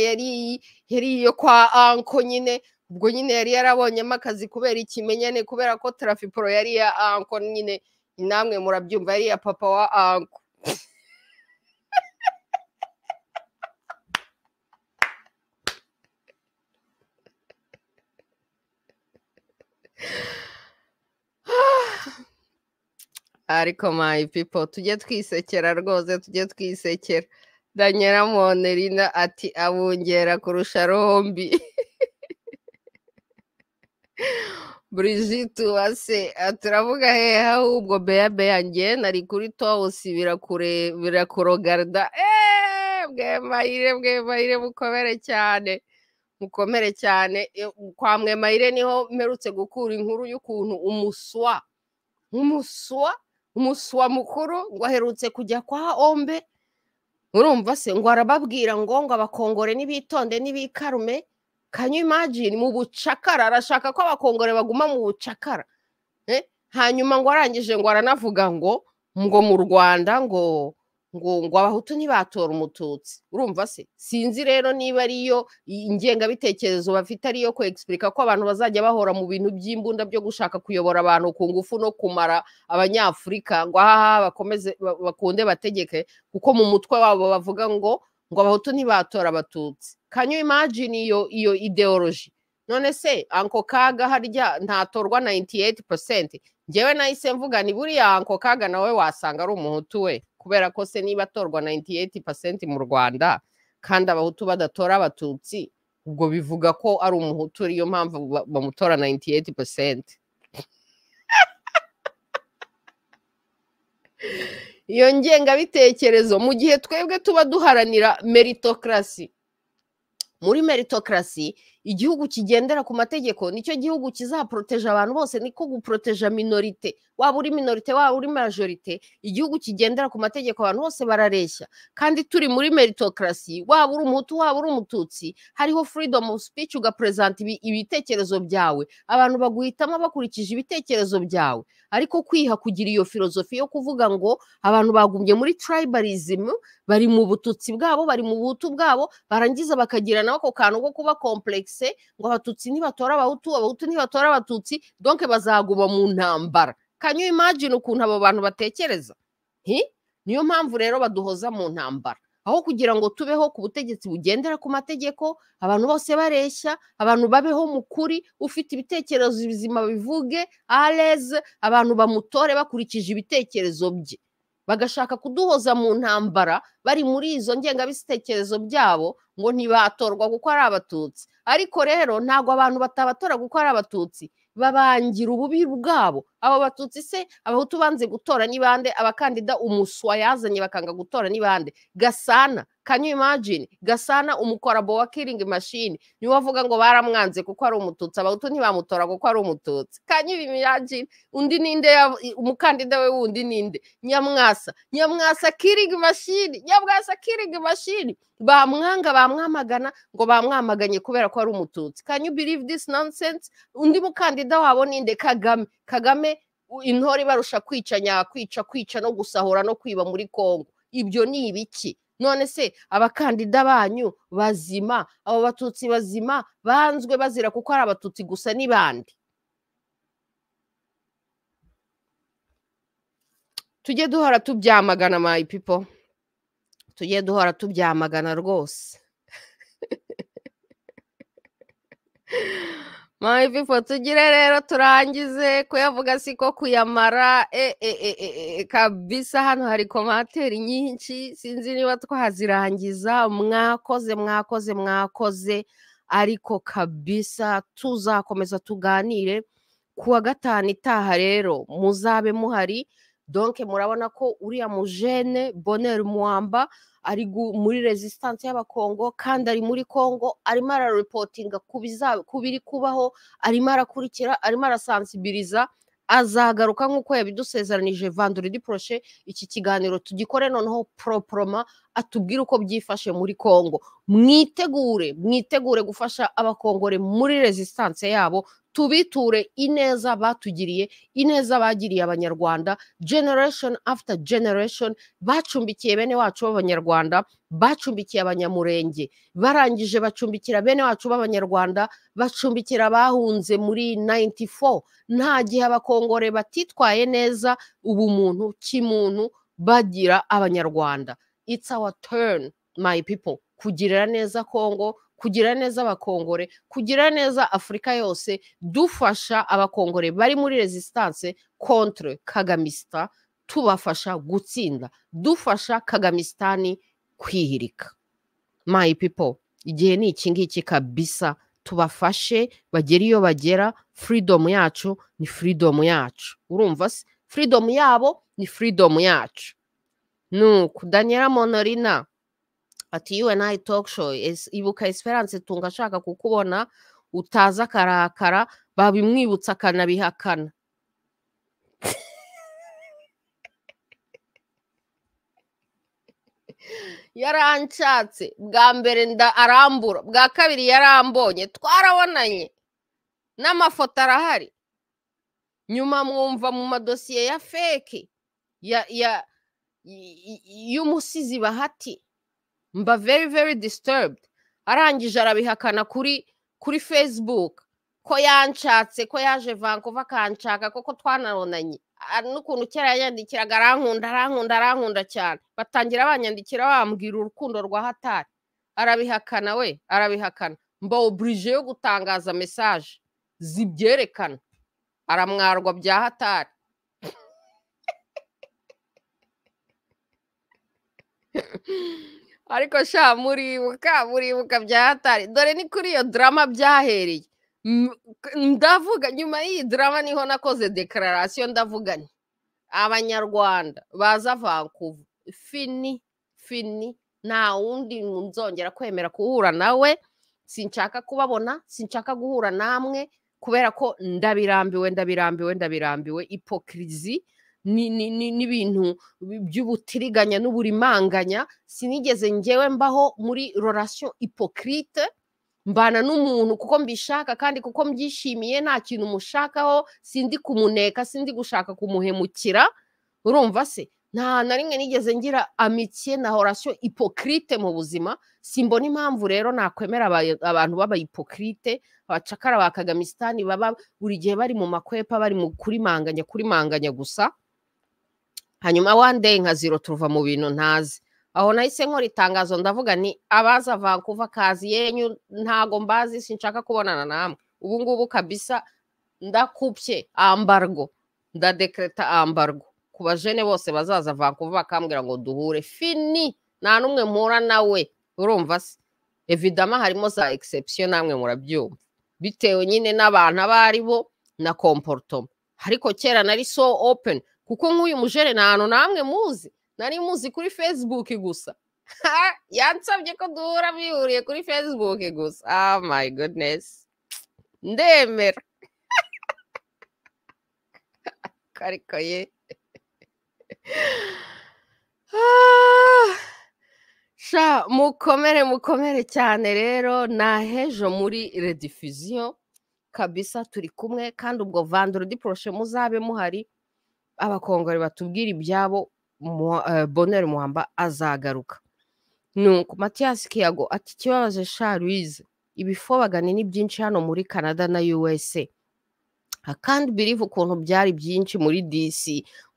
yari iyo kwa anko nyine ubwo nyine yari yarabonyemo akazi kubera ikimenyane kubera ko tarafipuro yari iya anko nyine namwe murabyumva yari iya papa wa anko ariko my people tujye twisekera rwose tujye twisekera danyera monelina ati abungera kurusha rombi Brigitte wase turavuga hehe ahubwo beya beya nge nari kuri tawusi birakure birakurogarda eee eh, bwemayire bwemayire mukomere cyane mukomere cyane kwa e mwemayire niho oh, mperutse gukura inkuru y'ukuntu umuswa nk'umuswa umuswa mukuru ngo aherutse kujya kwa ombe urumva se ngo arababwira ngo ngo abakongore n'ibitonde n'ibikarume kanyu imagine mu bucakara arashaka ko abakongore baguma mu bucakara eh? hanyuma ngo arangije ngo aranavuga ngo ngo mu rwanda ngo ngo ngo abahutu ntibatora umututsi urumva se sinzi rero niba ariyo ingengabitekerezo bafite ariyo kwegisiplika ko abantu bazajya bahora mu bintu by'imbunda byo gushaka kuyobora abantu ku ngufu no kumara abanyafurika ngo ahaha bakomeze bakunde bategeke kuko mu mutwe wabo bavuga ngo ngo abahutu ntibatora abatutsi kanyu imajini iyo iyo ideoloji none se anko kaga harya ntatorwa 98% ngewe nahise mvuga ni buriya anko kaga nawe wasanga ari umuhutu we kubera ko se niba atorwa 98% mu Rwanda kandi abahutu badatora abatutsi ubwo bivuga ko ari umuhutu ariyo mpamvu bamutora 98% iyo ngengabitekerezo mu gihe twebwe tuba duharanira meritocracy muri meritocracy igihugu kigendera ku mategeko nicyo gihugu kizaporoteje abantu bose niko guporoteje minorite waba uri minorite waba uri majorite igihugu kigendera ku mategeko abantu bose barareshya kandi turi muri meritokrasi waba uri umuhutu waba uri umututsi hariho freedom of speech ugaperezanta ibitekerezo byawe abantu baguhitamo bakurikije ibitekerezo byawe ariko kwiha kugira iyo filozofi yo kuvuga ngo abantu bagumye muri tribalism bari mu bututsi bwabo bari mu butu bwabo barangiza bakagira nabo ako kantu ko kuba complex fixe ngo abatutsi ntibatora abahutu abahutu ntibatora abatutsi donke bazaguba mu ntambara kanyu imagine ukuntu abo bantu batekereza niyo mpamvu rero baduhoza mu ntambara aho kugira ngo tubeho ku butegetsi bugendera ku mategeko abantu bose bareshya abantu babeho mu kuri ufite ibitekerezo bizima bivuge areze abantu bamutore bakurikije ibitekerezo bye bagashaka kuduhoza mu ntambara bari muri izo ngengabitekerezo byabo ngo ntibatorwa kuko ari abatutsi ariko rero ntabwo abantu batabatora kuko ari abatutsi babangira ububi bwabo abo batutsi se abahutu banze gutora ni bande abakandida umuswa yazanye bakanga gutora ni bande gasana can you imagine gasana umukorabo wa kiringi mashini niwe avuga ngo baramwanze kuko ari umututsi abahutu ntibamutora kuko ari umututsi can you undi ninde umukandida we wundi ninde nyamwasa nyamwasa kiringi mashini nyamwasa kiringi mashini bamwanga bamwamagana ngo bamwamaganye kubera ko ari umututsi can you believe this nonsense undi mukandida wabo ninde kagame kagame intore barusha kwica nyakwica kwica no gusahura no kwiba muri kongo ibyo ni ibiki none se abakandida banyu bazima abo batutsi bazima banzwe bazira kuko ari abatutsi gusa n'ibandi tujye duhora tubyamagana my people tujye duhora tubyamagana rwose ivipo tugire rero turangize kuyavuga si ko kuyamara e, e, e, kabisa hano hari komateri nyinshi sinzi niba twazirangiza mwakoze mwakoze mwakoze ariko kabisa tuzakomeza tuganire wa gatanu itaha rero muzabe muhari donke murabona ko uriya mujene boneri muwamba ari muri resistance y'abakongo kandi ari muri kongo arimo araripotinga ku biri kubaho arimo arakurikira arimo arasansibiliza azagaruka nk'uko yabidusezeranije vanduridi poroshe iki kiganiro tugikore noneho poroporoma atubwire uko byifashe muri kongo mwitegure mwitegure gufasha abakongore muri resistance yabo tubiture ineza batugiriye ineza bagiriye abanyarwanda generation after generation bacumbikiye bene wacu b'abanyarwanda bacumbikiye abanyamurenge barangije bacumbikira bene wacu b'abanyarwanda bacumbikira abahunze muri 94 nta gihe abakongore batitwaye neza ubumuntu kimuntu bagira abanyarwanda it's our turn my people kugirira neza kongo kugira neza abakongore kugira neza afurika yose dufasha abakongore bari muri resistance contre kagamisita tubafasha gutsinda dufasha kagamisitani kwihirika my people igihe ni iki ngiki kabisa tubafashe bagere iyo bagera furidomu yacu ni furidomu yacu urumva se furidomu yabo ni furidomu yacu nuku daniela monorina ati yuwe nayi talk show ibuka esperance tunga ashaka kukubona utaza akarakara babimwibutsa akanabihakana yaranshatse bwa mbere nda arambura bwa kabiri yarambonye twarabonanye n'amafoto arahari nyuma mwumva mu madosiye ya feke y'umusizi bahati mba very very disturbed arangije arabihakana kuri kuri facebook ko yanshatse ko yaje vancouver akanshaka koko twanabonanye ah, n'ukuntu kera yanyandikiraga arankunda arankunda arankunda cyane batangira banyandikira bambwira urukundo rwa hatari arabihakana we arabihakana mba oburije yo gutangaza mesaje zibyerekana aramwarwa bya hatari ariko sha muribuka muribuka byahatari dore ni kuri iyo drama byahereye ndavuga nyuma y'iyi darama niho nakoze dekararasiyo ndavuga ni abanyarwanda baza vankuvu fini fini nta wundi nzongera kwemera guhura nawe sinshaka kubabona sinshaka guhura namwe kubera ko ndabirambiwe ndabirambiwe ndabirambiwe ipokirizi n'ibintu by'ubutiriganya n'uburimanganya sinigeze ngewe mbaho muri rorasiyo ipokirite mbana n'umuntu kuko mbishaka kandi kuko mbyishimiye nta kintu mushakaho sindi kumuneka sindi gushaka kumuhemukira urumva se nta na rimwe nigeze ngira amitiye na horasiyo ipokirite mu buzima simbona impamvu rero nakwemera abantu baba ipokirite abacakara ba kagamisitani baba buri gihe bari mu makwepa bari mu kuri manganya gusa hanyuma wande nka ziro tuva mu bintu ntazi aho nahise nkora itangazo ndavuga ni abaza vankuva kazi yenyu ntago mbazi sinshaka kubonana namwe ubu ngubu kabisa ndakupye ambargo ndadekreta ambargo ku bajene bose bazaza vankuva bakambwira ngo duhure fini nta n'umwe mpura nawe urumva se evidama harimo za egisepusiyo namwe murabyumva bitewe nyine n'abantu abo ari bo na komporutoma ariko kera nari so openi kuko nk'uyu mujere nta hantu namwe muzi nari muzi kuri facebook gusa yansabye ko duhura bihuriye kuri facebook gusa oh my goodness ndemera ariko ye sha mukomere mukomere cyane rero n'ahejo muri redifuziyo kabisa turi kumwe kandi ubwo vandoro poroshe muzabe muhari abakongore batubwira ibyabo eh, bonere muhamba azagaruka nuko matiyasi kiyago ati ikibabaje sharuwize ibifobagane ni byinshi hano muri canada na usa akandi birivu ukuntu byari byinshi muri DC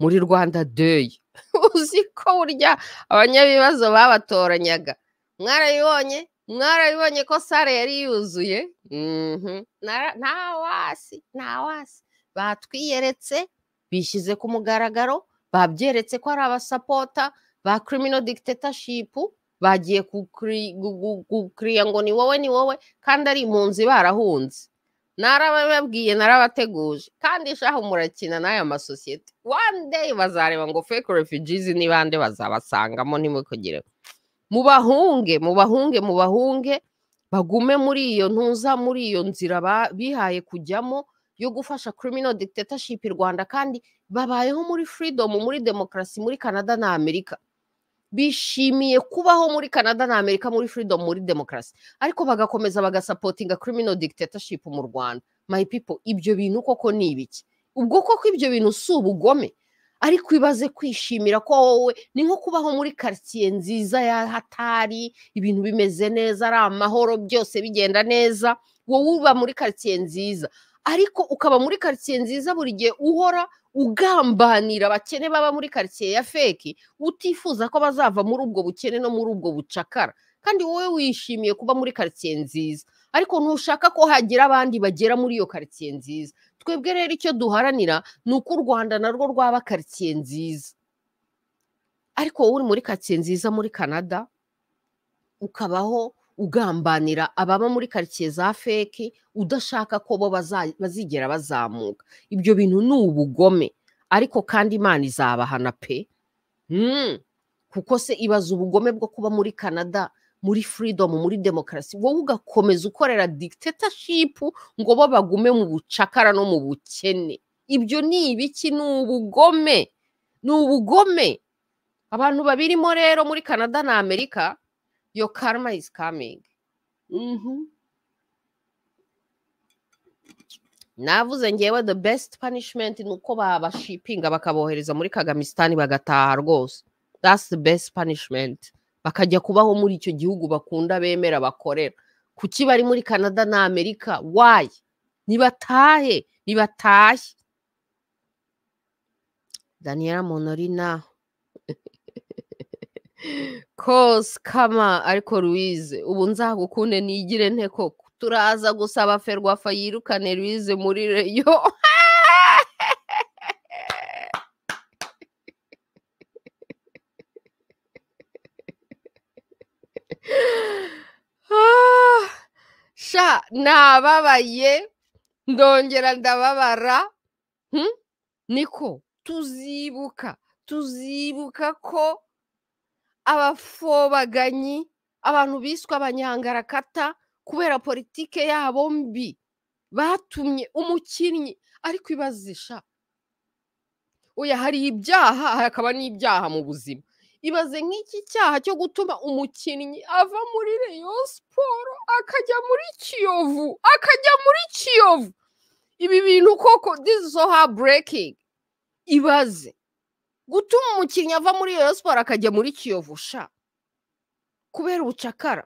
muri rwanda Day uzi ko burya abanyabibazo babatoranyaga mwarabibonye mwarabibonye ko sare yari yuzuye mhm. nta wasi nta wasi batwiyeretse bishyize ku mugaragaro babyeretse ko ari abasapota ba kirimino dictatorship bagiye gukuriya ngo ni wowe ni wowe kandi ari impunzi barahunze narabababwiye narabateguje kandi shaho murakina n'aya masosiyete one day bazareba ngo fake refugees ni bande bazabasangamo ntimukugire bahunge mu bahunge bagume muri iyo ntuza muri iyo nzira bihaye kujyamo yo gufasha criminal dictatorship i rwanda kandi babayeho muri freedom muri demokarasi muri canada na amerika bishimiye kubaho muri canada na amerika muri freedom muri demokarasi ariko bagakomeza bagasapotinga criminal dictatorship mu rwanda my people ibyo bintu koko ni ibiki ubwo koko ibyo bintu si ubugome ariko ibaze kwishimira ko wowe ni nko kubaho muri karitsiye nziza ya hatari ibintu bimeze neza ari amahoro byose bigenda neza wowe uba muri karitsiye nziza ariko ukaba muri karitsiye nziza buri gihe uhora ugambanira abakene baba muri karitsiye ya feki utifuza ko bazava muri ubwo bukene no muri ubwo bucakara kandi wowe wishimiye kuba muri karitsiye nziza ariko ntushaka ko hagira abandi bagera muri iyo karitsiye nziza twebwe rero icyo duharanira ni uko u rwanda narwo rwaba karitsiye nziza ariko wowe uri muri karitsiye nziza muri canada ukabaho ugambanira ababa muri karitsiye za feki udashaka ko bo bazigera bazamuka ibyo bintu ni ubugome ariko kandi imana izabahana pe hmm. kuko se ibaza ubugome bwo kuba muri canada muri furidomu muri demokarasi wowe ugakomeza ukorera digitateshipu ngo bo bagume mu bucakara no mu bukene ibyo ni ibiki ni ubugome ni ubugome abantu babirimo rero muri canada na amerika Your karma is coming. Mm-hmm. navuze ngewe the best punishment ni uko babashipinga bakabohereza muri kagamisitani bagataha rwose that's the best punishment bakajya kubaho muri icyo gihugu bakunda bemera bakorera kuki bari muri canada na amerika why nibatahe nibatahe daniela monorina kose kama ariko ruwize ubu nzagukunde nigire nte koko turaza gusaba ferwafa yirukane ruwize muri reyo sha nababaye ndongera ndababara hm? niko tuzibuka tuzibuka ko abafobaganyi abantu biswe abanyangarakata kubera politike yabo mbi batumye umukinnyi ariko ibazisha oya hari ibyaha hakaba n'ibyaha mu buzima ibaze nk'iki cyaha cyo gutuma umukinnyi ava muri reyo siporo akajya muri kiyovu akajya muri kiyovu ibi bintu koko dizoha burekingi ibaze gutuma umukinnyi ava muri iyo siporo akajya muri kiyovu sha kubera ubucakara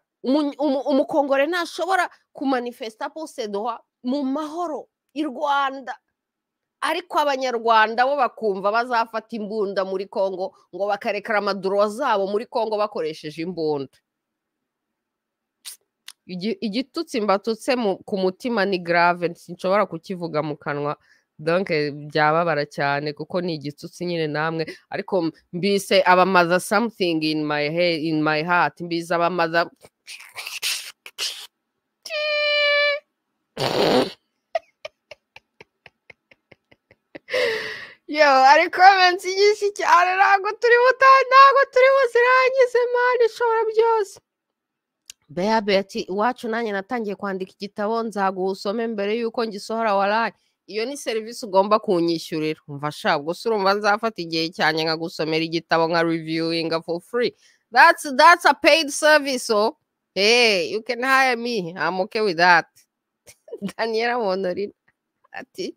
umukongore ntashobora kumanifesita posedoha mu mahoro i rwanda ariko abanyarwanda bo bakumva bazafata imbunda muri congo ngo bakarekera amaduro zabo muri congo bakoresheje imbunda igitutsi mbatutse ku mutima ni garave sinshobora kukivuga mu kanwa donke eh, byababara cyane kuko ni igitutsi nyine namwe ariko mbise abamaza something in my head in my heart mbise abamaza yo ari comments nyinshi cyane ntabwo turi buta ntabwo turi buzirangize mani ishobora byose bea beti iwacu nanjye natangiye kwandika igitabo nzaguha usome mbere y'uko ngisohora waraye iyo ni serivisi ugomba kunyishyurira umva shabwo se urumva nzafata igihe cyane gusomera igitabo nka reviewing for free that's that's a paid service oh hey you can hire me I'm okay with that Daniela Monorina ati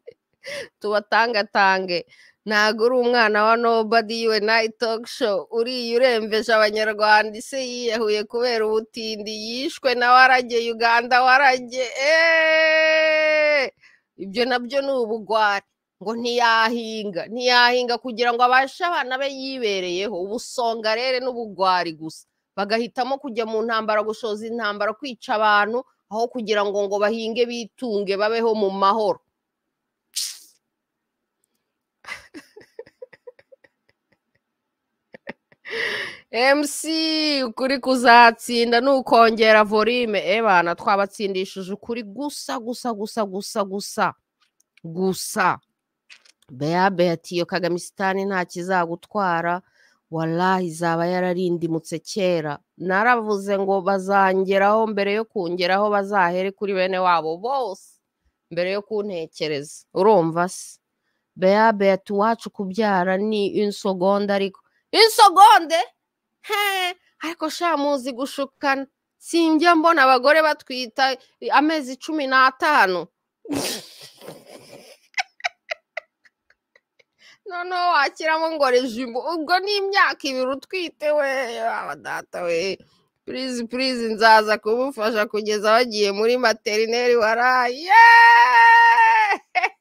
tubatangatange ntago uri umwana wa nobody you and talk show uriya urembeje abanyarwanda isi yiyahuye kubera ubutindi yishwe na warage Uganda warage eee ibyo nabyo ni ubugwari ngo ntiyahinga ntiyahinga kugira ngo abashe abana be yibereyeho ubusonga rero n'ubugwari gusa bagahitamo kujya mu ntambara gushoza intambara kwica abantu aho kugira ngo ngo bahinge bitunge babeho mu mahoro mc ukuri kuzatsinda ni ukongera volime ebana eh, twabatsindishije ukuri gusa gusa gusa gusa gusa gusa beya beatiyo kagame sitani nta kizagutwara warayi izaba yararindimutse kera naravuze ngo bazangeraho mbere yo kongeraho bazahere kuri bene wabo bose mbere yo kuntekereza urumva se beya beati uwacu kubyara ni insogonda ariko insogonde he ariko sha muzi gushukana sinjya mbona abagore batwita amezi cumi n'atanu noneho wakiramo ngo rejimbo ubwo ni imyaka ibiri utwite we abadata we purizi purizi nzaza kubufasha kugeza bagiye muri materineri waraye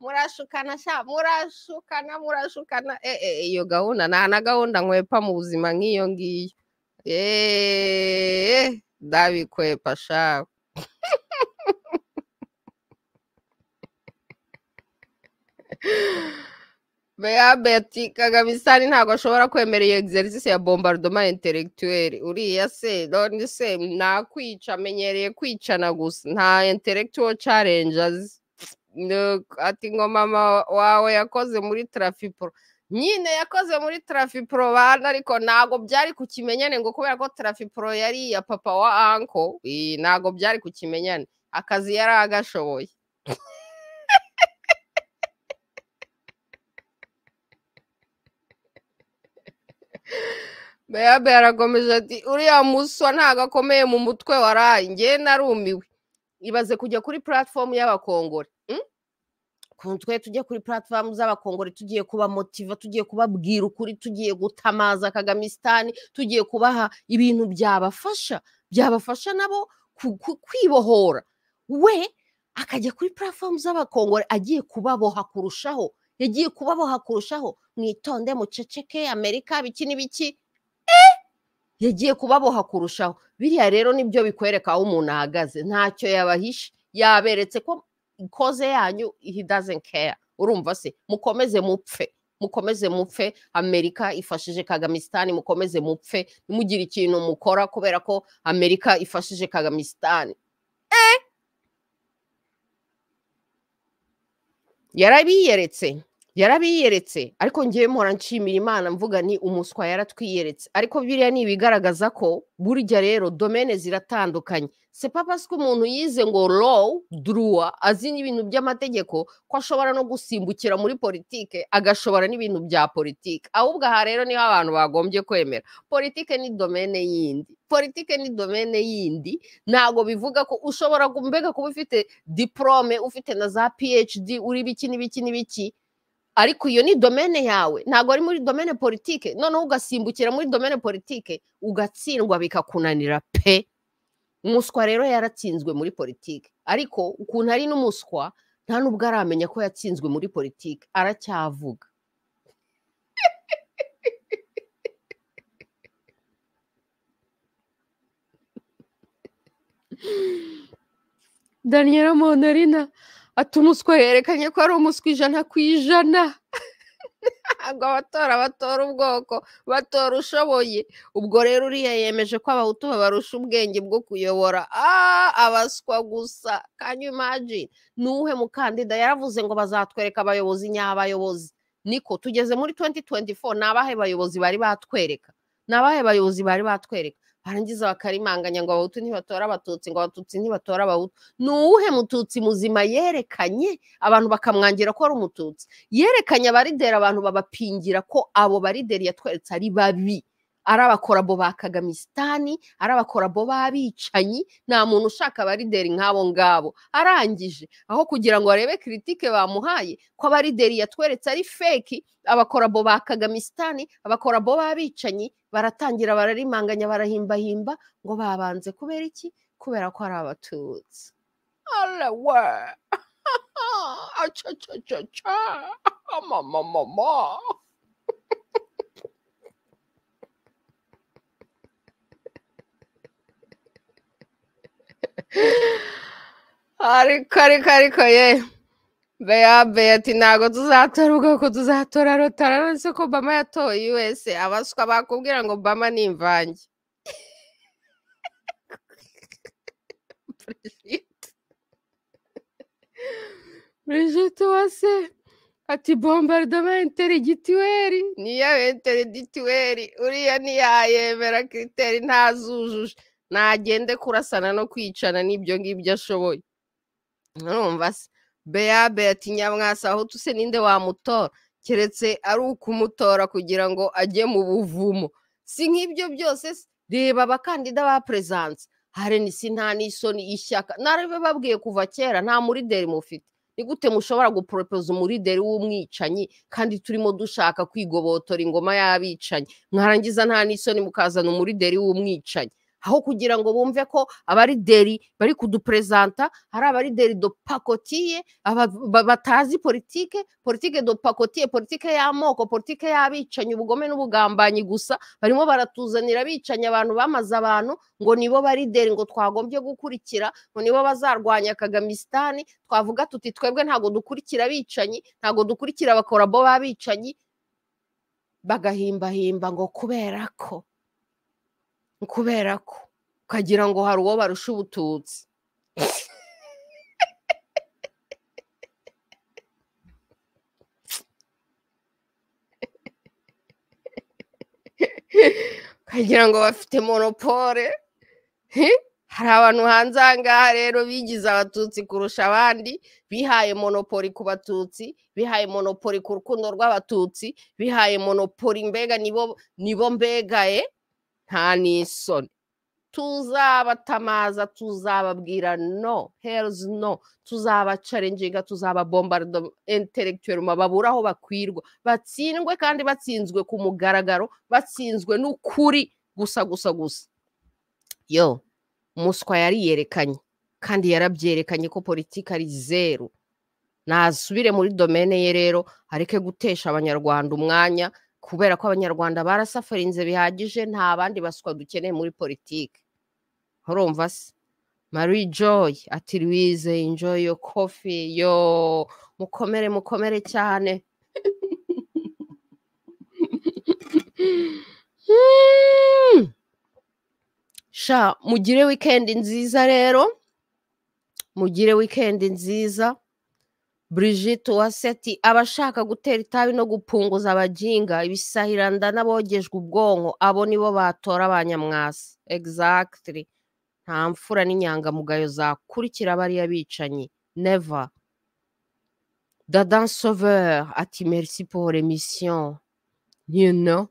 murashukana sha murashukana murashukana eh, eh, iyo gahunda nta na gahunda nkwepa mu buzima nk'iyo ngiyo eeeeh ndabikwepa sha beya kagame isani ntabwo ashobora kwemera iyo egiserisisi ya bombardoma interegituweri uriya se none se ntakwica amenyereye kwicana gusa nta interegituwo carenjazi ati ngo mama wawe yakoze muri tarafiporo nyine yakoze muri tarafiporo bana ariko ntabwo byari ku kimenyane ngo kubera ko tarafiporo yari iya papa wa anko ntabwo byari ku kimenyane akazi yari agashoboye beyabe yaragomeje ati uriya muswa ntabwo akomeye mu mutwe waraye nge narumiwe ibaze kujya kuri platform y'abakongore twe tujye kuri puratifomu z'abakongore tugiye kubamotiva tugiye kubabwira ukuri tugiye gutamaza kagamisitani tugiye kubaha ibintu byabafasha byabafasha nabo kwibohora we akajya kuri puratifomu z'abakongore agiye kubaboha kurushaho yagiye kubaboha kurushaho mwitonde muceceke amerika biki n'ibiki eh? yagiye kubaboha kurushaho biriya rero nibyo bikwereka aho umuntu ahagaze ntacyo yabahishe yaberetse ko koze yanyu he doesn't care urumva se mukomeze mupfe mukomeze mupfe amerika ifashije kagamisitani mukomeze mupfe nimugire ikintu mukora kubera ko amerika ifashije kagamisitani eh? yarabiyeretse yarabiyeretse ariko ngewe mpora nshimira imana mvuga ni umuswa yaratwiyeretse ariko biriya ni ibigaragaza ko burya rero domene ziratandukanye sepapa ko umuntu yize ngo lowu duruwa azi n'ibintu by'amategeko ko ashobora no gusimbukira muri politike agashobora n'ibintu bya politike ahubwo aha rero niho abantu bagombye kwemera politike ni domene yindi politike ni domene yindi ntabwo bivuga ko ushobora mbega kuba ufite diporome ufite na za phd uri biki n'ibiki n'ibiki ariko iyo ni domene yawe ntabwo ari muri domene politike noneho ugasimbukira muri domene politike ugatsindwa bikakunanira pe umuswa rero yaratsinzwe muri politike ariko ukuntu ari n'umuswa nta n'ubwo aramenya ko yatsinzwe muri politike aracyavuga daniyela monarina ati umuswa yerekanye ko ari umuswa ijana ku ijana ntabwo abatora batora ubwoko batora ushoboye ubwo rero uriya yemeje ko abahutu babarusha ubwenge bwo kuyobora ah, abaswa gusa kanyu imajini n'uwe mukandida yaravuze ngo bazatwereka abayobozi nyabayobozi niko tugeze muri 2024 ni abahe bayobozi bari batwereka ni abahe bayobozi bari batwereka barangiza bakarimanganya ngo abahutu ntibatora abatutsi ngo abatutsi ntibatora abahutu ni uwuhe mututsi muzima yerekanye abantu bakamwangira ko ari umututsi yerekanye abarideri abantu babapingira ko abo barideri yatweretse ari babi ari abakorabo ba kagamisitani ari abakorabo b'abicanyi nta muntu ushaka abarideri nk'abo ngabo arangije aho kugira ngo arebe kiritike bamuhaye ko abarideri yatweretse ari feki abakorabo ba kagamisitani abakorabo b'abicanyi baratangira bararimanganya barahimbahimba ngo babanze kubera iki kubera ko ari abatutsi we acacacaca mama ariko ariko ariko ye beyabeti ntabwo tuzatora ubwoko tuzatora rutara uretse ko obama yatoye usa abaswa bakubwira ngo obama ni imvange Brigitte wase ati bombardama interigitiweri niyo interigitiweri uriya ntiyayemera kiriteri ntazujuje nagende kurasana no kwicana n'ibyo ngibyo ashoboye murumva se beyabe ati nyamwasa aho tuse ninde wamutora keretse ari ukumutora kugira ngo ajye mu buvumo si nk'ibyo byose reba abakandida ba perezidansi harenisi nta n'isoni ishyaka ntarebe babwiye kuva kera nta murideri mufite ni gute mushobora guporopoza umurideri w'umwicanyi kandi turimo dushaka kwigobotora ingoma y'abicanyi mwarangiza nta n'isoni mukazana umurideri w'umwicanyi aho kugira ngo bumve ko abarideri bari kuduperezanta hari abarideri do pakotiye batazi politike politike do pakotiye politike y'amoko politike y'abicanyi ubugome n'ubugambanyi gusa barimo baratuzanira abicanye abantu bamaze abantu ngo nibo barideri ngo twagombye gukurikira ngo nibo bazarwanya kagamisitani twavuga tuti twebwe ntabwo dukurikira abicanyi ntabwo dukurikira abakorabo b'abicanyi bagahimbahimba ngo kubera ko kubera ko ukagira ngo hari uwo barusha ubututsi ukagira ngo bafite monopole hari abantu hanze aha rero bigize abatutsi kurusha abandi bihaye monopoli ku batutsi bihaye monopoli ku rukundo rw'abatutsi bihaye monopoli mbega nibo nibo mbegaye eh? nta n'isoni tuzabatamaza tuzababwira no herizi no tuzabacarenginga tuzababombarida enteregiteri babura aho bakwirwa batsindwe kandi batsinzwe ku mugaragaro batsinzwe n'ukuri gusa gusa gusa yo umuswa yari yerekanye kandi yarabyerekanye ko politiki ari zeru nasubire muri domene ye rero areke gutesha abanyarwanda umwanya kubera ko abanyarwanda barasafarinze bihagije nta bandi baswa dukeneye muri politiki urumva se marie joy ati louise enjoy yo kofi yo mukomere mukomere cyane sha mugire wikendi nziza rero mugire wikendi nziza Brigitte Uwaseti abashaka gutera itabi no gupunguza abaginga ibisahiranda n'abogejwe ubwonko abo nibo batora abanyamwasi exactly nta mfura n'inyangamugayo zakurikira bariya bicanyi neva dada sauveur ati merci pour emission you know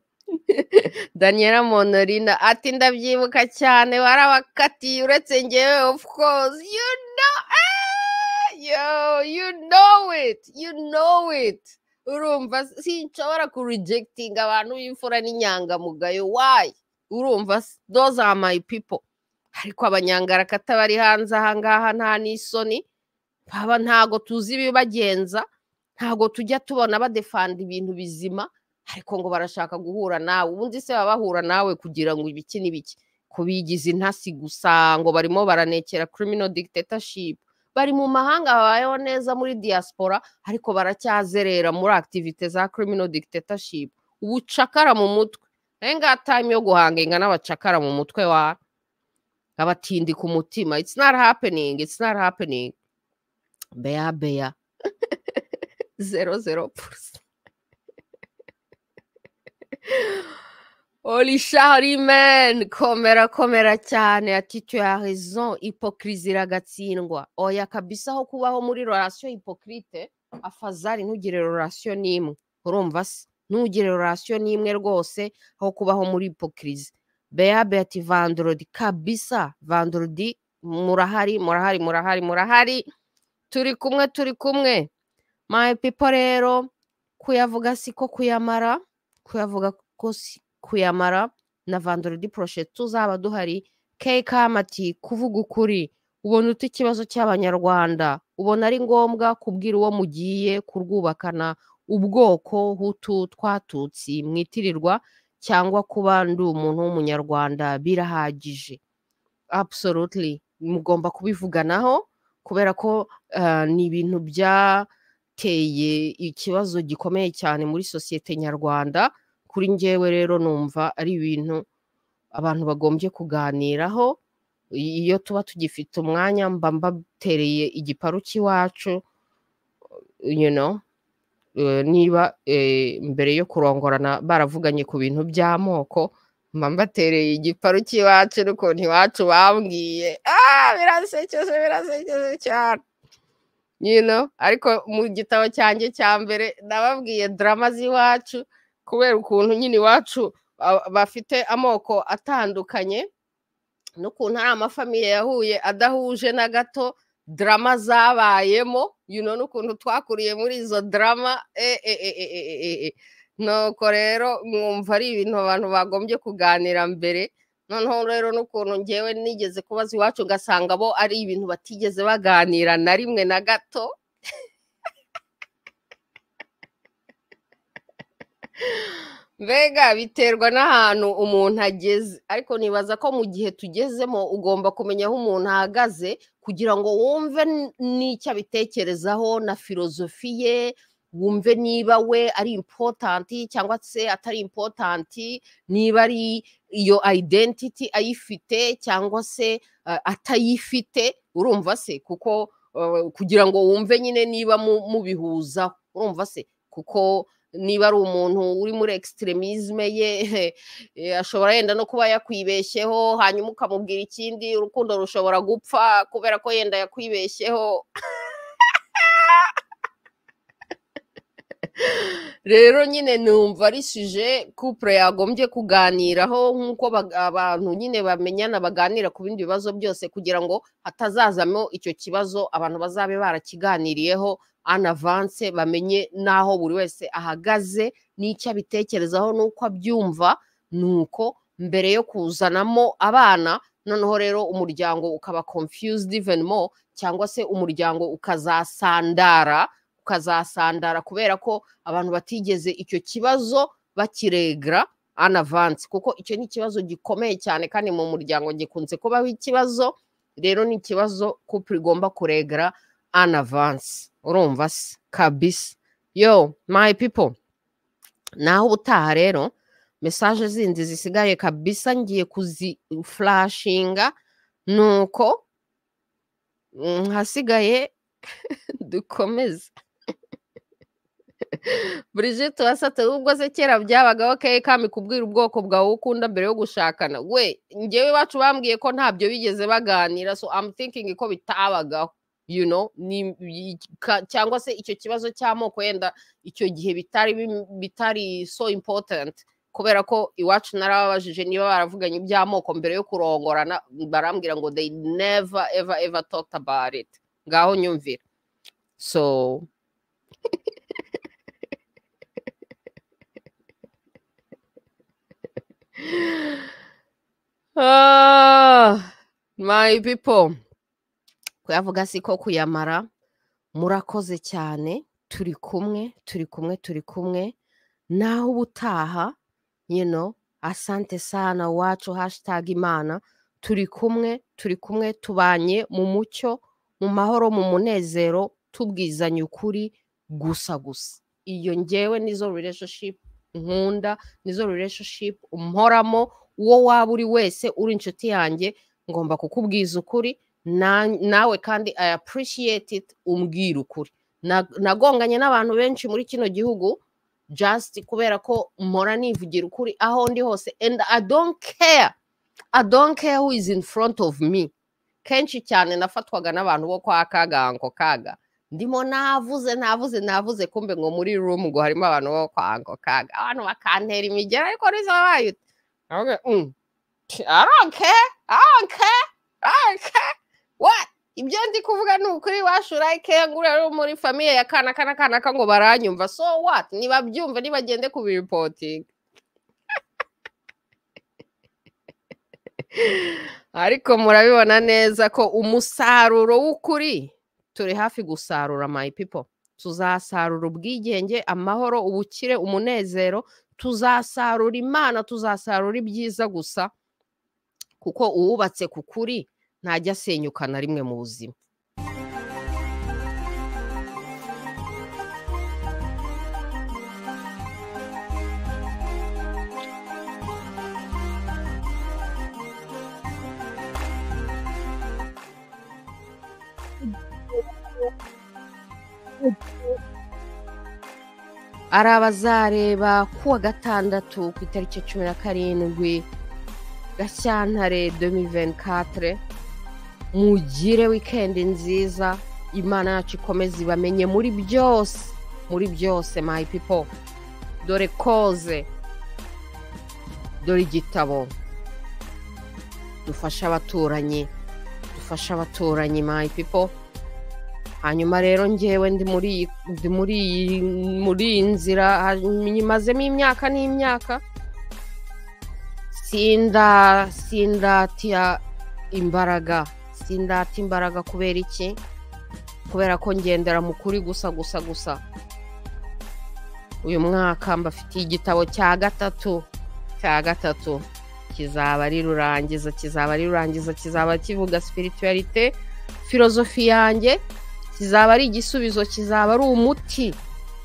daniela monorina ati ndabyibuka cyane warabakatiye uretse ngewe of course you know yo you know it you know it urumva sinshobora rejecting abantu b'imfura n'inyangamugayo why urumva doze are my people ariko abanyangarakata bari hanze ahangaha nta n'isoni baba ntago tuzi ibibagenza ntago tujya tubona badefanda ibintu bizima ariko ngo barashaka guhura nawe ubundi se baba bahura nawe kugira ngo ibiki n'ibiki kubigize intasi gusa ngo barimo baranekera criminal dictatorship bari mu mahanga babayeho neza muri diaspora ariko baracyazerera muri akitivite za criminal dictatorship ubucakara mu mutwe nayo ngaha time yo guhangenga n'abacakara mu mutwe wa abatindi ku mutima it's not happening it's not happening beya beya zero zero orisharimeni komera komera cyane ati tuyahezo ipokirizi iragatsindwa oya kabisa aho kubaho muri rorasiyo ipokirite afazari ntugire rorasiyo n'imwe urumva se ntugire rorasiyo n'imwe rwose aho kubaho muri ipokirizi beya beti vandorodi kabisa vandorodi murahari murahari murahari murahari turi kumwe turi kumwe my people rero kuyavuga siko kuyamara kuyavuga ko si kuyamara na vandoredi poroshe tuzaba duhari ke kamati kuvuga ukuri ubona uti ikibazo cy'abanyarwanda ubona ari ngombwa kubwira uwo mugiye kurwubakana ubwoko hutu twatutsi mwitirirwa cyangwa kuba ndi umuntu w'umunyarwanda birahagije absolutely mugomba kubivuganaho kubera ko eh, ni ibintu byateye ikibazo gikomeye cyane muri sosiyete nyarwanda kuri ngewe rero numva ari ibintu abantu bagombye kuganiraho iyo tuba tugifite umwanya mba mbatereye igiparu cy'iwacu eh, niba eh, mbere yo kurongorana baravuganye ku bintu by'amoko mba mbatereye igiparu cy'iwacu n'ukuntu iwacu bambwiye ah, birasekeje birasekeje cyane ariko mu gitabo cyanjye cya mbere nababwiye darama z'iwacu kubera ukuntu nyine iwacu bafite amoko atandukanye n'ukuntu ari amafamiye yahuye adahuje na gato darama zabayemo n'ukuntu twakuriye muri izo darama e, e, e, nuko rero mwumva ari ibintu abantu bagombye kuganira mbere noneho rero n'ukuntu ngewe nigeze kubaza iwacu ugasanga bo ari ibintu batigeze baganira na rimwe na gato mbega biterwa n'ahantu umuntu ageze ariko nibaza ko mu gihe tugezemo ugomba kumenya aho umuntu ahagaze kugira ngo wumve n'icyo abitekerezaho na filozofi ye wumve niba we ari impotanti cyangwa se atari impotanti niba ari iyo ayidentiti ayifite cyangwa se atayifite urumva se kuko uh, kugira ngo wumve nyine niba mubihuzaho urumva se kuko niba ari umuntu uri muri ekisitiremisme ye eh, ashobora yenda no kuba yakwibeshyeho hanyuma ukamubwira ikindi urukundo rushobora gupfa kubera ko yenda yakwibeshyeho rero nyine numva ari suje kupure yagombye kuganiraho nk'uko abantu nyine bamenyana baganira ku bindi bibazo byose kugira ngo hatazazamo icyo kibazo abantu bazabe barakiganiriyeho anavanse bamenye n'aho buri wese ahagaze n'icyo abitekerezaho n'uko abyumva nuko mbere yo kuzanamo abana noneho rero umuryango ukaba confused even more cyangwa se umuryango ukazasandara ukazasandara kubera ko abantu batigeze icyo kibazo bakiregra anavanse kuko icyo ni ikibazo gikomeye cyane kandi mu muryango gikunze kubaho ikibazo rero ni ikibazo kupure igomba kuregara anavanse urumva se yo my people naho ubutaha rero mesaje zindi zisigaye kabisa ngiye kuzifurashinga nuko mm, hasigaye dukomeze Brigitte wasatse ubwo se kera byabagaho keye kami kubwira ubwoko bwawe ukunda mbere yo gushakana we ngewe iwacu bambwiye ko ntabyo bigeze baganira so am thinking ko bitabagaho you know cyangwa se icyo kibazo cy'amoko yenda icyo gihe bitari bitari so important kubera ko iwacu narababajije niba baravuganye iby'amoko mbere yo kurongorana barambwira ngo they never ever ever talked about it ngaho nyumvira so ah, my people kuyavuga si ko kuyamara murakoze cyane turi kumwe turi kumwe turi kumwe naho ubutaha nyino asante sana wacu hashitage imana turi kumwe turi kumwe tubanye mu mucyo mu mahoro mu munezero tubwizanye ukuri gusa gusa iyo ngewe nizo relationship nkunda nizo relationship umporamo uwo waba uri wese uri inshuti yanjye ngomba kukubwiza ukuri nawe kandi i appreciate it umbwira ukuri nagonganye n'abantu benshi muri kino gihugu just kubera ko mpora nivugira ukuri aho ndi hose and i don't care i don't care who is in front of me kenshi cyane nafatwaga n'abantu bo kwa kaga ngo kaga ndimo navuze navuze navuze kumbe ngo muri room ngo harimo abantu bo kwa ngo kaga abantu bakantera imigera ariko nizo babaye ute aronke aronke aronke ibyo ndi kuvuga ni ukuri washurayike ngura muri famiye ya kana kana kana ngo baranyumva so wati ntibabyumve ntibagende kubiripotinga ariko murabibona neza ko umusaruro w'ukuri turi hafi gusarura my people tuzasarura ubwigenge amahoro ubukire umunezero tuzasarura imana tuzasarura ibyiza gusa kuko uwubatse ku kuri ntajya asenyuka na rimwe mu buzima ari abazareba kuwa gatandatu ku itariki ya cumi na karindwi gashyantare domiventikatire mugire wikendi nziza imana yacu ikomeze ibamenye muri byose muri byose my people dore koze dore igitabo Dufasha abaturanyi Dufasha abaturanyi my people hanyuma rero ngewe ndi muri iyi nzira nyimazemo imyaka n'imyaka sindatira imbaraga sindata imbaraga kubera iki kubera ko ngendera mu kuri gusa gusa gusa uyu mwaka mbafitiye igitabo cya gatatu cya gatatu kizaba ari rurangiza kizaba ari rurangiza kizaba kivuga spiritualite filozofi yanjye kizaba ari igisubizo kizaba ari umuti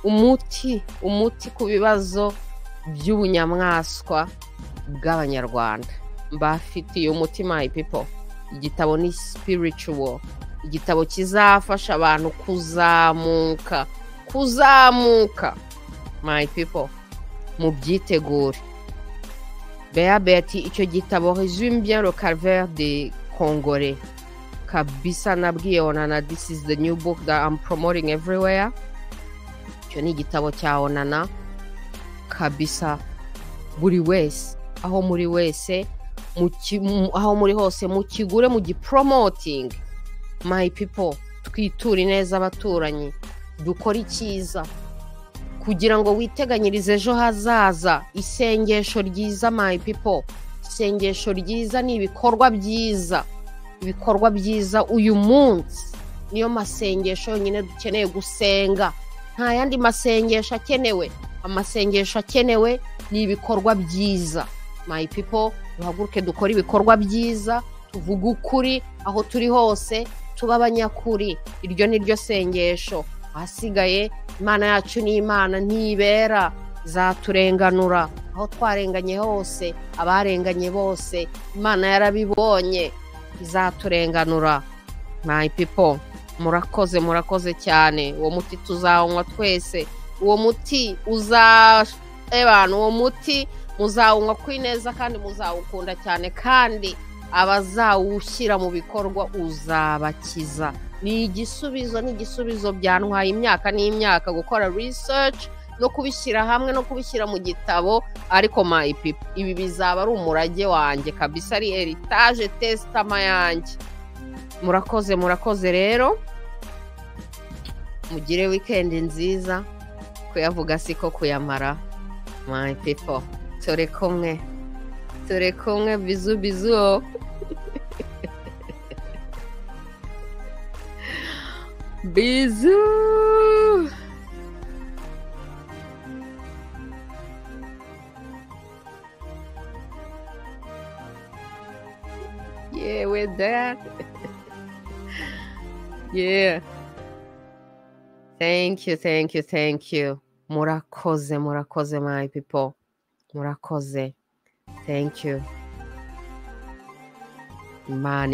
umuti umuti ku bibazo by'ubunyamwaswa bw'abanyarwanda mbafitiye umutima my pipo igitabo ni spiritual igitabo kizafasha abantu kuzamuka kuzamuka my people mubyitegure beya ati icyo gitabo resume le calvaire de congore kabisa nabwiye onana this is the new book that i'm promoting everywhere icyo ni igitabo cya onana kabisa buri wese aho muri wese aho muri hose mukigure mu giporomotingi my people twiture neza abaturanyi dukore icyiza kugira ngo witeganyirize ejo hazaza isengesho ryiza my people. isengesho ryiza ni ibikorwa byiza ibikorwa byiza uyu munsi niyo masengesho yonyine dukeneye gusenga nta yandi masengesho akenewe amasengesho akenewe ni ibikorwa byiza My people. duhaguruke dukore ibikorwa byiza tuvuge ukuri aho turi hose tuba abanyakuri iryo ni ryo sengesho ahasigaye imana yacu n’Imana imana ntibera zaturenganura aho twarenganye hose abarenganye bose imana yarabibonye izaturenganura my people murakoze murakoze cyane uwo muti tuzawunywa twese uwo muti uza abantu uwo muti muzawunywa ku ineza kandi muzawukunda cyane kandi abazawushyira mu bikorwa uzabakiza ni igisubizo ni igisubizo byantwaye imyaka n'imyaka gukora research no kubishyira hamwe no kubishyira mu gitabo ariko mayipipo ibi bizaba ari umurage wanjye kabisa ari heritage tesitama yanjye murakoze murakoze rero mugire wikendi nziza kuyavuga siko kuyamara mayipipo Tore torekonge, Tore bizu bizu. bizu. Yeah, with that. yeah. Thank you, thank you, thank you. Murakoze, murakoze, my people. murakoze thank you imana